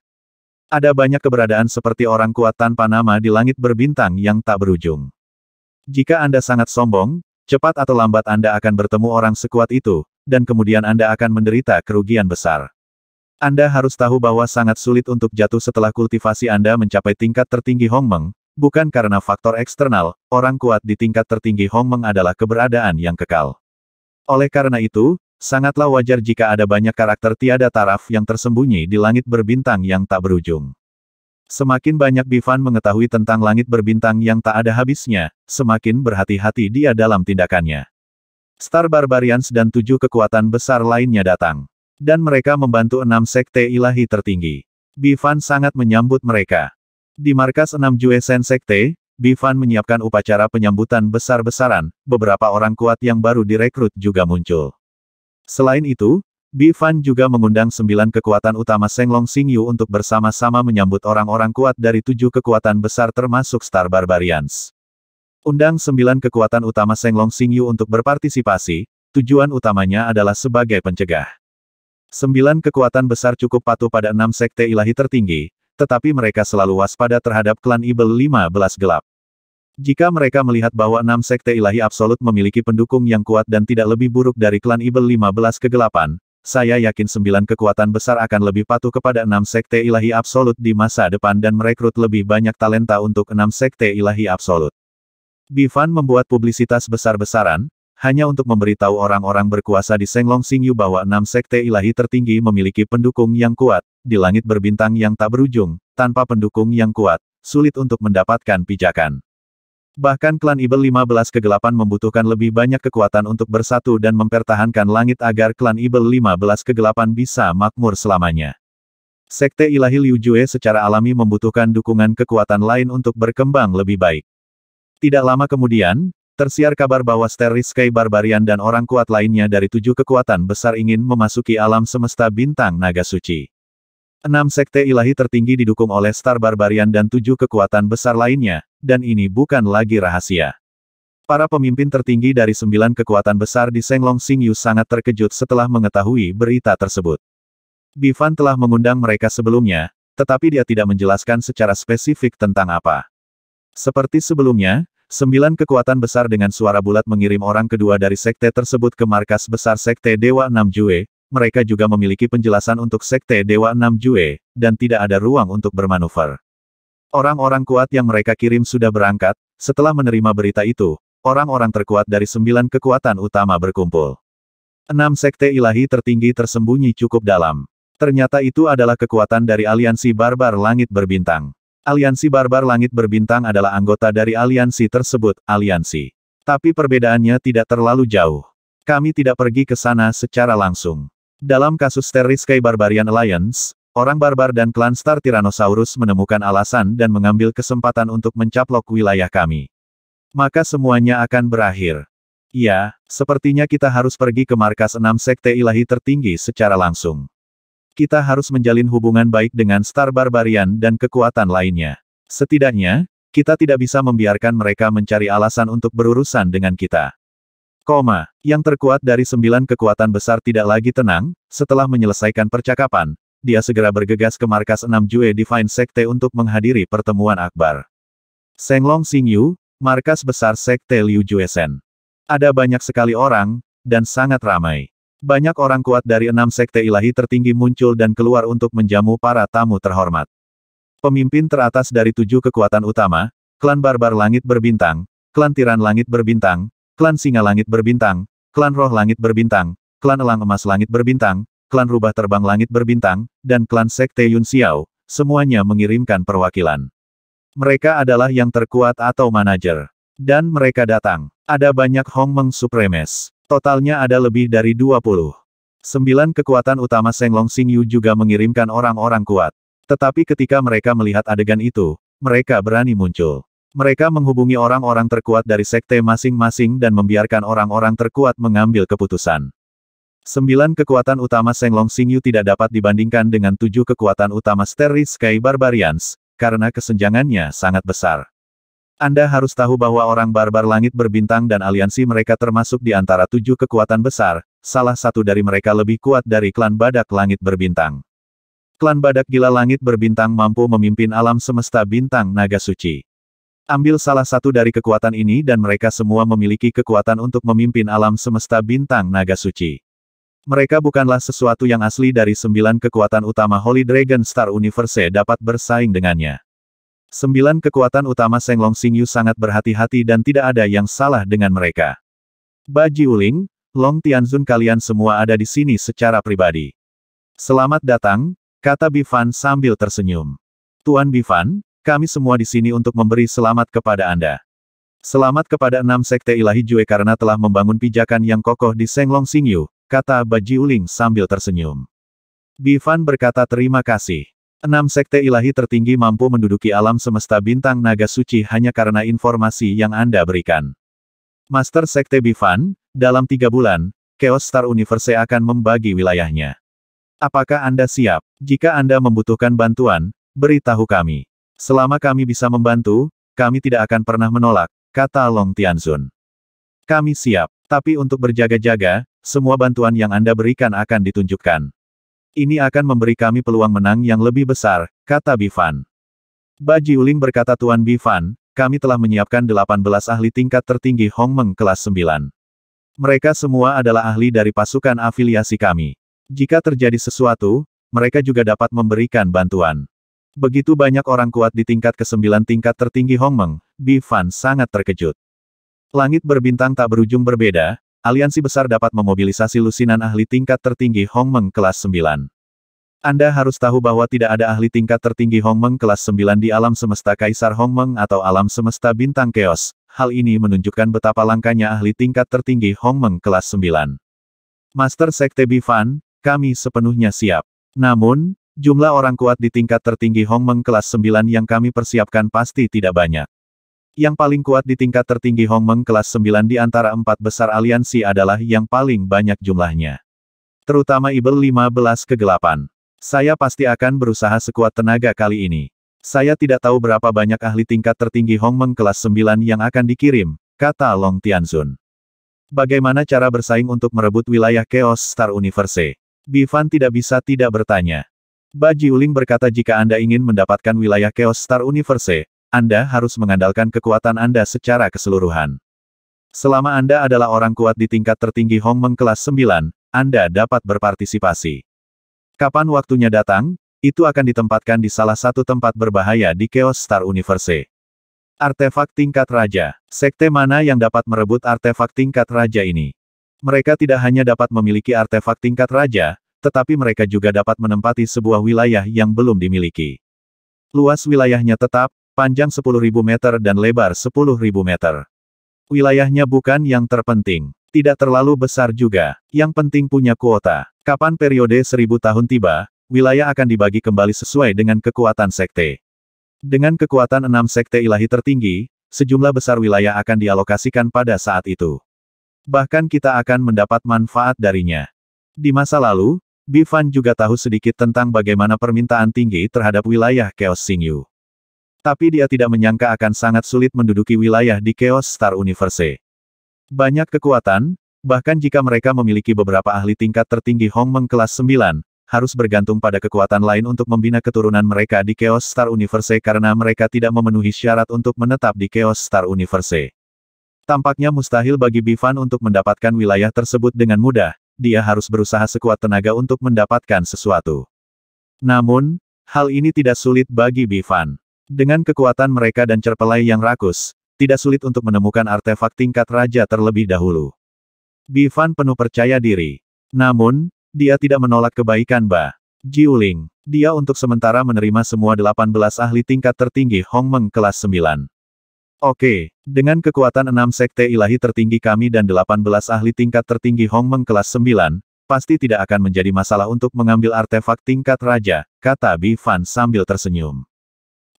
Speaker 1: Ada banyak keberadaan seperti orang kuat tanpa nama di langit berbintang yang tak berujung. Jika Anda sangat sombong, cepat atau lambat Anda akan bertemu orang sekuat itu, dan kemudian Anda akan menderita kerugian besar. Anda harus tahu bahwa sangat sulit untuk jatuh setelah kultivasi Anda mencapai tingkat tertinggi Hong Meng, bukan karena faktor eksternal, orang kuat di tingkat tertinggi Hong Meng adalah keberadaan yang kekal. Oleh karena itu, Sangatlah wajar jika ada banyak karakter tiada taraf yang tersembunyi di langit berbintang yang tak berujung. Semakin banyak Bivan mengetahui tentang langit berbintang yang tak ada habisnya, semakin berhati-hati dia dalam tindakannya. Star Barbarians dan tujuh kekuatan besar lainnya datang. Dan mereka membantu enam sekte ilahi tertinggi. Bivan sangat menyambut mereka. Di markas enam Juesen Sekte, Bivan menyiapkan upacara penyambutan besar-besaran, beberapa orang kuat yang baru direkrut juga muncul. Selain itu, Bi Fan juga mengundang sembilan kekuatan utama Senglong Xingyu untuk bersama-sama menyambut orang-orang kuat dari tujuh kekuatan besar termasuk Star Barbarians. Undang sembilan kekuatan utama Senglong Xingyu untuk berpartisipasi, tujuan utamanya adalah sebagai pencegah. Sembilan kekuatan besar cukup patuh pada enam sekte ilahi tertinggi, tetapi mereka selalu waspada terhadap klan Ibel 15 gelap. Jika mereka melihat bahwa enam sekte ilahi absolut memiliki pendukung yang kuat dan tidak lebih buruk dari klan Ibel 15 kegelapan, saya yakin sembilan kekuatan besar akan lebih patuh kepada enam sekte ilahi absolut di masa depan dan merekrut lebih banyak talenta untuk enam sekte ilahi absolut. Bivan membuat publisitas besar-besaran, hanya untuk memberitahu orang-orang berkuasa di Senglong Xingyu bahwa enam sekte ilahi tertinggi memiliki pendukung yang kuat, di langit berbintang yang tak berujung, tanpa pendukung yang kuat, sulit untuk mendapatkan pijakan. Bahkan klan Ibel 15 kegelapan membutuhkan lebih banyak kekuatan untuk bersatu dan mempertahankan langit agar klan Ibel 15 kegelapan bisa makmur selamanya. Sekte Ilahi Liu Jue secara alami membutuhkan dukungan kekuatan lain untuk berkembang lebih baik. Tidak lama kemudian, tersiar kabar bahwa Steris Sky Barbarian dan orang kuat lainnya dari tujuh kekuatan besar ingin memasuki alam semesta bintang naga suci. Enam sekte ilahi tertinggi didukung oleh Star Barbarian dan tujuh kekuatan besar lainnya, dan ini bukan lagi rahasia. Para pemimpin tertinggi dari sembilan kekuatan besar di Senglong Xingyu sangat terkejut setelah mengetahui berita tersebut. Bifan telah mengundang mereka sebelumnya, tetapi dia tidak menjelaskan secara spesifik tentang apa. Seperti sebelumnya, sembilan kekuatan besar dengan suara bulat mengirim orang kedua dari sekte tersebut ke markas besar sekte Dewa Namjue, mereka juga memiliki penjelasan untuk Sekte Dewa Enam Jue, dan tidak ada ruang untuk bermanuver. Orang-orang kuat yang mereka kirim sudah berangkat, setelah menerima berita itu, orang-orang terkuat dari sembilan kekuatan utama berkumpul. Enam Sekte Ilahi tertinggi tersembunyi cukup dalam. Ternyata itu adalah kekuatan dari Aliansi Barbar Langit Berbintang. Aliansi Barbar Langit Berbintang adalah anggota dari aliansi tersebut, aliansi. Tapi perbedaannya tidak terlalu jauh. Kami tidak pergi ke sana secara langsung. Dalam kasus Sky Barbarian Alliance, orang barbar dan klan Star Tyrannosaurus menemukan alasan dan mengambil kesempatan untuk mencaplok wilayah kami. Maka semuanya akan berakhir. Ya, sepertinya kita harus pergi ke markas enam sekte ilahi tertinggi secara langsung. Kita harus menjalin hubungan baik dengan Star Barbarian dan kekuatan lainnya. Setidaknya, kita tidak bisa membiarkan mereka mencari alasan untuk berurusan dengan kita. Koma, yang terkuat dari sembilan kekuatan besar tidak lagi tenang, setelah menyelesaikan percakapan, dia segera bergegas ke markas enam Jue Divine Sekte untuk menghadiri pertemuan akbar. Senglong Xingyu, markas besar Sekte Liu Juesen. Ada banyak sekali orang, dan sangat ramai. Banyak orang kuat dari enam Sekte Ilahi tertinggi muncul dan keluar untuk menjamu para tamu terhormat. Pemimpin teratas dari tujuh kekuatan utama, klan Barbar Langit Berbintang, klan Tiran Langit Berbintang, klan singa langit berbintang, klan roh langit berbintang, klan elang emas langit berbintang, klan rubah terbang langit berbintang, dan klan sekte Yun Xiao, semuanya mengirimkan perwakilan. Mereka adalah yang terkuat atau manajer. Dan mereka datang. Ada banyak Hong Meng Supremes. Totalnya ada lebih dari 20. Sembilan kekuatan utama Long Seng Sing Yu juga mengirimkan orang-orang kuat. Tetapi ketika mereka melihat adegan itu, mereka berani muncul. Mereka menghubungi orang-orang terkuat dari sekte masing-masing dan membiarkan orang-orang terkuat mengambil keputusan. Sembilan kekuatan utama Senglong Xingyu tidak dapat dibandingkan dengan tujuh kekuatan utama Steris Sky Barbarians, karena kesenjangannya sangat besar. Anda harus tahu bahwa orang barbar langit berbintang dan aliansi mereka termasuk di antara tujuh kekuatan besar, salah satu dari mereka lebih kuat dari klan badak langit berbintang. Klan badak gila langit berbintang mampu memimpin alam semesta bintang naga suci. Ambil salah satu dari kekuatan ini dan mereka semua memiliki kekuatan untuk memimpin alam semesta bintang naga suci. Mereka bukanlah sesuatu yang asli dari sembilan kekuatan utama Holy Dragon Star Universe dapat bersaing dengannya. Sembilan kekuatan utama Senglong Xingyu sangat berhati-hati dan tidak ada yang salah dengan mereka. Baji Uling, Long Tianzun kalian semua ada di sini secara pribadi. Selamat datang, kata Bifan sambil tersenyum. Tuan Bifan, kami semua di sini untuk memberi selamat kepada Anda. Selamat kepada enam sekte ilahi Jue karena telah membangun pijakan yang kokoh di Senglong Xingyu, kata Baji Uling sambil tersenyum. Bifan berkata terima kasih. Enam sekte ilahi tertinggi mampu menduduki alam semesta bintang naga suci hanya karena informasi yang Anda berikan. Master Sekte Bifan, dalam tiga bulan, Chaos Star Universe akan membagi wilayahnya. Apakah Anda siap? Jika Anda membutuhkan bantuan, beritahu kami. Selama kami bisa membantu, kami tidak akan pernah menolak, kata Long Tianzun. Kami siap, tapi untuk berjaga-jaga, semua bantuan yang Anda berikan akan ditunjukkan. Ini akan memberi kami peluang menang yang lebih besar, kata Bifan. Baji Uling berkata Tuan Bifan, kami telah menyiapkan 18 ahli tingkat tertinggi Hong Meng kelas 9. Mereka semua adalah ahli dari pasukan afiliasi kami. Jika terjadi sesuatu, mereka juga dapat memberikan bantuan. Begitu banyak orang kuat di tingkat ke-9 tingkat tertinggi Hongmeng, Bi Fan sangat terkejut. Langit berbintang tak berujung berbeda, aliansi besar dapat memobilisasi lusinan ahli tingkat tertinggi Hong Meng kelas 9. Anda harus tahu bahwa tidak ada ahli tingkat tertinggi Hong Meng kelas 9 di alam semesta Kaisar Hong Meng atau alam semesta bintang keos. Hal ini menunjukkan betapa langkanya ahli tingkat tertinggi Hong Meng kelas 9. Master Sekte Bifan, kami sepenuhnya siap. Namun, Jumlah orang kuat di tingkat tertinggi Hong Meng kelas 9 yang kami persiapkan pasti tidak banyak. Yang paling kuat di tingkat tertinggi Hong Meng kelas 9 di antara empat besar aliansi adalah yang paling banyak jumlahnya. Terutama Ibel 15 kegelapan. Saya pasti akan berusaha sekuat tenaga kali ini. Saya tidak tahu berapa banyak ahli tingkat tertinggi Hong Meng kelas 9 yang akan dikirim, kata Long Tianzun. Bagaimana cara bersaing untuk merebut wilayah Chaos Star Universe? Bifan tidak bisa tidak bertanya. Baji Uling berkata jika Anda ingin mendapatkan wilayah Chaos Star Universe, Anda harus mengandalkan kekuatan Anda secara keseluruhan. Selama Anda adalah orang kuat di tingkat tertinggi Hong Meng kelas 9, Anda dapat berpartisipasi. Kapan waktunya datang, itu akan ditempatkan di salah satu tempat berbahaya di Chaos Star Universe. Artefak tingkat raja. Sekte mana yang dapat merebut artefak tingkat raja ini? Mereka tidak hanya dapat memiliki artefak tingkat raja, tetapi mereka juga dapat menempati sebuah wilayah yang belum dimiliki. Luas wilayahnya tetap, panjang 10.000 meter dan lebar 10.000 meter. Wilayahnya bukan yang terpenting. Tidak terlalu besar juga. Yang penting punya kuota. Kapan periode 1000 tahun tiba, wilayah akan dibagi kembali sesuai dengan kekuatan sekte. Dengan kekuatan enam sekte ilahi tertinggi, sejumlah besar wilayah akan dialokasikan pada saat itu. Bahkan kita akan mendapat manfaat darinya. Di masa lalu, Bifan juga tahu sedikit tentang bagaimana permintaan tinggi terhadap wilayah Chaos Xingyu. Tapi dia tidak menyangka akan sangat sulit menduduki wilayah di Chaos Star Universe. Banyak kekuatan, bahkan jika mereka memiliki beberapa ahli tingkat tertinggi Hong Meng kelas 9, harus bergantung pada kekuatan lain untuk membina keturunan mereka di Chaos Star Universe karena mereka tidak memenuhi syarat untuk menetap di Chaos Star Universe. Tampaknya mustahil bagi Bifan untuk mendapatkan wilayah tersebut dengan mudah, dia harus berusaha sekuat tenaga untuk mendapatkan sesuatu. Namun, hal ini tidak sulit bagi Bifan. Dengan kekuatan mereka dan cerpelai yang rakus, tidak sulit untuk menemukan artefak tingkat raja terlebih dahulu. Bifan penuh percaya diri. Namun, dia tidak menolak kebaikan Ba. Jiuling. Dia untuk sementara menerima semua 18 ahli tingkat tertinggi Hongmeng kelas 9. Oke, dengan kekuatan enam sekte ilahi tertinggi kami dan 18 ahli tingkat tertinggi Hong Meng kelas 9, pasti tidak akan menjadi masalah untuk mengambil artefak tingkat raja, kata Bifan sambil tersenyum.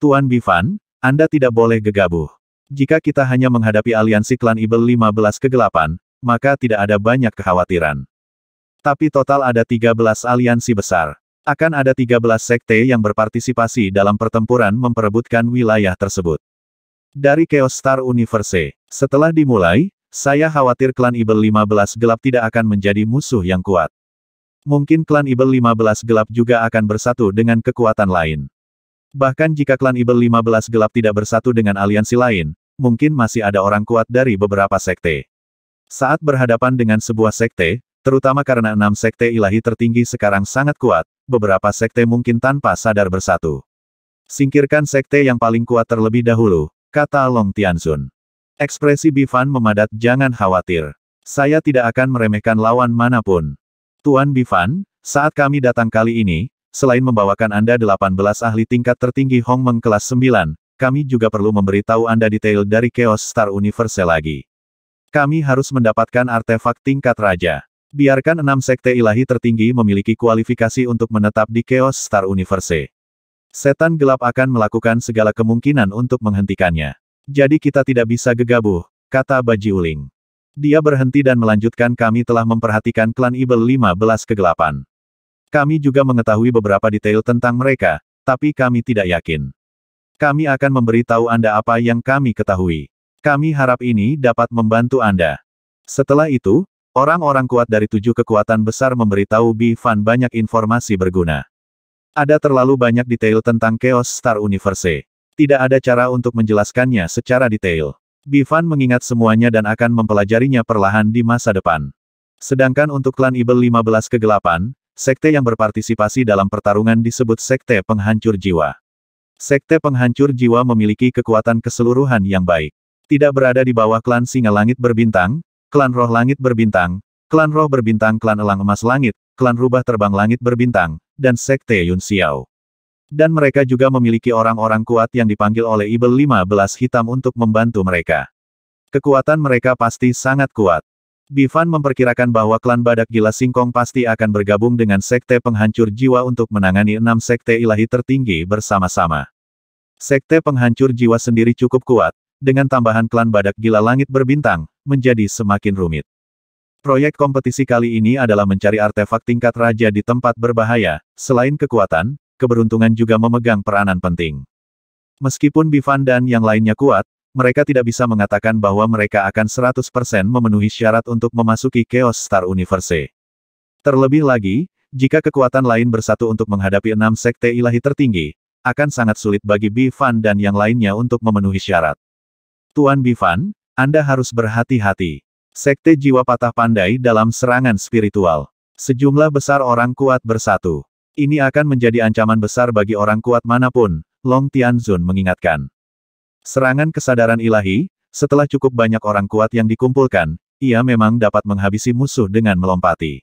Speaker 1: Tuan Bifan, Anda tidak boleh gegabah. Jika kita hanya menghadapi aliansi klan Ibel 15 kegelapan, maka tidak ada banyak kekhawatiran. Tapi total ada 13 aliansi besar. Akan ada 13 sekte yang berpartisipasi dalam pertempuran memperebutkan wilayah tersebut. Dari Chaos Star Universe. Setelah dimulai, saya khawatir klan Ibel 15 gelap tidak akan menjadi musuh yang kuat. Mungkin klan Ibel 15 gelap juga akan bersatu dengan kekuatan lain. Bahkan jika klan Ibel 15 gelap tidak bersatu dengan aliansi lain, mungkin masih ada orang kuat dari beberapa sekte. Saat berhadapan dengan sebuah sekte, terutama karena enam sekte ilahi tertinggi sekarang sangat kuat, beberapa sekte mungkin tanpa sadar bersatu. Singkirkan sekte yang paling kuat terlebih dahulu, Kata Long Tianzun. Ekspresi Bifan memadat jangan khawatir. Saya tidak akan meremehkan lawan manapun. Tuan Bifan, saat kami datang kali ini, selain membawakan Anda 18 ahli tingkat tertinggi Hong Meng kelas 9, kami juga perlu memberitahu Anda detail dari Chaos Star Universe lagi. Kami harus mendapatkan artefak tingkat raja. Biarkan enam sekte ilahi tertinggi memiliki kualifikasi untuk menetap di Chaos Star Universe. Setan gelap akan melakukan segala kemungkinan untuk menghentikannya. Jadi kita tidak bisa gegabah, kata Baji Uling. Dia berhenti dan melanjutkan kami telah memperhatikan klan Ibel 15 kegelapan. Kami juga mengetahui beberapa detail tentang mereka, tapi kami tidak yakin. Kami akan memberitahu Anda apa yang kami ketahui. Kami harap ini dapat membantu Anda. Setelah itu, orang-orang kuat dari tujuh kekuatan besar memberitahu Bi Fan banyak informasi berguna. Ada terlalu banyak detail tentang Chaos Star Universe. Tidak ada cara untuk menjelaskannya secara detail. Bivan mengingat semuanya dan akan mempelajarinya perlahan di masa depan. Sedangkan untuk klan Ibel 15 kegelapan, sekte yang berpartisipasi dalam pertarungan disebut sekte penghancur jiwa. Sekte penghancur jiwa memiliki kekuatan keseluruhan yang baik. Tidak berada di bawah klan Singa Langit Berbintang, klan Roh Langit Berbintang, klan Roh Berbintang, klan Elang Emas Langit, klan Rubah Terbang Langit Berbintang, dan Sekte Yun Xiao. Dan mereka juga memiliki orang-orang kuat yang dipanggil oleh Ibel 15 Hitam untuk membantu mereka. Kekuatan mereka pasti sangat kuat. Bifan memperkirakan bahwa klan Badak Gila Singkong pasti akan bergabung dengan Sekte Penghancur Jiwa untuk menangani enam Sekte Ilahi tertinggi bersama-sama. Sekte Penghancur Jiwa sendiri cukup kuat, dengan tambahan klan Badak Gila Langit Berbintang, menjadi semakin rumit. Proyek kompetisi kali ini adalah mencari artefak tingkat raja di tempat berbahaya, selain kekuatan, keberuntungan juga memegang peranan penting. Meskipun Bivan dan yang lainnya kuat, mereka tidak bisa mengatakan bahwa mereka akan 100% memenuhi syarat untuk memasuki Chaos Star Universe. Terlebih lagi, jika kekuatan lain bersatu untuk menghadapi enam sekte ilahi tertinggi, akan sangat sulit bagi Bivan dan yang lainnya untuk memenuhi syarat. Tuan Bivan, Anda harus berhati-hati. Sekte jiwa patah pandai dalam serangan spiritual. Sejumlah besar orang kuat bersatu. Ini akan menjadi ancaman besar bagi orang kuat manapun, Long Tianzun mengingatkan. Serangan kesadaran ilahi, setelah cukup banyak orang kuat yang dikumpulkan, ia memang dapat menghabisi musuh dengan melompati.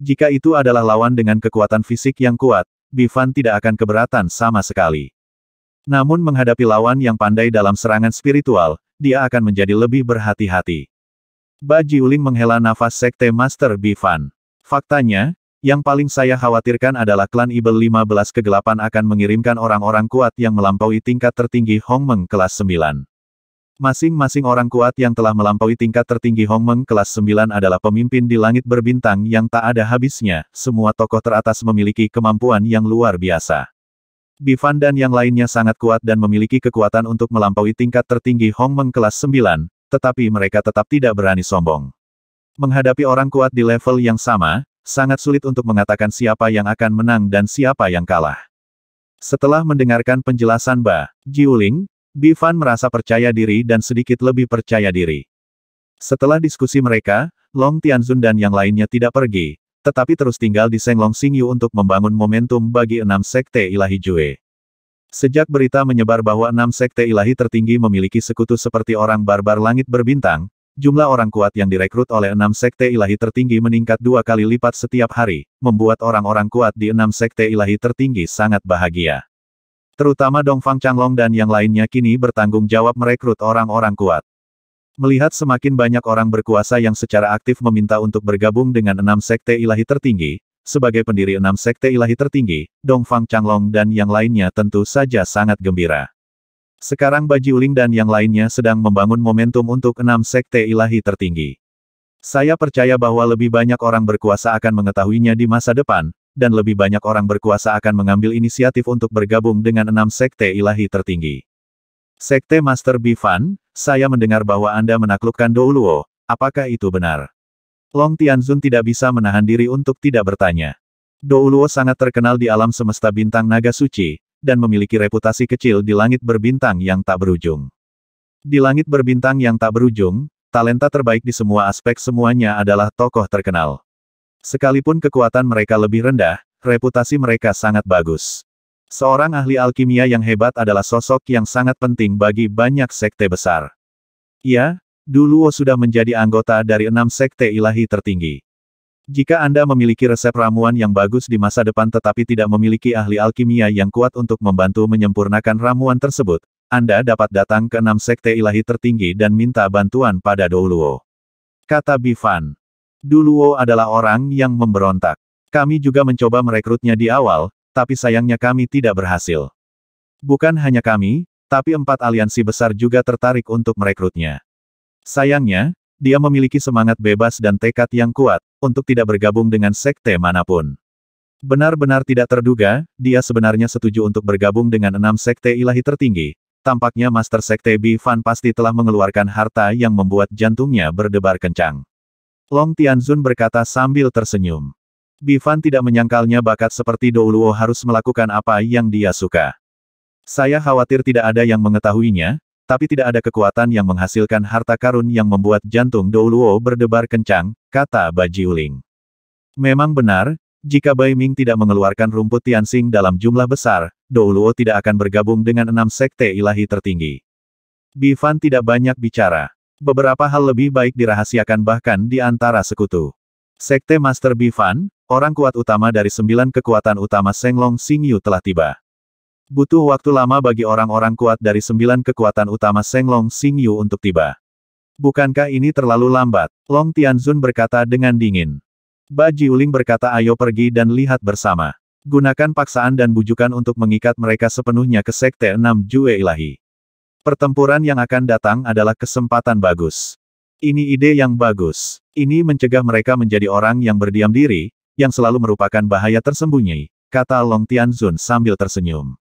Speaker 1: Jika itu adalah lawan dengan kekuatan fisik yang kuat, Bifan tidak akan keberatan sama sekali. Namun menghadapi lawan yang pandai dalam serangan spiritual, dia akan menjadi lebih berhati-hati. Ba Jiuling menghela nafas Sekte Master Bifan. Faktanya, yang paling saya khawatirkan adalah klan Ibel 15 kegelapan akan mengirimkan orang-orang kuat yang melampaui tingkat tertinggi Hong Meng kelas 9. Masing-masing orang kuat yang telah melampaui tingkat tertinggi Hong Meng kelas 9 adalah pemimpin di langit berbintang yang tak ada habisnya, semua tokoh teratas memiliki kemampuan yang luar biasa. Bifan dan yang lainnya sangat kuat dan memiliki kekuatan untuk melampaui tingkat tertinggi Hong Meng kelas 9, tetapi mereka tetap tidak berani sombong. Menghadapi orang kuat di level yang sama, sangat sulit untuk mengatakan siapa yang akan menang dan siapa yang kalah. Setelah mendengarkan penjelasan Ba Jiuling, Bifan merasa percaya diri dan sedikit lebih percaya diri. Setelah diskusi mereka, Long Tianzun dan yang lainnya tidak pergi, tetapi terus tinggal di Senglong Xingyu untuk membangun momentum bagi enam sekte ilahi Jue. Sejak berita menyebar bahwa enam sekte ilahi tertinggi memiliki sekutu seperti orang barbar langit berbintang, jumlah orang kuat yang direkrut oleh enam sekte ilahi tertinggi meningkat dua kali lipat setiap hari, membuat orang-orang kuat di enam sekte ilahi tertinggi sangat bahagia. Terutama Dongfang Changlong dan yang lainnya kini bertanggung jawab merekrut orang-orang kuat. Melihat semakin banyak orang berkuasa yang secara aktif meminta untuk bergabung dengan enam sekte ilahi tertinggi, sebagai pendiri enam sekte ilahi tertinggi, Dongfang Changlong dan yang lainnya tentu saja sangat gembira. Sekarang Baji Uling dan yang lainnya sedang membangun momentum untuk enam sekte ilahi tertinggi. Saya percaya bahwa lebih banyak orang berkuasa akan mengetahuinya di masa depan, dan lebih banyak orang berkuasa akan mengambil inisiatif untuk bergabung dengan enam sekte ilahi tertinggi. Sekte Master Bifan, saya mendengar bahwa Anda menaklukkan Douluo, apakah itu benar? Long Tianzun tidak bisa menahan diri untuk tidak bertanya. Douluo sangat terkenal di alam semesta bintang naga suci, dan memiliki reputasi kecil di langit berbintang yang tak berujung. Di langit berbintang yang tak berujung, talenta terbaik di semua aspek semuanya adalah tokoh terkenal. Sekalipun kekuatan mereka lebih rendah, reputasi mereka sangat bagus. Seorang ahli alkimia yang hebat adalah sosok yang sangat penting bagi banyak sekte besar. Ya. Duluo sudah menjadi anggota dari enam sekte ilahi tertinggi. Jika Anda memiliki resep ramuan yang bagus di masa depan tetapi tidak memiliki ahli alkimia yang kuat untuk membantu menyempurnakan ramuan tersebut, Anda dapat datang ke enam sekte ilahi tertinggi dan minta bantuan pada Duluo. Kata Bifan. Duluo adalah orang yang memberontak. Kami juga mencoba merekrutnya di awal, tapi sayangnya kami tidak berhasil. Bukan hanya kami, tapi empat aliansi besar juga tertarik untuk merekrutnya. Sayangnya, dia memiliki semangat bebas dan tekad yang kuat, untuk tidak bergabung dengan sekte manapun. Benar-benar tidak terduga, dia sebenarnya setuju untuk bergabung dengan enam sekte ilahi tertinggi. Tampaknya Master Sekte Bi Fan pasti telah mengeluarkan harta yang membuat jantungnya berdebar kencang. Long Tianzun berkata sambil tersenyum. Bi Fan tidak menyangkalnya bakat seperti Douluo harus melakukan apa yang dia suka. Saya khawatir tidak ada yang mengetahuinya, tapi tidak ada kekuatan yang menghasilkan harta karun yang membuat jantung Douluo berdebar kencang, kata Baji Memang benar, jika Bai Ming tidak mengeluarkan rumput Tianxing dalam jumlah besar, Douluo tidak akan bergabung dengan enam sekte ilahi tertinggi. Bifan tidak banyak bicara. Beberapa hal lebih baik dirahasiakan bahkan di antara sekutu. Sekte Master Bifan, orang kuat utama dari sembilan kekuatan utama Senglong Xingyu telah tiba. Butuh waktu lama bagi orang-orang kuat dari sembilan kekuatan utama Senglong Yu untuk tiba. Bukankah ini terlalu lambat? Long Tianzun berkata dengan dingin. Ba Jiuling berkata ayo pergi dan lihat bersama. Gunakan paksaan dan bujukan untuk mengikat mereka sepenuhnya ke Sekte 6 Jue Ilahi. Pertempuran yang akan datang adalah kesempatan bagus. Ini ide yang bagus. Ini mencegah mereka menjadi orang yang berdiam diri, yang selalu merupakan bahaya tersembunyi, kata Long Tianzun sambil tersenyum.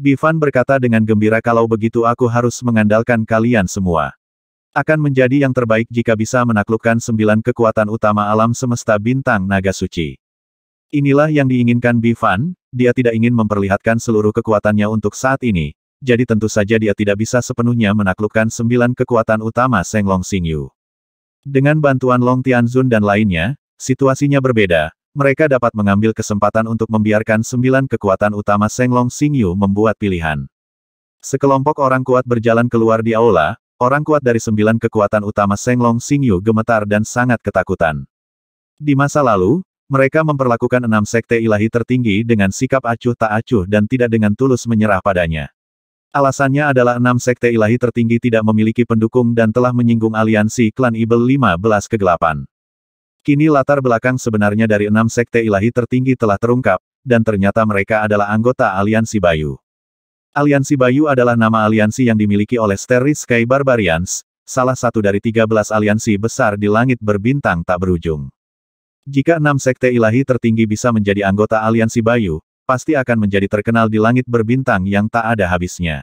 Speaker 1: Bifan berkata dengan gembira kalau begitu aku harus mengandalkan kalian semua. Akan menjadi yang terbaik jika bisa menaklukkan sembilan kekuatan utama alam semesta bintang naga suci. Inilah yang diinginkan Bifan. dia tidak ingin memperlihatkan seluruh kekuatannya untuk saat ini, jadi tentu saja dia tidak bisa sepenuhnya menaklukkan sembilan kekuatan utama Seng Long Xingyu. Dengan bantuan Long Tianzun dan lainnya, situasinya berbeda, mereka dapat mengambil kesempatan untuk membiarkan sembilan kekuatan utama Senglong Xingyu membuat pilihan. Sekelompok orang kuat berjalan keluar di aula, orang kuat dari sembilan kekuatan utama Senglong Xingyu gemetar dan sangat ketakutan. Di masa lalu, mereka memperlakukan enam sekte ilahi tertinggi dengan sikap acuh tak acuh dan tidak dengan tulus menyerah padanya. Alasannya adalah enam sekte ilahi tertinggi tidak memiliki pendukung dan telah menyinggung aliansi klan Ibel 15 kegelapan. Kini latar belakang sebenarnya dari enam sekte ilahi tertinggi telah terungkap, dan ternyata mereka adalah anggota Aliansi Bayu. Aliansi Bayu adalah nama aliansi yang dimiliki oleh Steris Sky Barbarians, salah satu dari 13 aliansi besar di langit berbintang tak berujung. Jika enam sekte ilahi tertinggi bisa menjadi anggota Aliansi Bayu, pasti akan menjadi terkenal di langit berbintang yang tak ada habisnya.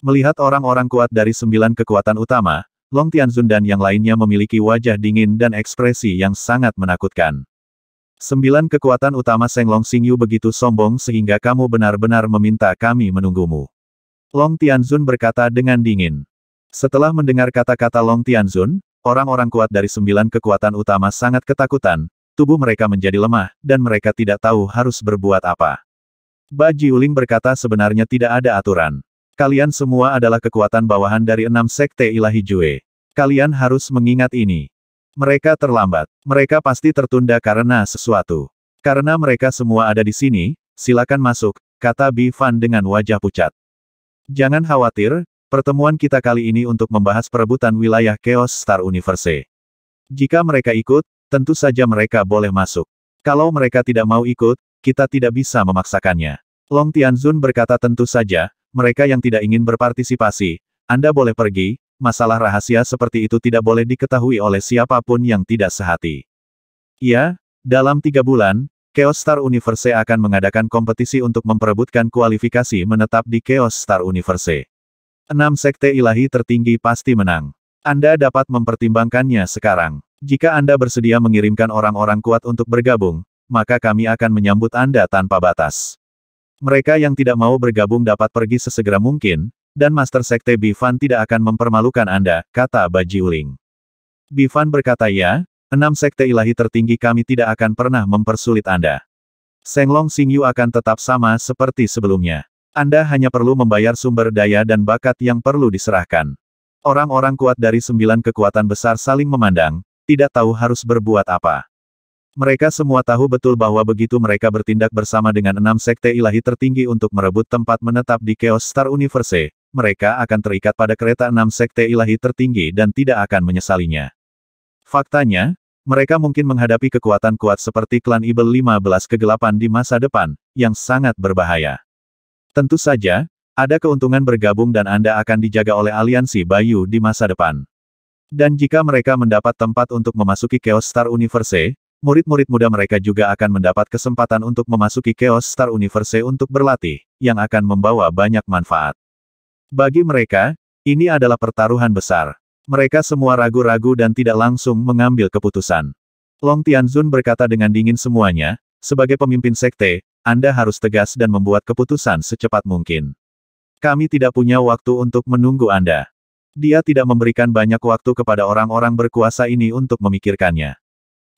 Speaker 1: Melihat orang-orang kuat dari sembilan kekuatan utama, Long Tianzun dan yang lainnya memiliki wajah dingin dan ekspresi yang sangat menakutkan. Sembilan kekuatan utama Seng Long Xingyu begitu sombong sehingga kamu benar-benar meminta kami menunggumu. Long Tianzun berkata dengan dingin. Setelah mendengar kata-kata Long Tianzun, orang-orang kuat dari sembilan kekuatan utama sangat ketakutan, tubuh mereka menjadi lemah, dan mereka tidak tahu harus berbuat apa. Ba Jiuling berkata sebenarnya tidak ada aturan. Kalian semua adalah kekuatan bawahan dari enam sekte ilahi Jue. Kalian harus mengingat ini. Mereka terlambat. Mereka pasti tertunda karena sesuatu. Karena mereka semua ada di sini, silakan masuk, kata Bi Fan dengan wajah pucat. Jangan khawatir, pertemuan kita kali ini untuk membahas perebutan wilayah Chaos Star Universe. Jika mereka ikut, tentu saja mereka boleh masuk. Kalau mereka tidak mau ikut, kita tidak bisa memaksakannya. Long Tianzun berkata tentu saja, mereka yang tidak ingin berpartisipasi, Anda boleh pergi, masalah rahasia seperti itu tidak boleh diketahui oleh siapapun yang tidak sehati. Ya, dalam tiga bulan, Chaos Star Universe akan mengadakan kompetisi untuk memperebutkan kualifikasi menetap di Chaos Star Universe. Enam sekte ilahi tertinggi pasti menang. Anda dapat mempertimbangkannya sekarang. Jika Anda bersedia mengirimkan orang-orang kuat untuk bergabung, maka kami akan menyambut Anda tanpa batas. Mereka yang tidak mau bergabung dapat pergi sesegera mungkin, dan Master Sekte Bifan tidak akan mempermalukan Anda, kata Baji Bifan berkata ya, enam sekte ilahi tertinggi kami tidak akan pernah mempersulit Anda. Senglong Xingyu akan tetap sama seperti sebelumnya. Anda hanya perlu membayar sumber daya dan bakat yang perlu diserahkan. Orang-orang kuat dari sembilan kekuatan besar saling memandang, tidak tahu harus berbuat apa. Mereka semua tahu betul bahwa begitu mereka bertindak bersama dengan enam sekte ilahi tertinggi untuk merebut tempat menetap di Chaos Star Universe, mereka akan terikat pada kereta enam sekte ilahi tertinggi dan tidak akan menyesalinya. Faktanya, mereka mungkin menghadapi kekuatan kuat seperti klan Ibel 15 kegelapan di masa depan, yang sangat berbahaya. Tentu saja, ada keuntungan bergabung dan Anda akan dijaga oleh aliansi Bayu di masa depan. Dan jika mereka mendapat tempat untuk memasuki Chaos Star Universe, murid-murid muda mereka juga akan mendapat kesempatan untuk memasuki Chaos Star Universe untuk berlatih, yang akan membawa banyak manfaat. Bagi mereka, ini adalah pertaruhan besar. Mereka semua ragu-ragu dan tidak langsung mengambil keputusan. Long Tianzun berkata dengan dingin semuanya, sebagai pemimpin sekte, Anda harus tegas dan membuat keputusan secepat mungkin. Kami tidak punya waktu untuk menunggu Anda. Dia tidak memberikan banyak waktu kepada orang-orang berkuasa ini untuk memikirkannya.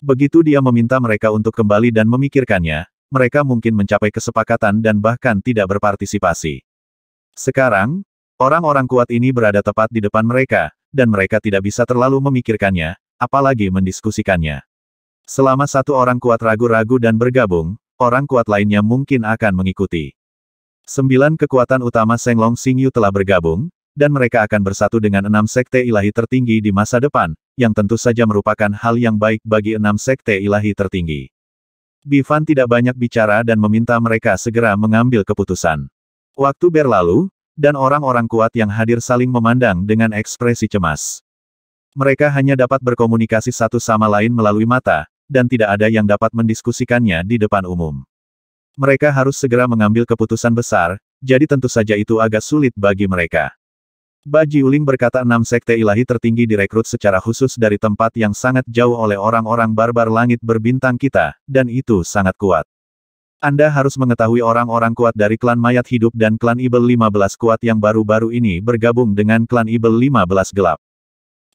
Speaker 1: Begitu dia meminta mereka untuk kembali dan memikirkannya, mereka mungkin mencapai kesepakatan dan bahkan tidak berpartisipasi. Sekarang, orang-orang kuat ini berada tepat di depan mereka, dan mereka tidak bisa terlalu memikirkannya, apalagi mendiskusikannya. Selama satu orang kuat ragu-ragu dan bergabung, orang kuat lainnya mungkin akan mengikuti. Sembilan kekuatan utama Senglong Xingyu telah bergabung, dan mereka akan bersatu dengan enam sekte ilahi tertinggi di masa depan, yang tentu saja merupakan hal yang baik bagi enam sekte ilahi tertinggi. Bivan tidak banyak bicara dan meminta mereka segera mengambil keputusan. Waktu berlalu, dan orang-orang kuat yang hadir saling memandang dengan ekspresi cemas. Mereka hanya dapat berkomunikasi satu sama lain melalui mata, dan tidak ada yang dapat mendiskusikannya di depan umum. Mereka harus segera mengambil keputusan besar, jadi tentu saja itu agak sulit bagi mereka. Baji Uling berkata enam sekte ilahi tertinggi direkrut secara khusus dari tempat yang sangat jauh oleh orang-orang barbar langit berbintang kita, dan itu sangat kuat. Anda harus mengetahui orang-orang kuat dari klan mayat hidup dan klan Ibel 15 kuat yang baru-baru ini bergabung dengan klan Ibel 15 gelap.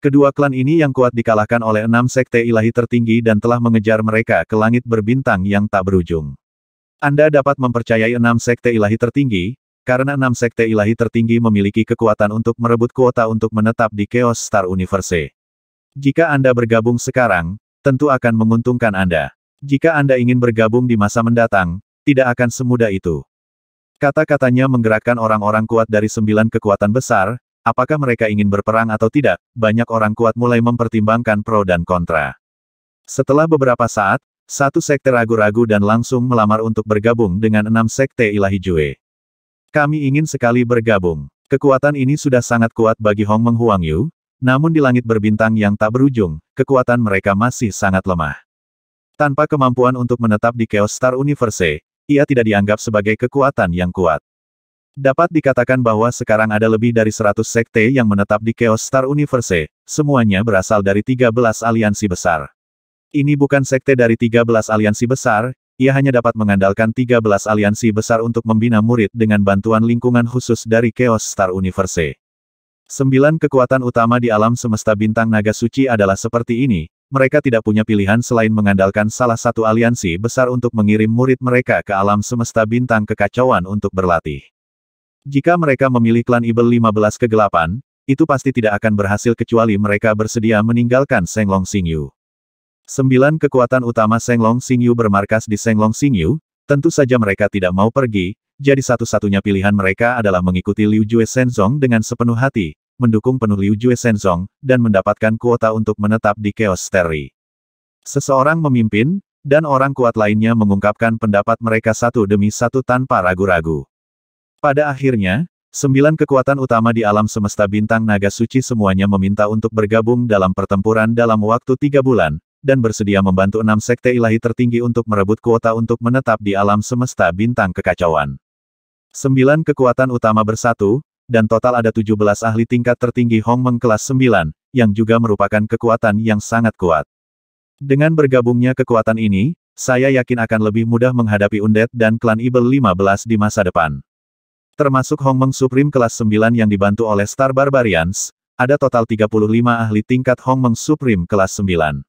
Speaker 1: Kedua klan ini yang kuat dikalahkan oleh enam sekte ilahi tertinggi dan telah mengejar mereka ke langit berbintang yang tak berujung. Anda dapat mempercayai enam sekte ilahi tertinggi, karena enam sekte ilahi tertinggi memiliki kekuatan untuk merebut kuota untuk menetap di Chaos Star Universe. Jika Anda bergabung sekarang, tentu akan menguntungkan Anda. Jika Anda ingin bergabung di masa mendatang, tidak akan semudah itu. Kata-katanya menggerakkan orang-orang kuat dari sembilan kekuatan besar, apakah mereka ingin berperang atau tidak, banyak orang kuat mulai mempertimbangkan pro dan kontra. Setelah beberapa saat, satu sekte ragu-ragu dan langsung melamar untuk bergabung dengan enam sekte ilahi Jue. Kami ingin sekali bergabung. Kekuatan ini sudah sangat kuat bagi Hong Meng Huang Yu, namun di langit berbintang yang tak berujung, kekuatan mereka masih sangat lemah. Tanpa kemampuan untuk menetap di Chaos Star Universe, ia tidak dianggap sebagai kekuatan yang kuat. Dapat dikatakan bahwa sekarang ada lebih dari 100 sekte yang menetap di Chaos Star Universe, semuanya berasal dari 13 aliansi besar. Ini bukan sekte dari 13 aliansi besar, ia hanya dapat mengandalkan 13 aliansi besar untuk membina murid dengan bantuan lingkungan khusus dari Chaos Star Universe. Sembilan kekuatan utama di alam semesta bintang naga suci adalah seperti ini, mereka tidak punya pilihan selain mengandalkan salah satu aliansi besar untuk mengirim murid mereka ke alam semesta bintang kekacauan untuk berlatih. Jika mereka memilih klan Ibel 15 kegelapan, itu pasti tidak akan berhasil kecuali mereka bersedia meninggalkan Senglong Xingyu. Sembilan kekuatan utama Senglong Xingyu bermarkas di Senglong Xingyu, tentu saja mereka tidak mau pergi, jadi satu-satunya pilihan mereka adalah mengikuti Liu Jue Shenzong dengan sepenuh hati, mendukung penuh Liu Jue Shenzong, dan mendapatkan kuota untuk menetap di Chaos Terry. Seseorang memimpin, dan orang kuat lainnya mengungkapkan pendapat mereka satu demi satu tanpa ragu-ragu. Pada akhirnya, sembilan kekuatan utama di alam semesta bintang naga suci semuanya meminta untuk bergabung dalam pertempuran dalam waktu tiga bulan, dan bersedia membantu enam sekte ilahi tertinggi untuk merebut kuota untuk menetap di alam semesta bintang kekacauan. Sembilan kekuatan utama bersatu, dan total ada 17 ahli tingkat tertinggi Hong Meng kelas 9, yang juga merupakan kekuatan yang sangat kuat. Dengan bergabungnya kekuatan ini, saya yakin akan lebih mudah menghadapi Undead dan klan Ibel 15 di masa depan. Termasuk Hong Meng Supreme kelas 9 yang dibantu oleh Star Barbarians, ada total 35 ahli tingkat Hong Meng Supreme kelas 9.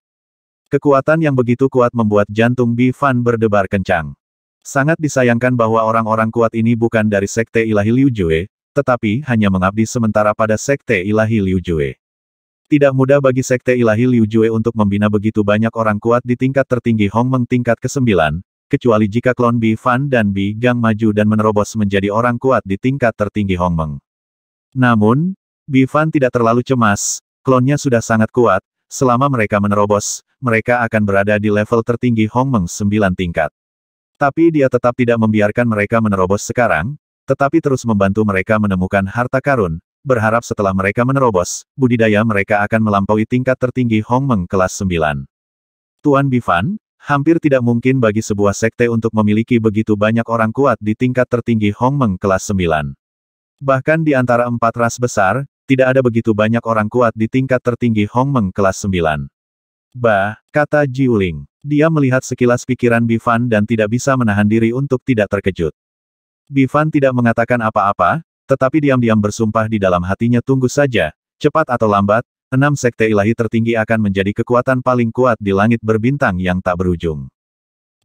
Speaker 1: Kekuatan yang begitu kuat membuat jantung Bi Fan berdebar kencang. Sangat disayangkan bahwa orang-orang kuat ini bukan dari Sekte Ilahi Liu Jue, tetapi hanya mengabdi sementara pada Sekte Ilahi Liu Jue. Tidak mudah bagi Sekte Ilahi Liu Jue untuk membina begitu banyak orang kuat di tingkat tertinggi Hong Meng tingkat ke-9, kecuali jika klon Bi Fan dan Bi Gang maju dan menerobos menjadi orang kuat di tingkat tertinggi Hong Meng. Namun, Bi Fan tidak terlalu cemas, klonnya sudah sangat kuat, Selama mereka menerobos, mereka akan berada di level tertinggi Hong Meng 9 tingkat. Tapi dia tetap tidak membiarkan mereka menerobos sekarang, tetapi terus membantu mereka menemukan harta karun, berharap setelah mereka menerobos, budidaya mereka akan melampaui tingkat tertinggi Hong Meng kelas 9. Tuan Bifan, hampir tidak mungkin bagi sebuah sekte untuk memiliki begitu banyak orang kuat di tingkat tertinggi Hong Meng kelas 9. Bahkan di antara empat ras besar, tidak ada begitu banyak orang kuat di tingkat tertinggi Hong Meng kelas 9. Bah, kata Jiuling. Dia melihat sekilas pikiran Bifan dan tidak bisa menahan diri untuk tidak terkejut. Bifan tidak mengatakan apa-apa, tetapi diam-diam bersumpah di dalam hatinya tunggu saja, cepat atau lambat, enam sekte ilahi tertinggi akan menjadi kekuatan paling kuat di langit berbintang yang tak berujung.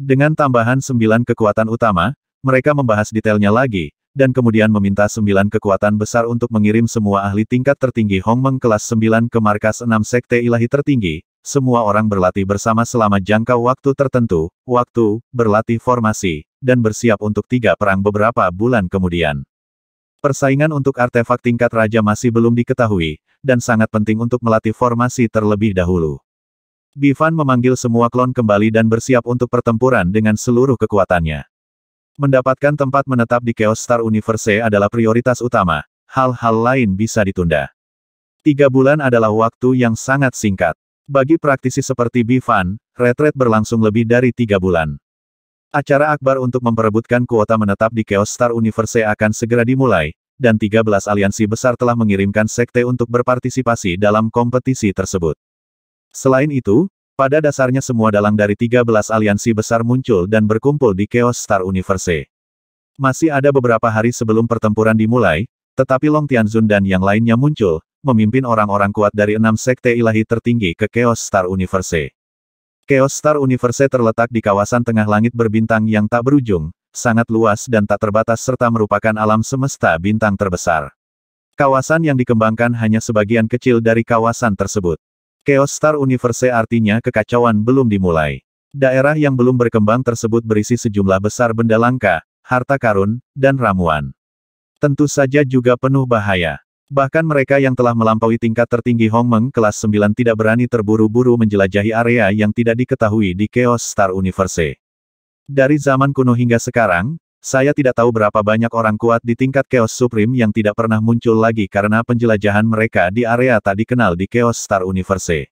Speaker 1: Dengan tambahan sembilan kekuatan utama, mereka membahas detailnya lagi, dan kemudian meminta sembilan kekuatan besar untuk mengirim semua ahli tingkat tertinggi Hong Meng kelas 9 ke markas 6 Sekte Ilahi tertinggi. Semua orang berlatih bersama selama jangka waktu tertentu, waktu, berlatih formasi, dan bersiap untuk tiga perang beberapa bulan kemudian. Persaingan untuk artefak tingkat raja masih belum diketahui, dan sangat penting untuk melatih formasi terlebih dahulu. Bivan memanggil semua klon kembali dan bersiap untuk pertempuran dengan seluruh kekuatannya. Mendapatkan tempat menetap di Chaos Star Universe adalah prioritas utama, hal-hal lain bisa ditunda. Tiga bulan adalah waktu yang sangat singkat. Bagi praktisi seperti Bivan. retret berlangsung lebih dari tiga bulan. Acara akbar untuk memperebutkan kuota menetap di Chaos Star Universe akan segera dimulai, dan 13 aliansi besar telah mengirimkan sekte untuk berpartisipasi dalam kompetisi tersebut. Selain itu, pada dasarnya semua dalang dari 13 aliansi besar muncul dan berkumpul di Chaos Star Universe. Masih ada beberapa hari sebelum pertempuran dimulai, tetapi Long Tianzun dan yang lainnya muncul, memimpin orang-orang kuat dari enam sekte ilahi tertinggi ke Chaos Star Universe. Chaos Star Universe terletak di kawasan tengah langit berbintang yang tak berujung, sangat luas dan tak terbatas serta merupakan alam semesta bintang terbesar. Kawasan yang dikembangkan hanya sebagian kecil dari kawasan tersebut. Chaos Star Universe artinya kekacauan belum dimulai. Daerah yang belum berkembang tersebut berisi sejumlah besar benda langka, harta karun, dan ramuan. Tentu saja juga penuh bahaya. Bahkan mereka yang telah melampaui tingkat tertinggi Hong Meng kelas 9 tidak berani terburu-buru menjelajahi area yang tidak diketahui di Chaos Star Universe. Dari zaman kuno hingga sekarang, saya tidak tahu berapa banyak orang kuat di tingkat Chaos Supreme yang tidak pernah muncul lagi karena penjelajahan mereka di area tak dikenal di Chaos Star Universe.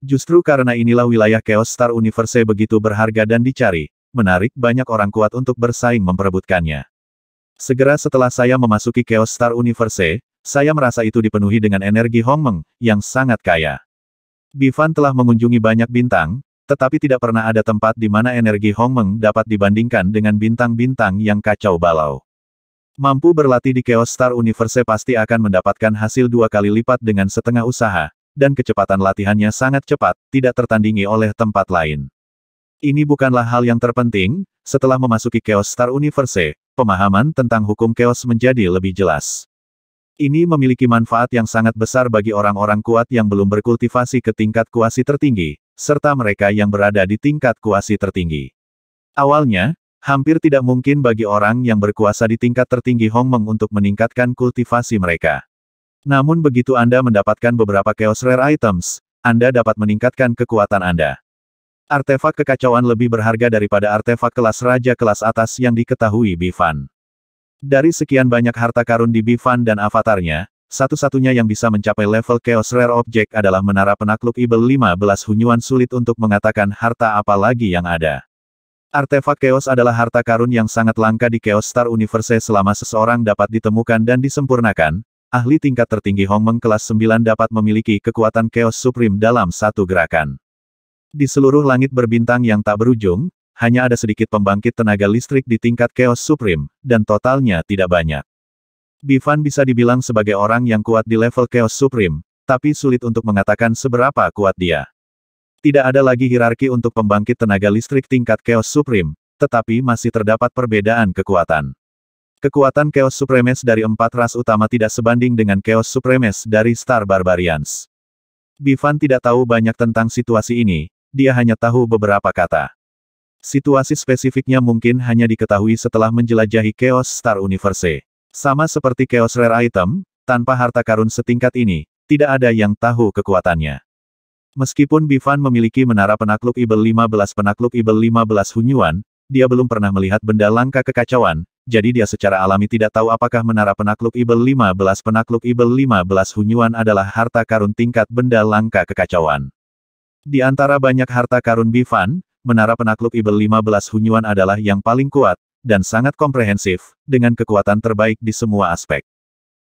Speaker 1: Justru karena inilah wilayah Chaos Star Universe begitu berharga dan dicari, menarik banyak orang kuat untuk bersaing memperebutkannya. Segera setelah saya memasuki Chaos Star Universe, saya merasa itu dipenuhi dengan energi Hongmeng, yang sangat kaya. Bivan telah mengunjungi banyak bintang, tetapi tidak pernah ada tempat di mana energi Hong Meng dapat dibandingkan dengan bintang-bintang yang kacau balau. Mampu berlatih di Chaos Star Universe pasti akan mendapatkan hasil dua kali lipat dengan setengah usaha, dan kecepatan latihannya sangat cepat, tidak tertandingi oleh tempat lain. Ini bukanlah hal yang terpenting, setelah memasuki Chaos Star Universe, pemahaman tentang hukum chaos menjadi lebih jelas. Ini memiliki manfaat yang sangat besar bagi orang-orang kuat yang belum berkultivasi ke tingkat kuasi tertinggi, serta mereka yang berada di tingkat kuasi tertinggi. Awalnya, hampir tidak mungkin bagi orang yang berkuasa di tingkat tertinggi Hong Meng untuk meningkatkan kultivasi mereka. Namun begitu Anda mendapatkan beberapa Chaos Rare Items, Anda dapat meningkatkan kekuatan Anda. Artefak kekacauan lebih berharga daripada artefak kelas raja kelas atas yang diketahui Bifan. Dari sekian banyak harta karun di Bifan dan avatarnya, satu-satunya yang bisa mencapai level Chaos Rare Object adalah menara penakluk Ibel 15 Hunyuan sulit untuk mengatakan harta apa lagi yang ada. Artefak Chaos adalah harta karun yang sangat langka di Chaos Star Universe selama seseorang dapat ditemukan dan disempurnakan, ahli tingkat tertinggi hong meng kelas 9 dapat memiliki kekuatan Chaos Supreme dalam satu gerakan. Di seluruh langit berbintang yang tak berujung, hanya ada sedikit pembangkit tenaga listrik di tingkat Chaos Supreme, dan totalnya tidak banyak. Bifan bisa dibilang sebagai orang yang kuat di level Chaos Supreme, tapi sulit untuk mengatakan seberapa kuat dia. Tidak ada lagi hierarki untuk pembangkit tenaga listrik tingkat Chaos Supreme, tetapi masih terdapat perbedaan kekuatan. Kekuatan Chaos Supremes dari empat ras utama tidak sebanding dengan Chaos Supremes dari Star Barbarians. Bifan tidak tahu banyak tentang situasi ini, dia hanya tahu beberapa kata. Situasi spesifiknya mungkin hanya diketahui setelah menjelajahi Chaos Star Universe. Sama seperti Chaos Rare Item, tanpa harta karun setingkat ini, tidak ada yang tahu kekuatannya. Meskipun Bifan memiliki menara penakluk Ibel 15 penakluk Ibel 15 Hunyuan, dia belum pernah melihat benda langka kekacauan, jadi dia secara alami tidak tahu apakah menara penakluk Ibel 15 penakluk Ibel 15 Hunyuan adalah harta karun tingkat benda langka kekacauan. Di antara banyak harta karun Bifan, menara penakluk Ibel 15 Hunyuan adalah yang paling kuat, dan sangat komprehensif, dengan kekuatan terbaik di semua aspek.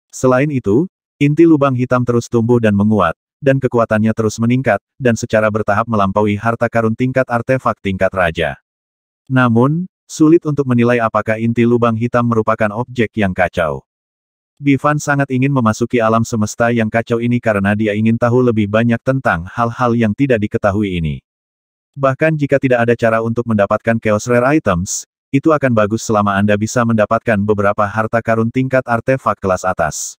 Speaker 1: Selain itu, inti lubang hitam terus tumbuh dan menguat, dan kekuatannya terus meningkat, dan secara bertahap melampaui harta karun tingkat artefak tingkat raja. Namun, sulit untuk menilai apakah inti lubang hitam merupakan objek yang kacau. Bivan sangat ingin memasuki alam semesta yang kacau ini karena dia ingin tahu lebih banyak tentang hal-hal yang tidak diketahui ini. Bahkan jika tidak ada cara untuk mendapatkan Chaos Rare Items, itu akan bagus selama Anda bisa mendapatkan beberapa harta karun tingkat artefak kelas atas.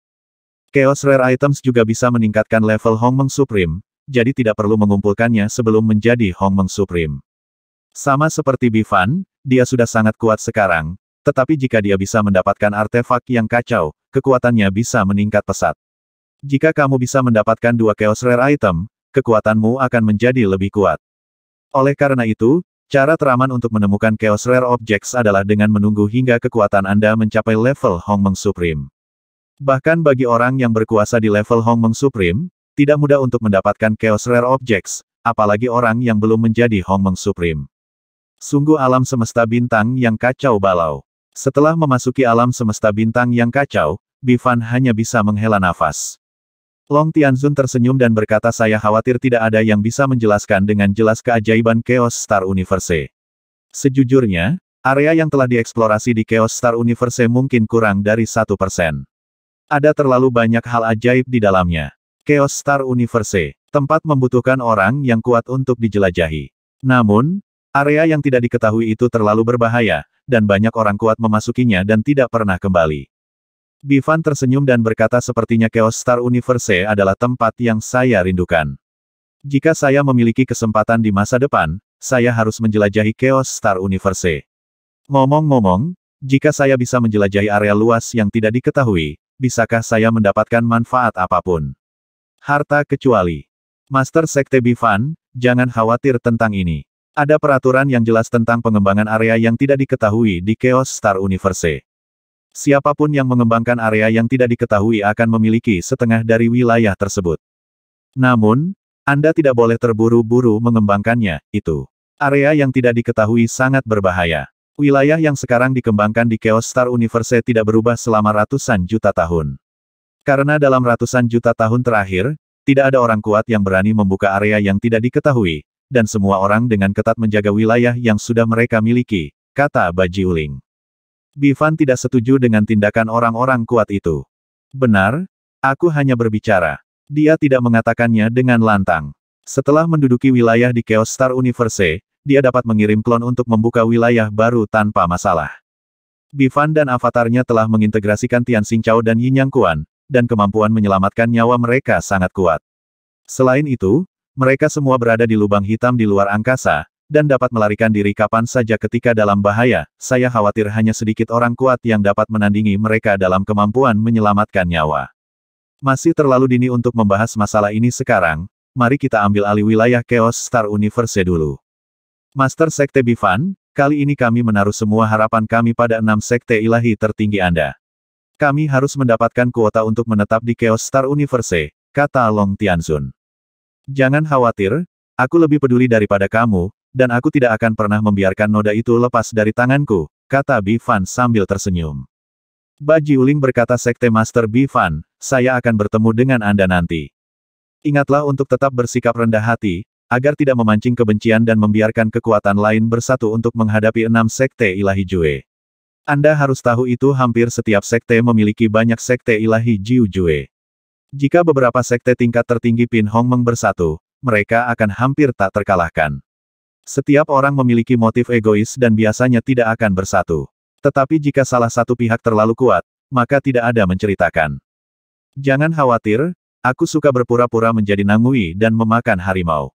Speaker 1: Chaos Rare Items juga bisa meningkatkan level Hong Meng Supreme, jadi tidak perlu mengumpulkannya sebelum menjadi Hong Meng Supreme. Sama seperti Bifan, dia sudah sangat kuat sekarang, tetapi jika dia bisa mendapatkan artefak yang kacau, kekuatannya bisa meningkat pesat. Jika kamu bisa mendapatkan dua Chaos Rare Item, kekuatanmu akan menjadi lebih kuat. Oleh karena itu, Cara teraman untuk menemukan Chaos Rare Objects adalah dengan menunggu hingga kekuatan Anda mencapai level Hong Meng Supreme. Bahkan bagi orang yang berkuasa di level Hong Meng Supreme, tidak mudah untuk mendapatkan Chaos Rare Objects, apalagi orang yang belum menjadi Hong Meng Supreme. Sungguh alam semesta bintang yang kacau balau. Setelah memasuki alam semesta bintang yang kacau, Bifan hanya bisa menghela nafas. Long Tianzun tersenyum dan berkata saya khawatir tidak ada yang bisa menjelaskan dengan jelas keajaiban Chaos Star Universe. Sejujurnya, area yang telah dieksplorasi di Chaos Star Universe mungkin kurang dari satu persen. Ada terlalu banyak hal ajaib di dalamnya. Chaos Star Universe, tempat membutuhkan orang yang kuat untuk dijelajahi. Namun, area yang tidak diketahui itu terlalu berbahaya, dan banyak orang kuat memasukinya dan tidak pernah kembali. Bifan tersenyum dan berkata sepertinya Chaos Star Universe e adalah tempat yang saya rindukan. Jika saya memiliki kesempatan di masa depan, saya harus menjelajahi Chaos Star Universe. E. Ngomong-ngomong, jika saya bisa menjelajahi area luas yang tidak diketahui, bisakah saya mendapatkan manfaat apapun? Harta kecuali. Master Sekte Bifan, jangan khawatir tentang ini. Ada peraturan yang jelas tentang pengembangan area yang tidak diketahui di Chaos Star Universe. E. Siapapun yang mengembangkan area yang tidak diketahui akan memiliki setengah dari wilayah tersebut. Namun, Anda tidak boleh terburu-buru mengembangkannya, itu. Area yang tidak diketahui sangat berbahaya. Wilayah yang sekarang dikembangkan di Chaos Star Universe tidak berubah selama ratusan juta tahun. Karena dalam ratusan juta tahun terakhir, tidak ada orang kuat yang berani membuka area yang tidak diketahui, dan semua orang dengan ketat menjaga wilayah yang sudah mereka miliki, kata Baji Bivan tidak setuju dengan tindakan orang-orang kuat itu. Benar, aku hanya berbicara. Dia tidak mengatakannya dengan lantang. Setelah menduduki wilayah di Chaos Star Universe, dia dapat mengirim klon untuk membuka wilayah baru tanpa masalah. Bivan dan avatarnya telah mengintegrasikan Tian Xingqiao dan Yin Yang Kuan, dan kemampuan menyelamatkan nyawa mereka sangat kuat. Selain itu, mereka semua berada di lubang hitam di luar angkasa, dan dapat melarikan diri kapan saja ketika dalam bahaya, saya khawatir hanya sedikit orang kuat yang dapat menandingi mereka dalam kemampuan menyelamatkan nyawa. Masih terlalu dini untuk membahas masalah ini sekarang, mari kita ambil alih wilayah Chaos Star Universe dulu. Master Sekte Bifan, kali ini kami menaruh semua harapan kami pada enam Sekte Ilahi tertinggi Anda. Kami harus mendapatkan kuota untuk menetap di Chaos Star Universe, kata Long Tianzun. Jangan khawatir, aku lebih peduli daripada kamu, dan aku tidak akan pernah membiarkan noda itu lepas dari tanganku, kata Bifan sambil tersenyum. Baji Uling berkata Sekte Master Bifan, saya akan bertemu dengan Anda nanti. Ingatlah untuk tetap bersikap rendah hati, agar tidak memancing kebencian dan membiarkan kekuatan lain bersatu untuk menghadapi enam Sekte Ilahi Jue. Anda harus tahu itu hampir setiap sekte memiliki banyak sekte ilahi Jiu Jue. Jika beberapa sekte tingkat tertinggi Pin Hong bersatu, mereka akan hampir tak terkalahkan. Setiap orang memiliki motif egois dan biasanya tidak akan bersatu. Tetapi jika salah satu pihak terlalu kuat, maka tidak ada menceritakan. Jangan khawatir, aku suka berpura-pura menjadi Nangui dan memakan harimau.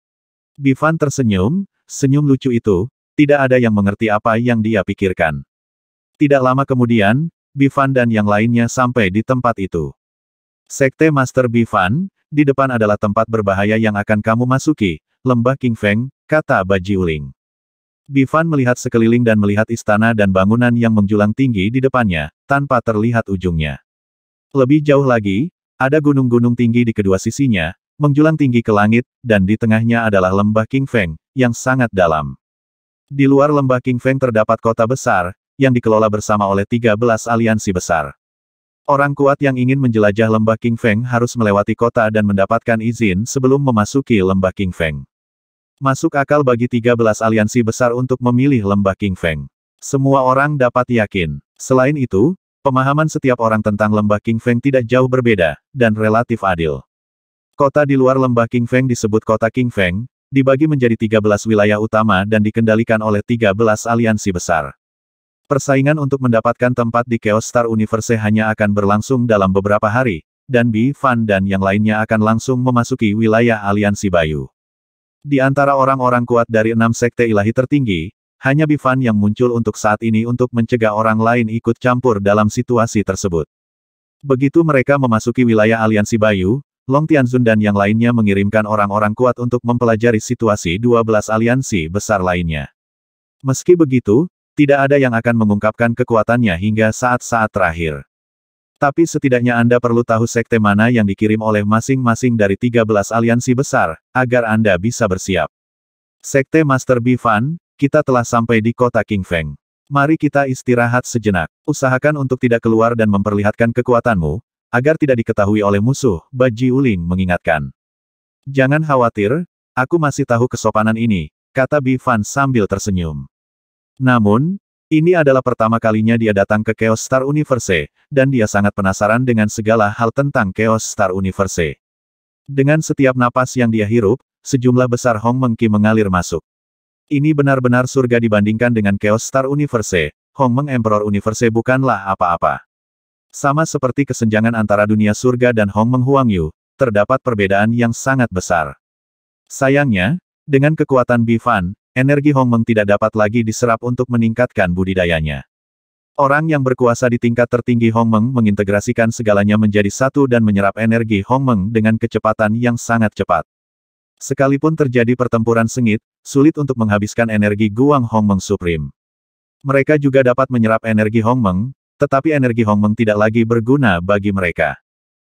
Speaker 1: Bifan tersenyum, senyum lucu itu, tidak ada yang mengerti apa yang dia pikirkan. Tidak lama kemudian, Bifan dan yang lainnya sampai di tempat itu. Sekte Master Bifan, di depan adalah tempat berbahaya yang akan kamu masuki, lembah King Feng, kata Baji Uling. Bivan melihat sekeliling dan melihat istana dan bangunan yang menjulang tinggi di depannya, tanpa terlihat ujungnya. Lebih jauh lagi, ada gunung-gunung tinggi di kedua sisinya, menjulang tinggi ke langit, dan di tengahnya adalah lembah King Feng, yang sangat dalam. Di luar lembah King Feng terdapat kota besar, yang dikelola bersama oleh 13 aliansi besar. Orang kuat yang ingin menjelajah lembah King Feng harus melewati kota dan mendapatkan izin sebelum memasuki lembah King Feng. Masuk akal bagi 13 aliansi besar untuk memilih lembah King Feng. Semua orang dapat yakin. Selain itu, pemahaman setiap orang tentang lembah King Feng tidak jauh berbeda, dan relatif adil. Kota di luar lembah King Feng disebut kota King Feng, dibagi menjadi 13 wilayah utama dan dikendalikan oleh 13 aliansi besar. Persaingan untuk mendapatkan tempat di Chaos Star Universe hanya akan berlangsung dalam beberapa hari, dan Bi Fan dan yang lainnya akan langsung memasuki wilayah aliansi Bayu. Di antara orang-orang kuat dari enam sekte ilahi tertinggi, hanya Bifan yang muncul untuk saat ini untuk mencegah orang lain ikut campur dalam situasi tersebut. Begitu mereka memasuki wilayah aliansi Bayu, Long Tianzun dan yang lainnya mengirimkan orang-orang kuat untuk mempelajari situasi 12 aliansi besar lainnya. Meski begitu, tidak ada yang akan mengungkapkan kekuatannya hingga saat-saat terakhir. Tapi setidaknya Anda perlu tahu sekte mana yang dikirim oleh masing-masing dari 13 aliansi besar, agar Anda bisa bersiap. Sekte Master Bifan, kita telah sampai di kota King Feng. Mari kita istirahat sejenak. Usahakan untuk tidak keluar dan memperlihatkan kekuatanmu, agar tidak diketahui oleh musuh, Baji Uling mengingatkan. Jangan khawatir, aku masih tahu kesopanan ini, kata Bifan sambil tersenyum. Namun, ini adalah pertama kalinya dia datang ke Chaos Star Universe, dan dia sangat penasaran dengan segala hal tentang Chaos Star Universe. Dengan setiap napas yang dia hirup, sejumlah besar Hong Mengki mengalir masuk. Ini benar-benar surga dibandingkan dengan Chaos Star Universe, Hong Meng Emperor Universe bukanlah apa-apa. Sama seperti kesenjangan antara dunia surga dan Hong Meng Huang Yu, terdapat perbedaan yang sangat besar. Sayangnya, dengan kekuatan Bifan, energi Hong Meng tidak dapat lagi diserap untuk meningkatkan budidayanya. Orang yang berkuasa di tingkat tertinggi Hong Meng mengintegrasikan segalanya menjadi satu dan menyerap energi Hong Meng dengan kecepatan yang sangat cepat. Sekalipun terjadi pertempuran sengit, sulit untuk menghabiskan energi Guang Hong Meng Supreme. Mereka juga dapat menyerap energi Hong Meng, tetapi energi Hong Meng tidak lagi berguna bagi mereka.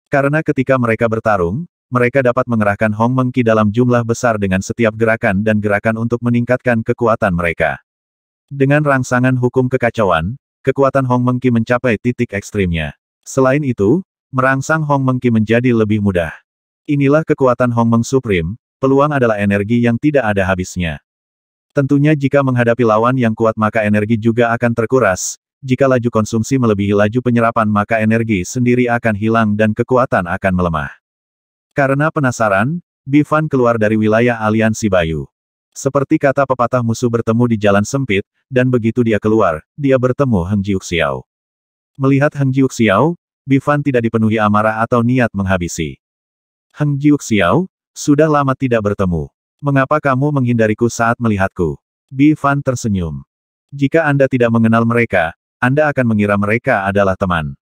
Speaker 1: Karena ketika mereka bertarung, mereka dapat mengerahkan Hong Mengki dalam jumlah besar dengan setiap gerakan dan gerakan untuk meningkatkan kekuatan mereka. Dengan rangsangan hukum kekacauan, kekuatan Hong Mengki mencapai titik ekstrimnya. Selain itu, merangsang Hong Mengki menjadi lebih mudah. Inilah kekuatan Hong Meng Supreme, peluang adalah energi yang tidak ada habisnya. Tentunya jika menghadapi lawan yang kuat maka energi juga akan terkuras, jika laju konsumsi melebihi laju penyerapan maka energi sendiri akan hilang dan kekuatan akan melemah. Karena penasaran, Bivan keluar dari wilayah aliansi Bayu. Seperti kata pepatah musuh bertemu di jalan sempit, dan begitu dia keluar, dia bertemu Heng Xiao. Melihat Heng Xiao, Bivan tidak dipenuhi amarah atau niat menghabisi. Heng Xiao, sudah lama tidak bertemu. Mengapa kamu menghindariku saat melihatku? Bivan tersenyum. Jika Anda tidak mengenal mereka, Anda akan mengira mereka adalah teman.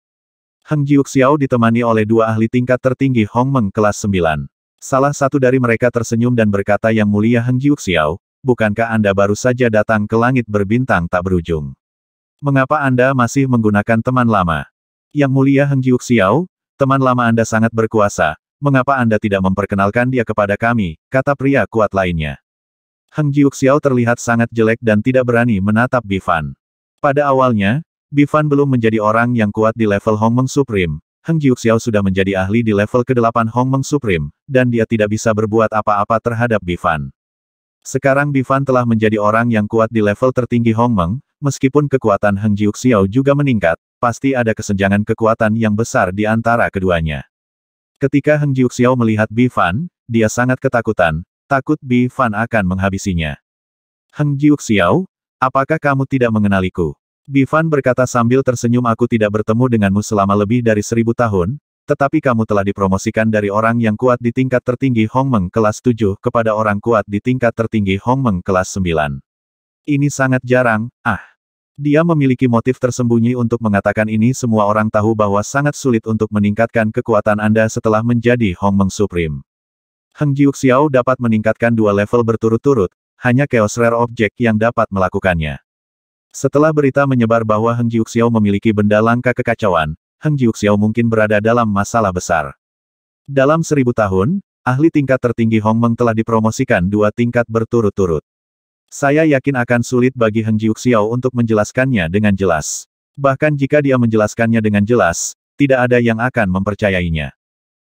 Speaker 1: Heng Jiuxiao ditemani oleh dua ahli tingkat tertinggi Hong Meng kelas 9. Salah satu dari mereka tersenyum dan berkata yang mulia Heng Jiuxiao, bukankah Anda baru saja datang ke langit berbintang tak berujung? Mengapa Anda masih menggunakan teman lama? Yang mulia Heng Jiuxiao, teman lama Anda sangat berkuasa, mengapa Anda tidak memperkenalkan dia kepada kami, kata pria kuat lainnya. Heng Jiuxiao terlihat sangat jelek dan tidak berani menatap Bifan. Pada awalnya, Bifan belum menjadi orang yang kuat di level Hong Hongmeng Supreme. Heng Jiuxiao sudah menjadi ahli di level ke-8 Hongmeng Supreme, dan dia tidak bisa berbuat apa-apa terhadap Bifan. Sekarang Bifan telah menjadi orang yang kuat di level tertinggi Hong Hongmeng, meskipun kekuatan Heng Jiuxiao juga meningkat, pasti ada kesenjangan kekuatan yang besar di antara keduanya. Ketika Heng Jiuxiao melihat Bifan, dia sangat ketakutan, takut Bifan akan menghabisinya. Heng Jiuxiao, apakah kamu tidak mengenaliku? Bifan berkata sambil tersenyum aku tidak bertemu denganmu selama lebih dari seribu tahun, tetapi kamu telah dipromosikan dari orang yang kuat di tingkat tertinggi Hong Meng kelas 7 kepada orang kuat di tingkat tertinggi Hong Meng kelas 9. Ini sangat jarang, ah. Dia memiliki motif tersembunyi untuk mengatakan ini semua orang tahu bahwa sangat sulit untuk meningkatkan kekuatan Anda setelah menjadi Hong Meng Supreme. Heng Jiuxiao dapat meningkatkan dua level berturut-turut, hanya Chaos Rare Object yang dapat melakukannya. Setelah berita menyebar bahwa Heng Jiuxiao memiliki benda langka kekacauan, Heng Jiuxiao mungkin berada dalam masalah besar. Dalam seribu tahun, ahli tingkat tertinggi Hong Meng telah dipromosikan dua tingkat berturut-turut. Saya yakin akan sulit bagi Heng Jiuxiao untuk menjelaskannya dengan jelas. Bahkan jika dia menjelaskannya dengan jelas, tidak ada yang akan mempercayainya.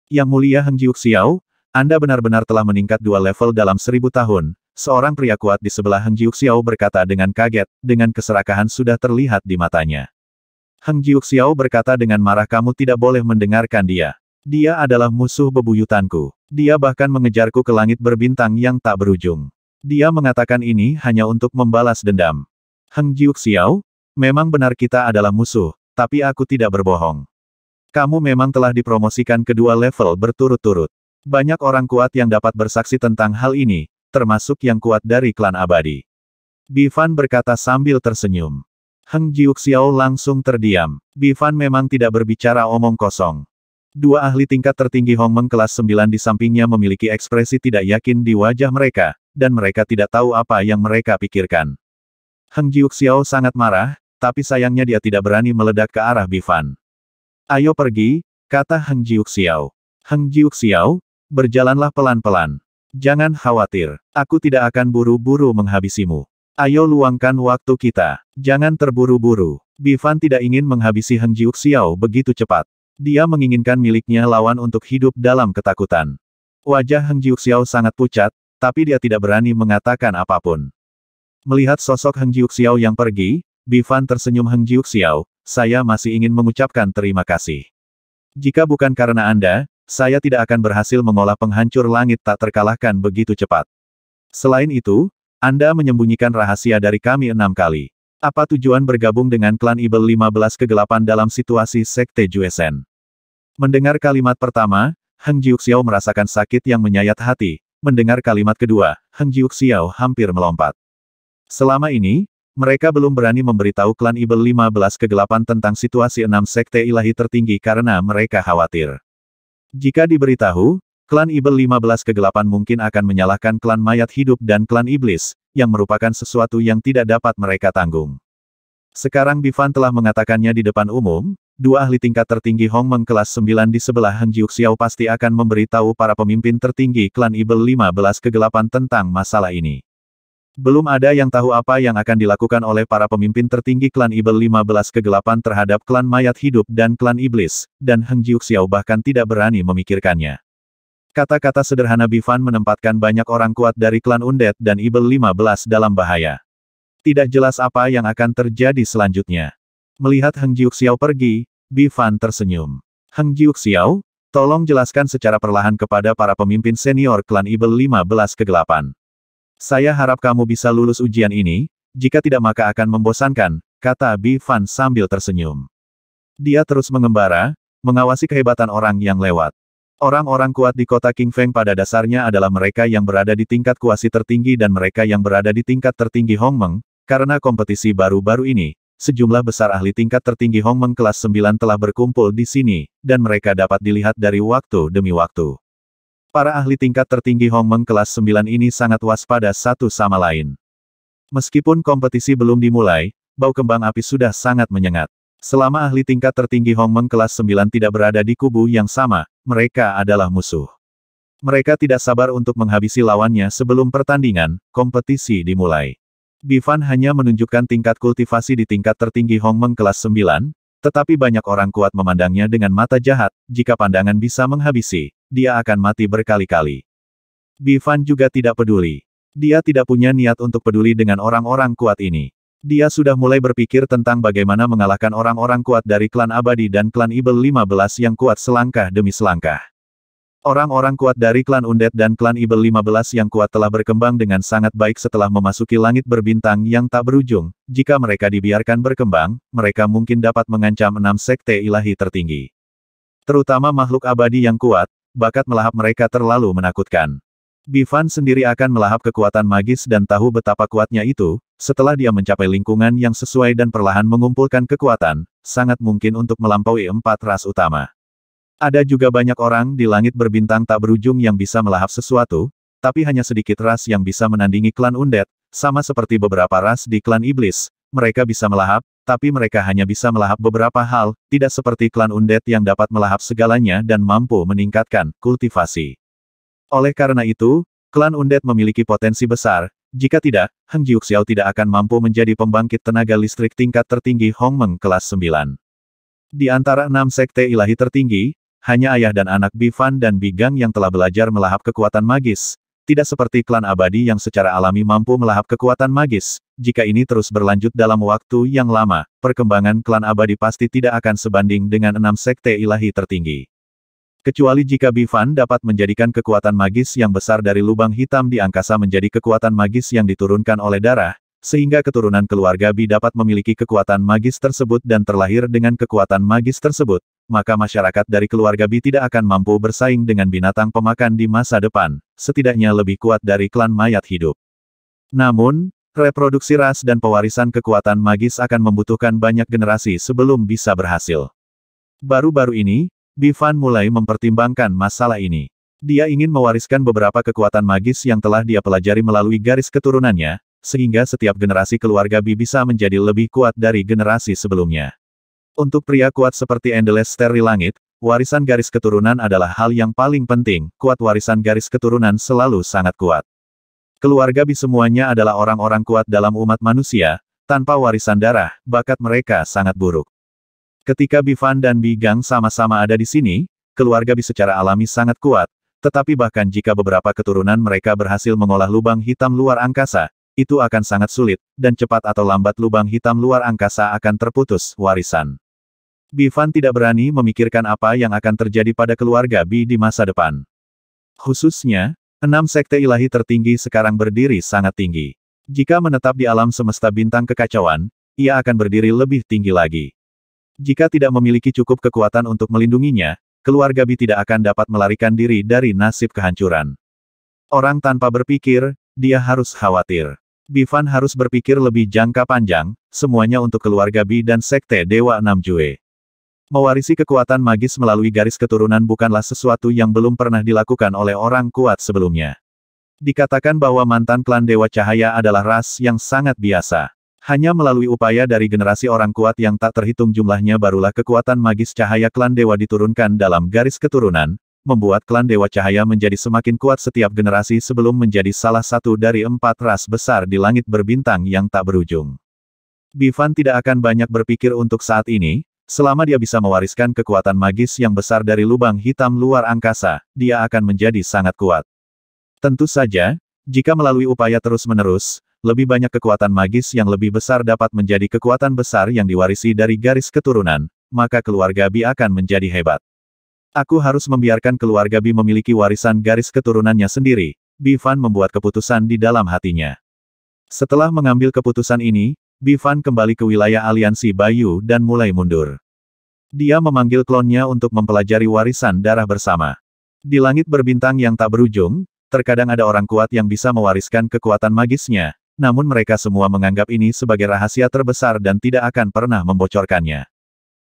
Speaker 1: Yang mulia Heng Jiuxiao, Anda benar-benar telah meningkat dua level dalam seribu tahun, Seorang pria kuat di sebelah Heng Xiao berkata dengan kaget, dengan keserakahan sudah terlihat di matanya. Heng Xiao berkata dengan marah kamu tidak boleh mendengarkan dia. Dia adalah musuh bebuyutanku. Dia bahkan mengejarku ke langit berbintang yang tak berujung. Dia mengatakan ini hanya untuk membalas dendam. Heng Xiao, memang benar kita adalah musuh, tapi aku tidak berbohong. Kamu memang telah dipromosikan kedua level berturut-turut. Banyak orang kuat yang dapat bersaksi tentang hal ini, termasuk yang kuat dari klan abadi. Bifan berkata sambil tersenyum. Heng Xiao langsung terdiam. Bifan memang tidak berbicara omong kosong. Dua ahli tingkat tertinggi Hong Meng kelas 9 di sampingnya memiliki ekspresi tidak yakin di wajah mereka, dan mereka tidak tahu apa yang mereka pikirkan. Heng Xiao sangat marah, tapi sayangnya dia tidak berani meledak ke arah Bifan. Ayo pergi, kata Heng Jiuxiao. Heng Xiao, berjalanlah pelan-pelan. Jangan khawatir, aku tidak akan buru-buru menghabisimu. Ayo luangkan waktu kita. Jangan terburu-buru. Bivan tidak ingin menghabisi Heng Jiuk Xiao begitu cepat. Dia menginginkan miliknya lawan untuk hidup dalam ketakutan. Wajah Heng Jiuk Xiao sangat pucat, tapi dia tidak berani mengatakan apapun. Melihat sosok Heng Jiuk Xiao yang pergi, Bivan tersenyum Heng Jiuk Xiao, saya masih ingin mengucapkan terima kasih. Jika bukan karena Anda, saya tidak akan berhasil mengolah penghancur langit tak terkalahkan begitu cepat. Selain itu, Anda menyembunyikan rahasia dari kami enam kali. Apa tujuan bergabung dengan klan Ibel 15 kegelapan dalam situasi Sekte Juesen? Mendengar kalimat pertama, Heng Jiuxiao merasakan sakit yang menyayat hati. Mendengar kalimat kedua, Heng Jiuxiao hampir melompat. Selama ini, mereka belum berani memberitahu klan Ibel 15 kegelapan tentang situasi enam sekte ilahi tertinggi karena mereka khawatir. Jika diberitahu, klan Ibel 15 kegelapan mungkin akan menyalahkan klan mayat hidup dan klan iblis, yang merupakan sesuatu yang tidak dapat mereka tanggung. Sekarang Bifan telah mengatakannya di depan umum, dua ahli tingkat tertinggi Hong Meng kelas 9 di sebelah Heng Xiao pasti akan memberitahu para pemimpin tertinggi klan Ibel 15 kegelapan tentang masalah ini. Belum ada yang tahu apa yang akan dilakukan oleh para pemimpin tertinggi klan Ibel 15 kegelapan terhadap klan mayat hidup dan klan iblis, dan Heng Xiao bahkan tidak berani memikirkannya. Kata-kata sederhana Bifan menempatkan banyak orang kuat dari klan Undead dan Ibel 15 dalam bahaya. Tidak jelas apa yang akan terjadi selanjutnya. Melihat Heng Xiao pergi, Bifan tersenyum. Heng Xiao, tolong jelaskan secara perlahan kepada para pemimpin senior klan Ibel 15 kegelapan. Saya harap kamu bisa lulus ujian ini, jika tidak maka akan membosankan, kata Bi Fan sambil tersenyum. Dia terus mengembara, mengawasi kehebatan orang yang lewat. Orang-orang kuat di kota King Feng pada dasarnya adalah mereka yang berada di tingkat kuasi tertinggi dan mereka yang berada di tingkat tertinggi Hong Meng. karena kompetisi baru-baru ini, sejumlah besar ahli tingkat tertinggi Hong Meng kelas 9 telah berkumpul di sini, dan mereka dapat dilihat dari waktu demi waktu. Para ahli tingkat tertinggi Hong Meng kelas 9 ini sangat waspada satu sama lain. Meskipun kompetisi belum dimulai, bau kembang api sudah sangat menyengat. Selama ahli tingkat tertinggi Hong Meng kelas 9 tidak berada di kubu yang sama, mereka adalah musuh. Mereka tidak sabar untuk menghabisi lawannya sebelum pertandingan, kompetisi dimulai. Bivan hanya menunjukkan tingkat kultivasi di tingkat tertinggi Hong Meng kelas 9, tetapi banyak orang kuat memandangnya dengan mata jahat, jika pandangan bisa menghabisi, dia akan mati berkali-kali. Bifan juga tidak peduli. Dia tidak punya niat untuk peduli dengan orang-orang kuat ini. Dia sudah mulai berpikir tentang bagaimana mengalahkan orang-orang kuat dari klan abadi dan klan Ibel 15 yang kuat selangkah demi selangkah. Orang-orang kuat dari klan Undet dan klan Ibel 15 yang kuat telah berkembang dengan sangat baik setelah memasuki langit berbintang yang tak berujung. Jika mereka dibiarkan berkembang, mereka mungkin dapat mengancam enam sekte ilahi tertinggi. Terutama makhluk abadi yang kuat, bakat melahap mereka terlalu menakutkan. Bivan sendiri akan melahap kekuatan magis dan tahu betapa kuatnya itu, setelah dia mencapai lingkungan yang sesuai dan perlahan mengumpulkan kekuatan, sangat mungkin untuk melampaui empat ras utama. Ada juga banyak orang di langit berbintang tak berujung yang bisa melahap sesuatu, tapi hanya sedikit ras yang bisa menandingi klan Undead, sama seperti beberapa ras di klan Iblis, mereka bisa melahap, tapi mereka hanya bisa melahap beberapa hal, tidak seperti klan Undead yang dapat melahap segalanya dan mampu meningkatkan kultivasi. Oleh karena itu, klan Undead memiliki potensi besar, jika tidak, Heng Jiuxiao tidak akan mampu menjadi pembangkit tenaga listrik tingkat tertinggi Hong Meng kelas 9. Di antara enam sekte ilahi tertinggi, hanya ayah dan anak Bifan dan Bigang yang telah belajar melahap kekuatan magis, tidak seperti klan abadi yang secara alami mampu melahap kekuatan magis, jika ini terus berlanjut dalam waktu yang lama, perkembangan klan abadi pasti tidak akan sebanding dengan enam sekte ilahi tertinggi. Kecuali jika Bifan dapat menjadikan kekuatan magis yang besar dari lubang hitam di angkasa menjadi kekuatan magis yang diturunkan oleh darah, sehingga keturunan keluarga Bi dapat memiliki kekuatan magis tersebut dan terlahir dengan kekuatan magis tersebut, maka masyarakat dari keluarga Bi tidak akan mampu bersaing dengan binatang pemakan di masa depan, setidaknya lebih kuat dari klan mayat hidup. Namun, Reproduksi ras dan pewarisan kekuatan magis akan membutuhkan banyak generasi sebelum bisa berhasil. Baru-baru ini, Bivan mulai mempertimbangkan masalah ini. Dia ingin mewariskan beberapa kekuatan magis yang telah dia pelajari melalui garis keturunannya, sehingga setiap generasi keluarga Bi bisa menjadi lebih kuat dari generasi sebelumnya. Untuk pria kuat seperti Endless Terry Langit, warisan garis keturunan adalah hal yang paling penting, kuat warisan garis keturunan selalu sangat kuat. Keluarga Bi semuanya adalah orang-orang kuat dalam umat manusia, tanpa warisan darah, bakat mereka sangat buruk. Ketika Bi Fan dan Bi Gang sama-sama ada di sini, keluarga Bi secara alami sangat kuat, tetapi bahkan jika beberapa keturunan mereka berhasil mengolah lubang hitam luar angkasa, itu akan sangat sulit, dan cepat atau lambat lubang hitam luar angkasa akan terputus, warisan. Bi Fan tidak berani memikirkan apa yang akan terjadi pada keluarga Bi di masa depan. Khususnya, Enam sekte ilahi tertinggi sekarang berdiri sangat tinggi. Jika menetap di alam semesta bintang kekacauan, ia akan berdiri lebih tinggi lagi. Jika tidak memiliki cukup kekuatan untuk melindunginya, keluarga Bi tidak akan dapat melarikan diri dari nasib kehancuran. Orang tanpa berpikir, dia harus khawatir. Bivan harus berpikir lebih jangka panjang, semuanya untuk keluarga Bi dan Sekte Dewa Enam Jue. Mewarisi kekuatan magis melalui garis keturunan bukanlah sesuatu yang belum pernah dilakukan oleh orang kuat sebelumnya. Dikatakan bahwa mantan klan Dewa Cahaya adalah ras yang sangat biasa. Hanya melalui upaya dari generasi orang kuat yang tak terhitung jumlahnya barulah kekuatan magis cahaya klan Dewa diturunkan dalam garis keturunan, membuat klan Dewa Cahaya menjadi semakin kuat setiap generasi sebelum menjadi salah satu dari empat ras besar di langit berbintang yang tak berujung. Bivan tidak akan banyak berpikir untuk saat ini, Selama dia bisa mewariskan kekuatan magis yang besar dari lubang hitam luar angkasa, dia akan menjadi sangat kuat. Tentu saja, jika melalui upaya terus-menerus, lebih banyak kekuatan magis yang lebih besar dapat menjadi kekuatan besar yang diwarisi dari garis keturunan, maka keluarga Bi akan menjadi hebat. Aku harus membiarkan keluarga Bi memiliki warisan garis keturunannya sendiri, Bi Fan membuat keputusan di dalam hatinya. Setelah mengambil keputusan ini, Bi kembali ke wilayah aliansi Bayu dan mulai mundur. Dia memanggil klonnya untuk mempelajari warisan darah bersama. Di langit berbintang yang tak berujung, terkadang ada orang kuat yang bisa mewariskan kekuatan magisnya, namun mereka semua menganggap ini sebagai rahasia terbesar dan tidak akan pernah membocorkannya.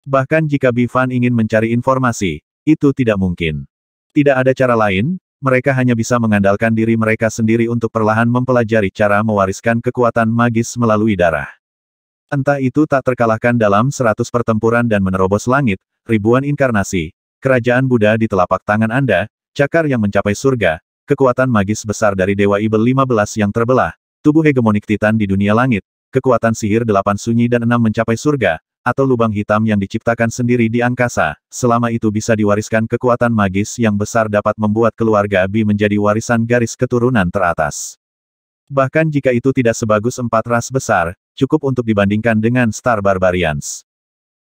Speaker 1: Bahkan jika Bifan ingin mencari informasi, itu tidak mungkin. Tidak ada cara lain, mereka hanya bisa mengandalkan diri mereka sendiri untuk perlahan mempelajari cara mewariskan kekuatan magis melalui darah. Entah itu tak terkalahkan dalam seratus pertempuran dan menerobos langit, ribuan inkarnasi, kerajaan Buddha di telapak tangan Anda, cakar yang mencapai surga, kekuatan magis besar dari Dewa Ibel 15 yang terbelah, tubuh hegemonik Titan di dunia langit, kekuatan sihir delapan sunyi dan enam mencapai surga, atau lubang hitam yang diciptakan sendiri di angkasa, selama itu bisa diwariskan kekuatan magis yang besar dapat membuat keluarga Bi menjadi warisan garis keturunan teratas. Bahkan jika itu tidak sebagus empat ras besar, cukup untuk dibandingkan dengan Star Barbarians.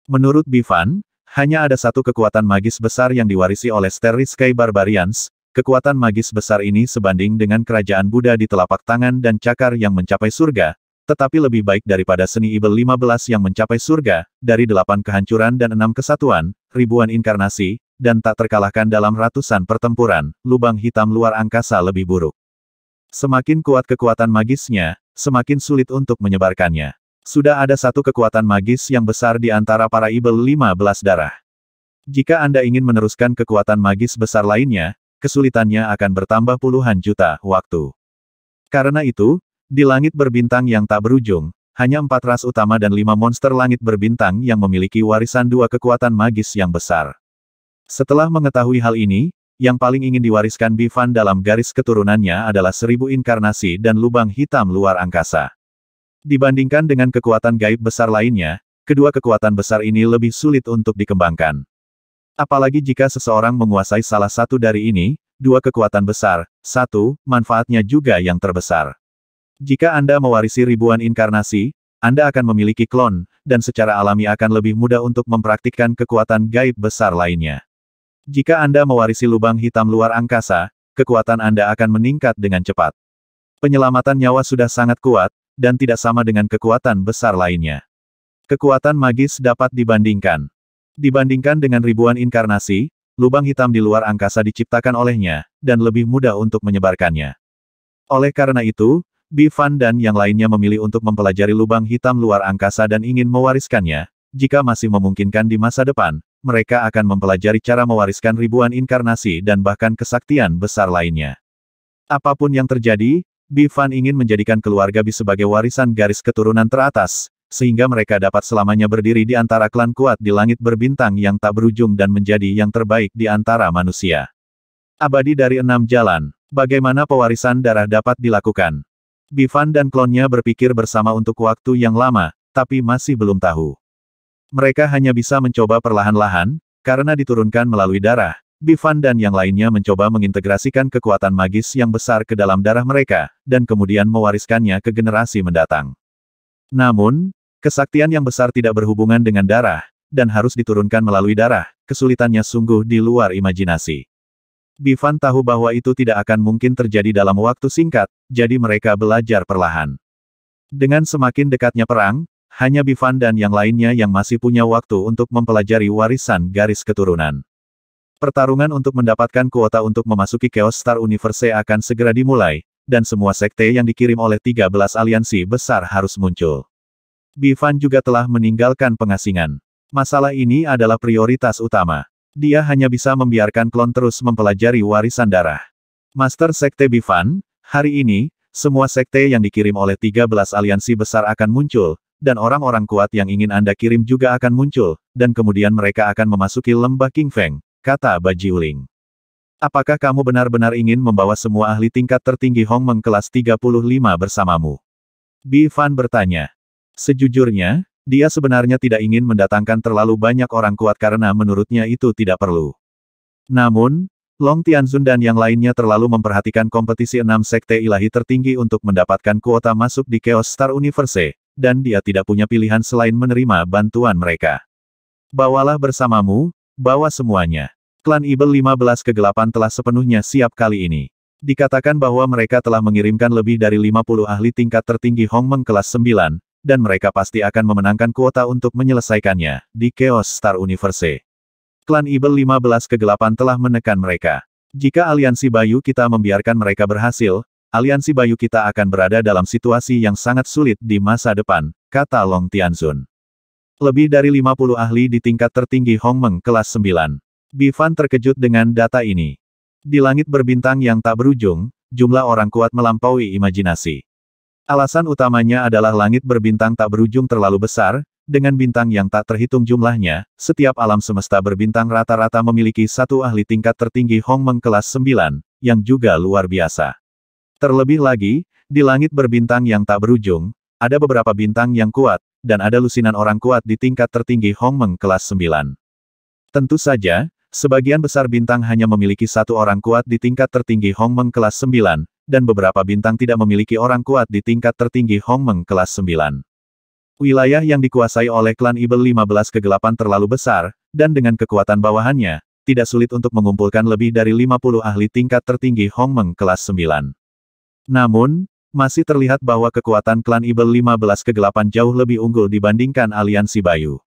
Speaker 1: Menurut Bivan, hanya ada satu kekuatan magis besar yang diwarisi oleh Sterlis Sky Barbarians, kekuatan magis besar ini sebanding dengan kerajaan Buddha di telapak tangan dan cakar yang mencapai surga, tetapi lebih baik daripada seni Ibel 15 yang mencapai surga, dari delapan kehancuran dan enam kesatuan, ribuan inkarnasi, dan tak terkalahkan dalam ratusan pertempuran, lubang hitam luar angkasa lebih buruk. Semakin kuat kekuatan magisnya, semakin sulit untuk menyebarkannya. Sudah ada satu kekuatan magis yang besar di antara para ibel 15 darah. Jika Anda ingin meneruskan kekuatan magis besar lainnya, kesulitannya akan bertambah puluhan juta waktu. Karena itu, di langit berbintang yang tak berujung, hanya empat ras utama dan lima monster langit berbintang yang memiliki warisan dua kekuatan magis yang besar. Setelah mengetahui hal ini, yang paling ingin diwariskan Bifan dalam garis keturunannya adalah seribu inkarnasi dan lubang hitam luar angkasa. Dibandingkan dengan kekuatan gaib besar lainnya, kedua kekuatan besar ini lebih sulit untuk dikembangkan. Apalagi jika seseorang menguasai salah satu dari ini, dua kekuatan besar, satu, manfaatnya juga yang terbesar. Jika Anda mewarisi ribuan inkarnasi, Anda akan memiliki klon, dan secara alami akan lebih mudah untuk mempraktikkan kekuatan gaib besar lainnya. Jika Anda mewarisi lubang hitam luar angkasa, kekuatan Anda akan meningkat dengan cepat. Penyelamatan nyawa sudah sangat kuat, dan tidak sama dengan kekuatan besar lainnya. Kekuatan magis dapat dibandingkan. Dibandingkan dengan ribuan inkarnasi, lubang hitam di luar angkasa diciptakan olehnya, dan lebih mudah untuk menyebarkannya. Oleh karena itu, Bifan dan yang lainnya memilih untuk mempelajari lubang hitam luar angkasa dan ingin mewariskannya, jika masih memungkinkan di masa depan, mereka akan mempelajari cara mewariskan ribuan inkarnasi dan bahkan kesaktian besar lainnya. Apapun yang terjadi, Bifan ingin menjadikan keluarga Bi sebagai warisan garis keturunan teratas, sehingga mereka dapat selamanya berdiri di antara klan kuat di langit berbintang yang tak berujung dan menjadi yang terbaik di antara manusia. Abadi dari enam jalan, bagaimana pewarisan darah dapat dilakukan? Bifan dan klonnya berpikir bersama untuk waktu yang lama, tapi masih belum tahu. Mereka hanya bisa mencoba perlahan-lahan, karena diturunkan melalui darah. Bifan dan yang lainnya mencoba mengintegrasikan kekuatan magis yang besar ke dalam darah mereka, dan kemudian mewariskannya ke generasi mendatang. Namun, kesaktian yang besar tidak berhubungan dengan darah, dan harus diturunkan melalui darah, kesulitannya sungguh di luar imajinasi. Bifan tahu bahwa itu tidak akan mungkin terjadi dalam waktu singkat, jadi mereka belajar perlahan. Dengan semakin dekatnya perang, hanya Bifan dan yang lainnya yang masih punya waktu untuk mempelajari warisan garis keturunan. Pertarungan untuk mendapatkan kuota untuk memasuki Chaos Star Universe akan segera dimulai, dan semua sekte yang dikirim oleh 13 aliansi besar harus muncul. Bifan juga telah meninggalkan pengasingan. Masalah ini adalah prioritas utama. Dia hanya bisa membiarkan klon terus mempelajari warisan darah. Master Sekte Bifan, hari ini, semua sekte yang dikirim oleh 13 aliansi besar akan muncul, dan orang-orang kuat yang ingin Anda kirim juga akan muncul, dan kemudian mereka akan memasuki lembah King Feng, kata Baji Uling. Apakah kamu benar-benar ingin membawa semua ahli tingkat tertinggi Hong Meng kelas 35 bersamamu? Bi Fan bertanya. Sejujurnya, dia sebenarnya tidak ingin mendatangkan terlalu banyak orang kuat karena menurutnya itu tidak perlu. Namun, Long Tianzun dan yang lainnya terlalu memperhatikan kompetisi enam sekte ilahi tertinggi untuk mendapatkan kuota masuk di Chaos Star Universe, dan dia tidak punya pilihan selain menerima bantuan mereka. Bawalah bersamamu, bawa semuanya. Klan Ibel 15 kegelapan telah sepenuhnya siap kali ini. Dikatakan bahwa mereka telah mengirimkan lebih dari 50 ahli tingkat tertinggi Hong Meng kelas 9, dan mereka pasti akan memenangkan kuota untuk menyelesaikannya, di Chaos Star Universe. Klan Ibel 15 kegelapan telah menekan mereka. Jika aliansi Bayu kita membiarkan mereka berhasil, aliansi Bayu kita akan berada dalam situasi yang sangat sulit di masa depan, kata Long Tianzun. Lebih dari 50 ahli di tingkat tertinggi Hong Meng kelas 9. Bifan terkejut dengan data ini. Di langit berbintang yang tak berujung, jumlah orang kuat melampaui imajinasi. Alasan utamanya adalah langit berbintang tak berujung terlalu besar, dengan bintang yang tak terhitung jumlahnya, setiap alam semesta berbintang rata-rata memiliki satu ahli tingkat tertinggi Hong Meng kelas 9, yang juga luar biasa. Terlebih lagi, di langit berbintang yang tak berujung, ada beberapa bintang yang kuat, dan ada lusinan orang kuat di tingkat tertinggi Hong Meng kelas 9. Tentu saja, sebagian besar bintang hanya memiliki satu orang kuat di tingkat tertinggi Hong Meng kelas 9, dan beberapa bintang tidak memiliki orang kuat di tingkat tertinggi Hong Meng kelas 9. Wilayah yang dikuasai oleh klan Ibel 15 kegelapan terlalu besar, dan dengan kekuatan bawahannya, tidak sulit untuk mengumpulkan lebih dari 50 ahli tingkat tertinggi Hong Meng kelas 9. Namun, masih terlihat bahwa kekuatan klan Ibel 15 kegelapan jauh lebih unggul dibandingkan aliansi Bayu.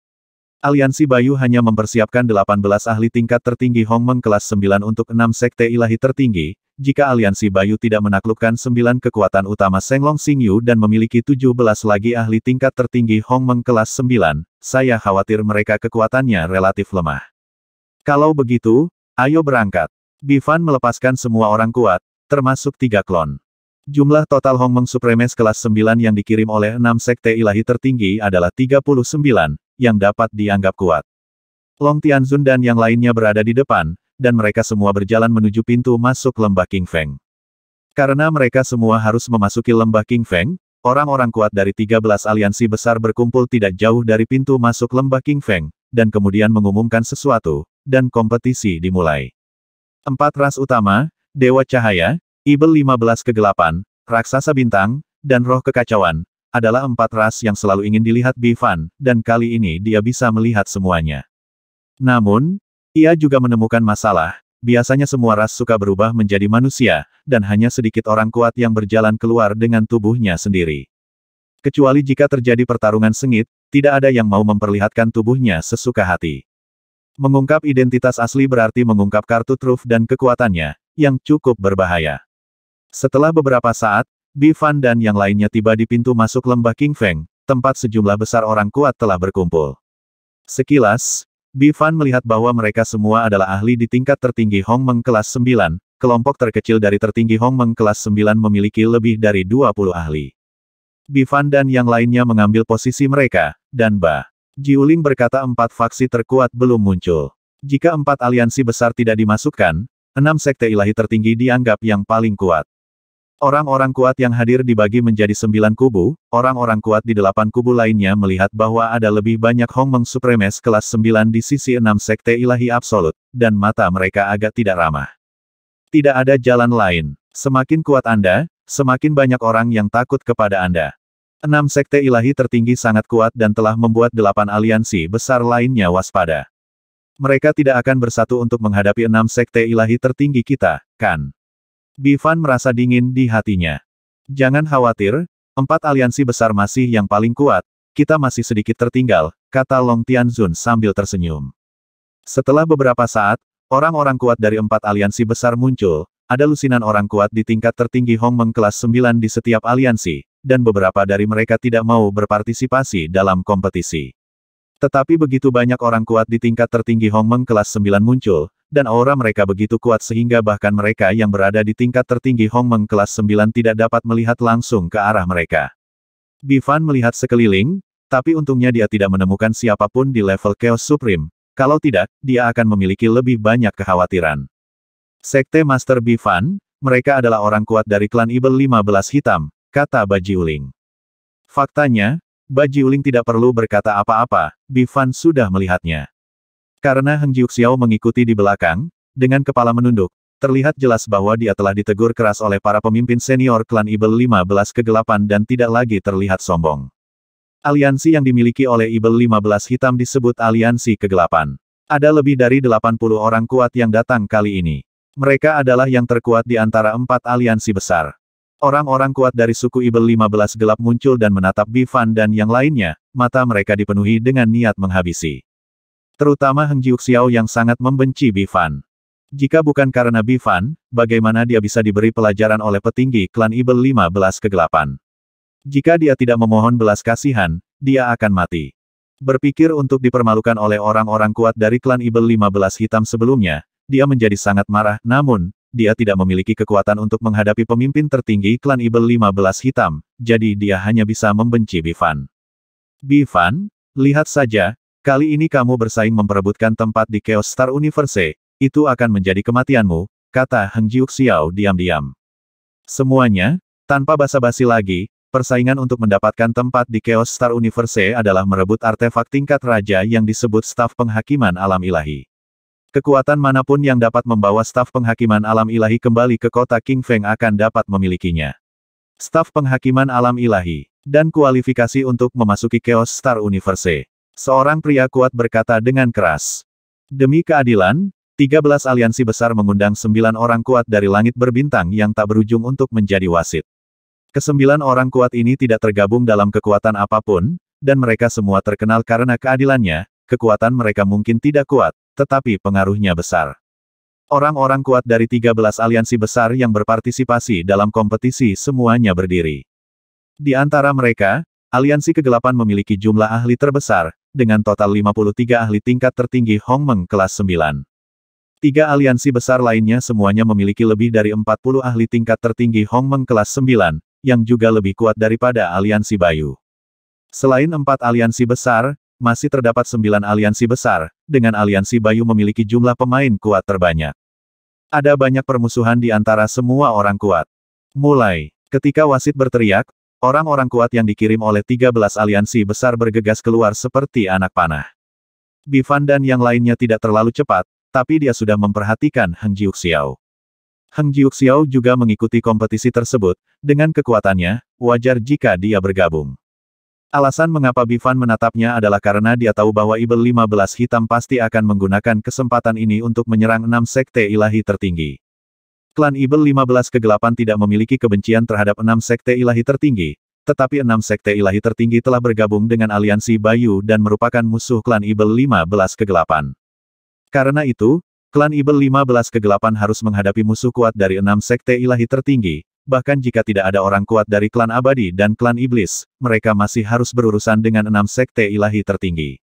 Speaker 1: Aliansi Bayu hanya mempersiapkan 18 ahli tingkat tertinggi Hong Meng kelas 9 untuk 6 sekte ilahi tertinggi, jika aliansi Bayu tidak menaklukkan 9 kekuatan utama Long Senglong Yu dan memiliki 17 lagi ahli tingkat tertinggi Hong Meng kelas 9, saya khawatir mereka kekuatannya relatif lemah. Kalau begitu, ayo berangkat. Bifan melepaskan semua orang kuat, termasuk tiga klon. Jumlah total Hong Meng Supremes kelas 9 yang dikirim oleh enam sekte ilahi tertinggi adalah 39, yang dapat dianggap kuat. Long Tianzun dan yang lainnya berada di depan, dan mereka semua berjalan menuju pintu masuk lembah King Feng. Karena mereka semua harus memasuki lembah King Feng, orang-orang kuat dari 13 aliansi besar berkumpul tidak jauh dari pintu masuk lembah King Feng, dan kemudian mengumumkan sesuatu, dan kompetisi dimulai. Empat ras utama, Dewa Cahaya, Ibel 15 kegelapan, raksasa bintang, dan roh kekacauan, adalah empat ras yang selalu ingin dilihat Bifan, dan kali ini dia bisa melihat semuanya. Namun, ia juga menemukan masalah, biasanya semua ras suka berubah menjadi manusia, dan hanya sedikit orang kuat yang berjalan keluar dengan tubuhnya sendiri. Kecuali jika terjadi pertarungan sengit, tidak ada yang mau memperlihatkan tubuhnya sesuka hati. Mengungkap identitas asli berarti mengungkap kartu truf dan kekuatannya, yang cukup berbahaya. Setelah beberapa saat, Bifan dan yang lainnya tiba di pintu masuk lembah King Feng, tempat sejumlah besar orang kuat telah berkumpul. Sekilas, Bifan melihat bahwa mereka semua adalah ahli di tingkat tertinggi Hong Meng kelas 9, kelompok terkecil dari tertinggi Hong Meng kelas 9 memiliki lebih dari 20 ahli. Bifan dan yang lainnya mengambil posisi mereka, dan Ba. Jiuling berkata empat faksi terkuat belum muncul. Jika empat aliansi besar tidak dimasukkan, enam sekte ilahi tertinggi dianggap yang paling kuat. Orang-orang kuat yang hadir dibagi menjadi sembilan kubu, orang-orang kuat di delapan kubu lainnya melihat bahwa ada lebih banyak Hong Meng Supremes kelas sembilan di sisi enam sekte ilahi absolut, dan mata mereka agak tidak ramah. Tidak ada jalan lain. Semakin kuat Anda, semakin banyak orang yang takut kepada Anda. Enam sekte ilahi tertinggi sangat kuat dan telah membuat delapan aliansi besar lainnya waspada. Mereka tidak akan bersatu untuk menghadapi enam sekte ilahi tertinggi kita, kan? Bifan merasa dingin di hatinya. Jangan khawatir, empat aliansi besar masih yang paling kuat, kita masih sedikit tertinggal, kata Long Tianzun sambil tersenyum. Setelah beberapa saat, orang-orang kuat dari empat aliansi besar muncul, ada lusinan orang kuat di tingkat tertinggi Hong Meng kelas 9 di setiap aliansi, dan beberapa dari mereka tidak mau berpartisipasi dalam kompetisi. Tetapi begitu banyak orang kuat di tingkat tertinggi Hong Meng kelas 9 muncul, dan aura mereka begitu kuat sehingga bahkan mereka yang berada di tingkat tertinggi Hong Meng kelas 9 tidak dapat melihat langsung ke arah mereka. Bifan melihat sekeliling, tapi untungnya dia tidak menemukan siapapun di level Chaos Supreme, kalau tidak, dia akan memiliki lebih banyak kekhawatiran. Sekte Master Bifan, mereka adalah orang kuat dari klan Ibel 15 Hitam, kata Baji Uling. Faktanya, Baji Uling tidak perlu berkata apa-apa, Bifan sudah melihatnya. Karena Heng Xiao mengikuti di belakang, dengan kepala menunduk, terlihat jelas bahwa dia telah ditegur keras oleh para pemimpin senior klan Ibel 15 kegelapan dan tidak lagi terlihat sombong. Aliansi yang dimiliki oleh Ibel 15 hitam disebut aliansi kegelapan. Ada lebih dari 80 orang kuat yang datang kali ini. Mereka adalah yang terkuat di antara empat aliansi besar. Orang-orang kuat dari suku Ibel 15 gelap muncul dan menatap Bifan dan yang lainnya, mata mereka dipenuhi dengan niat menghabisi. Terutama Heng Xiao yang sangat membenci Bifan. Jika bukan karena Bifan, bagaimana dia bisa diberi pelajaran oleh petinggi klan Ibel 15 kegelapan? Jika dia tidak memohon belas kasihan, dia akan mati. Berpikir untuk dipermalukan oleh orang-orang kuat dari klan Ibel 15 hitam sebelumnya, dia menjadi sangat marah, namun, dia tidak memiliki kekuatan untuk menghadapi pemimpin tertinggi klan Ibel 15 hitam, jadi dia hanya bisa membenci Bifan. Bifan, lihat saja, Kali ini kamu bersaing memperebutkan tempat di Chaos Star Universe, itu akan menjadi kematianmu, kata Heng Xiao diam-diam. Semuanya, tanpa basa-basi lagi, persaingan untuk mendapatkan tempat di Chaos Star Universe adalah merebut artefak tingkat raja yang disebut staf penghakiman alam ilahi. Kekuatan manapun yang dapat membawa staf penghakiman alam ilahi kembali ke kota King Feng akan dapat memilikinya. Staf penghakiman alam ilahi dan kualifikasi untuk memasuki Chaos Star Universe. Seorang pria kuat berkata dengan keras. Demi keadilan, 13 aliansi besar mengundang sembilan orang kuat dari langit berbintang yang tak berujung untuk menjadi wasit. Kesembilan orang kuat ini tidak tergabung dalam kekuatan apapun, dan mereka semua terkenal karena keadilannya, kekuatan mereka mungkin tidak kuat, tetapi pengaruhnya besar. Orang-orang kuat dari 13 aliansi besar yang berpartisipasi dalam kompetisi semuanya berdiri. Di antara mereka, aliansi kegelapan memiliki jumlah ahli terbesar, dengan total 53 ahli tingkat tertinggi Hong Meng kelas 9. Tiga aliansi besar lainnya semuanya memiliki lebih dari 40 ahli tingkat tertinggi Hong Meng kelas 9, yang juga lebih kuat daripada aliansi Bayu. Selain empat aliansi besar, masih terdapat sembilan aliansi besar, dengan aliansi Bayu memiliki jumlah pemain kuat terbanyak. Ada banyak permusuhan di antara semua orang kuat. Mulai, ketika wasit berteriak, Orang-orang kuat yang dikirim oleh 13 aliansi besar bergegas keluar seperti anak panah. Bifan dan yang lainnya tidak terlalu cepat, tapi dia sudah memperhatikan Heng Jiuxiao. Heng Jiuxiao juga mengikuti kompetisi tersebut, dengan kekuatannya, wajar jika dia bergabung. Alasan mengapa Bifan menatapnya adalah karena dia tahu bahwa Ibel 15 Hitam pasti akan menggunakan kesempatan ini untuk menyerang enam sekte ilahi tertinggi. Klan Ibel 15 kegelapan tidak memiliki kebencian terhadap enam sekte ilahi tertinggi, tetapi enam sekte ilahi tertinggi telah bergabung dengan aliansi Bayu dan merupakan musuh klan Ibel 15 kegelapan. Karena itu, klan Ibel 15 kegelapan harus menghadapi musuh kuat dari enam sekte ilahi tertinggi, bahkan jika tidak ada orang kuat dari klan abadi dan klan iblis, mereka masih harus berurusan dengan enam sekte ilahi tertinggi.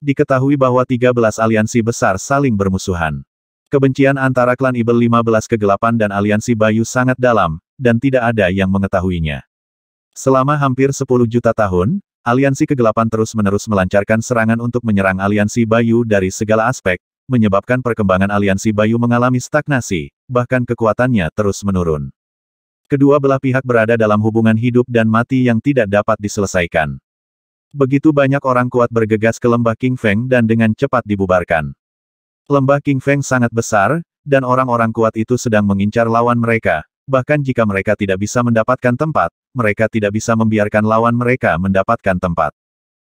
Speaker 1: Diketahui bahwa 13 aliansi besar saling bermusuhan. Kebencian antara klan Ibel 15 kegelapan dan aliansi Bayu sangat dalam, dan tidak ada yang mengetahuinya. Selama hampir 10 juta tahun, aliansi kegelapan terus-menerus melancarkan serangan untuk menyerang aliansi Bayu dari segala aspek, menyebabkan perkembangan aliansi Bayu mengalami stagnasi, bahkan kekuatannya terus menurun. Kedua belah pihak berada dalam hubungan hidup dan mati yang tidak dapat diselesaikan. Begitu banyak orang kuat bergegas ke lembah King Feng dan dengan cepat dibubarkan. Lembah King Feng sangat besar, dan orang-orang kuat itu sedang mengincar lawan mereka. Bahkan jika mereka tidak bisa mendapatkan tempat, mereka tidak bisa membiarkan lawan mereka mendapatkan tempat.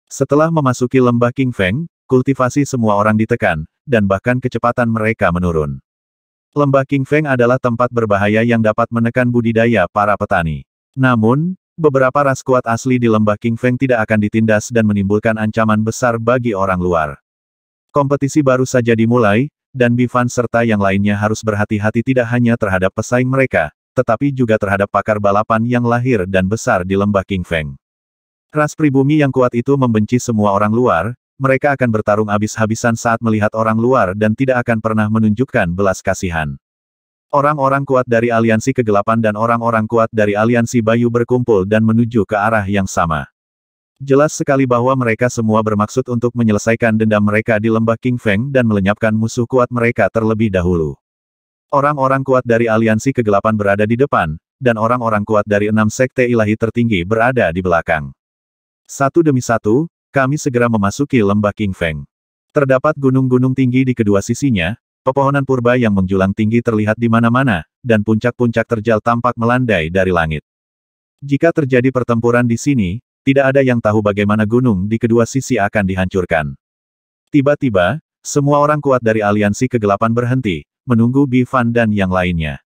Speaker 1: Setelah memasuki lembah King Feng, kultivasi semua orang ditekan, dan bahkan kecepatan mereka menurun. Lembah King Feng adalah tempat berbahaya yang dapat menekan budidaya para petani. Namun, beberapa ras kuat asli di lembah King Feng tidak akan ditindas dan menimbulkan ancaman besar bagi orang luar. Kompetisi baru saja dimulai, dan Bivan serta yang lainnya harus berhati-hati tidak hanya terhadap pesaing mereka, tetapi juga terhadap pakar balapan yang lahir dan besar di lembah King Feng. Ras pribumi yang kuat itu membenci semua orang luar, mereka akan bertarung habis-habisan saat melihat orang luar dan tidak akan pernah menunjukkan belas kasihan. Orang-orang kuat dari aliansi kegelapan dan orang-orang kuat dari aliansi bayu berkumpul dan menuju ke arah yang sama. Jelas sekali bahwa mereka semua bermaksud untuk menyelesaikan dendam mereka di lembah King Feng dan melenyapkan musuh kuat mereka terlebih dahulu. Orang-orang kuat dari aliansi kegelapan berada di depan, dan orang-orang kuat dari enam sekte ilahi tertinggi berada di belakang. Satu demi satu, kami segera memasuki lembah King Feng. Terdapat gunung-gunung tinggi di kedua sisinya, Pepohonan purba yang menjulang tinggi terlihat di mana-mana, dan puncak-puncak terjal tampak melandai dari langit. Jika terjadi pertempuran di sini, tidak ada yang tahu bagaimana gunung di kedua sisi akan dihancurkan. Tiba-tiba, semua orang kuat dari aliansi kegelapan berhenti, menunggu Bifan dan yang lainnya.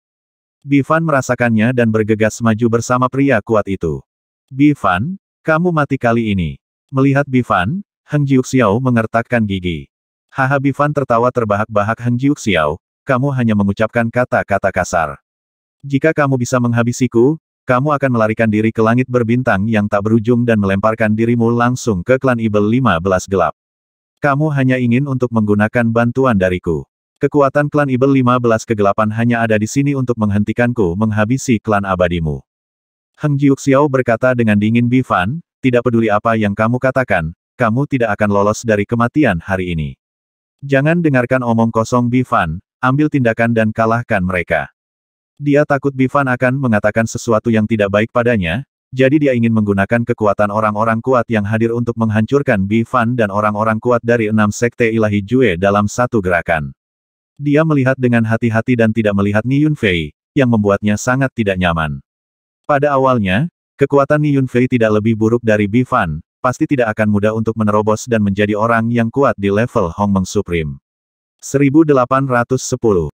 Speaker 1: Bifan merasakannya dan bergegas maju bersama pria kuat itu. Bifan, kamu mati kali ini. Melihat Bifan, Heng Jiuxiao mengertakkan gigi. Haha Bifan tertawa terbahak-bahak Heng Jiuxiao, kamu hanya mengucapkan kata-kata kasar. Jika kamu bisa menghabisiku, kamu akan melarikan diri ke langit berbintang yang tak berujung dan melemparkan dirimu langsung ke klan Ibel 15 gelap. Kamu hanya ingin untuk menggunakan bantuan dariku. Kekuatan klan Ibel 15 kegelapan hanya ada di sini untuk menghentikanku menghabisi klan abadimu. Heng Xiao berkata dengan dingin Bifan, tidak peduli apa yang kamu katakan, kamu tidak akan lolos dari kematian hari ini. Jangan dengarkan omong kosong Bifan, ambil tindakan dan kalahkan mereka. Dia takut Bifan akan mengatakan sesuatu yang tidak baik padanya, jadi dia ingin menggunakan kekuatan orang-orang kuat yang hadir untuk menghancurkan Bifan dan orang-orang kuat dari enam sekte ilahi Jue dalam satu gerakan. Dia melihat dengan hati-hati dan tidak melihat Ni Yunfei, yang membuatnya sangat tidak nyaman. Pada awalnya, kekuatan Ni Yunfei tidak lebih buruk dari Bifan, pasti tidak akan mudah untuk menerobos dan menjadi orang yang kuat di level Hongmeng Supreme. 1810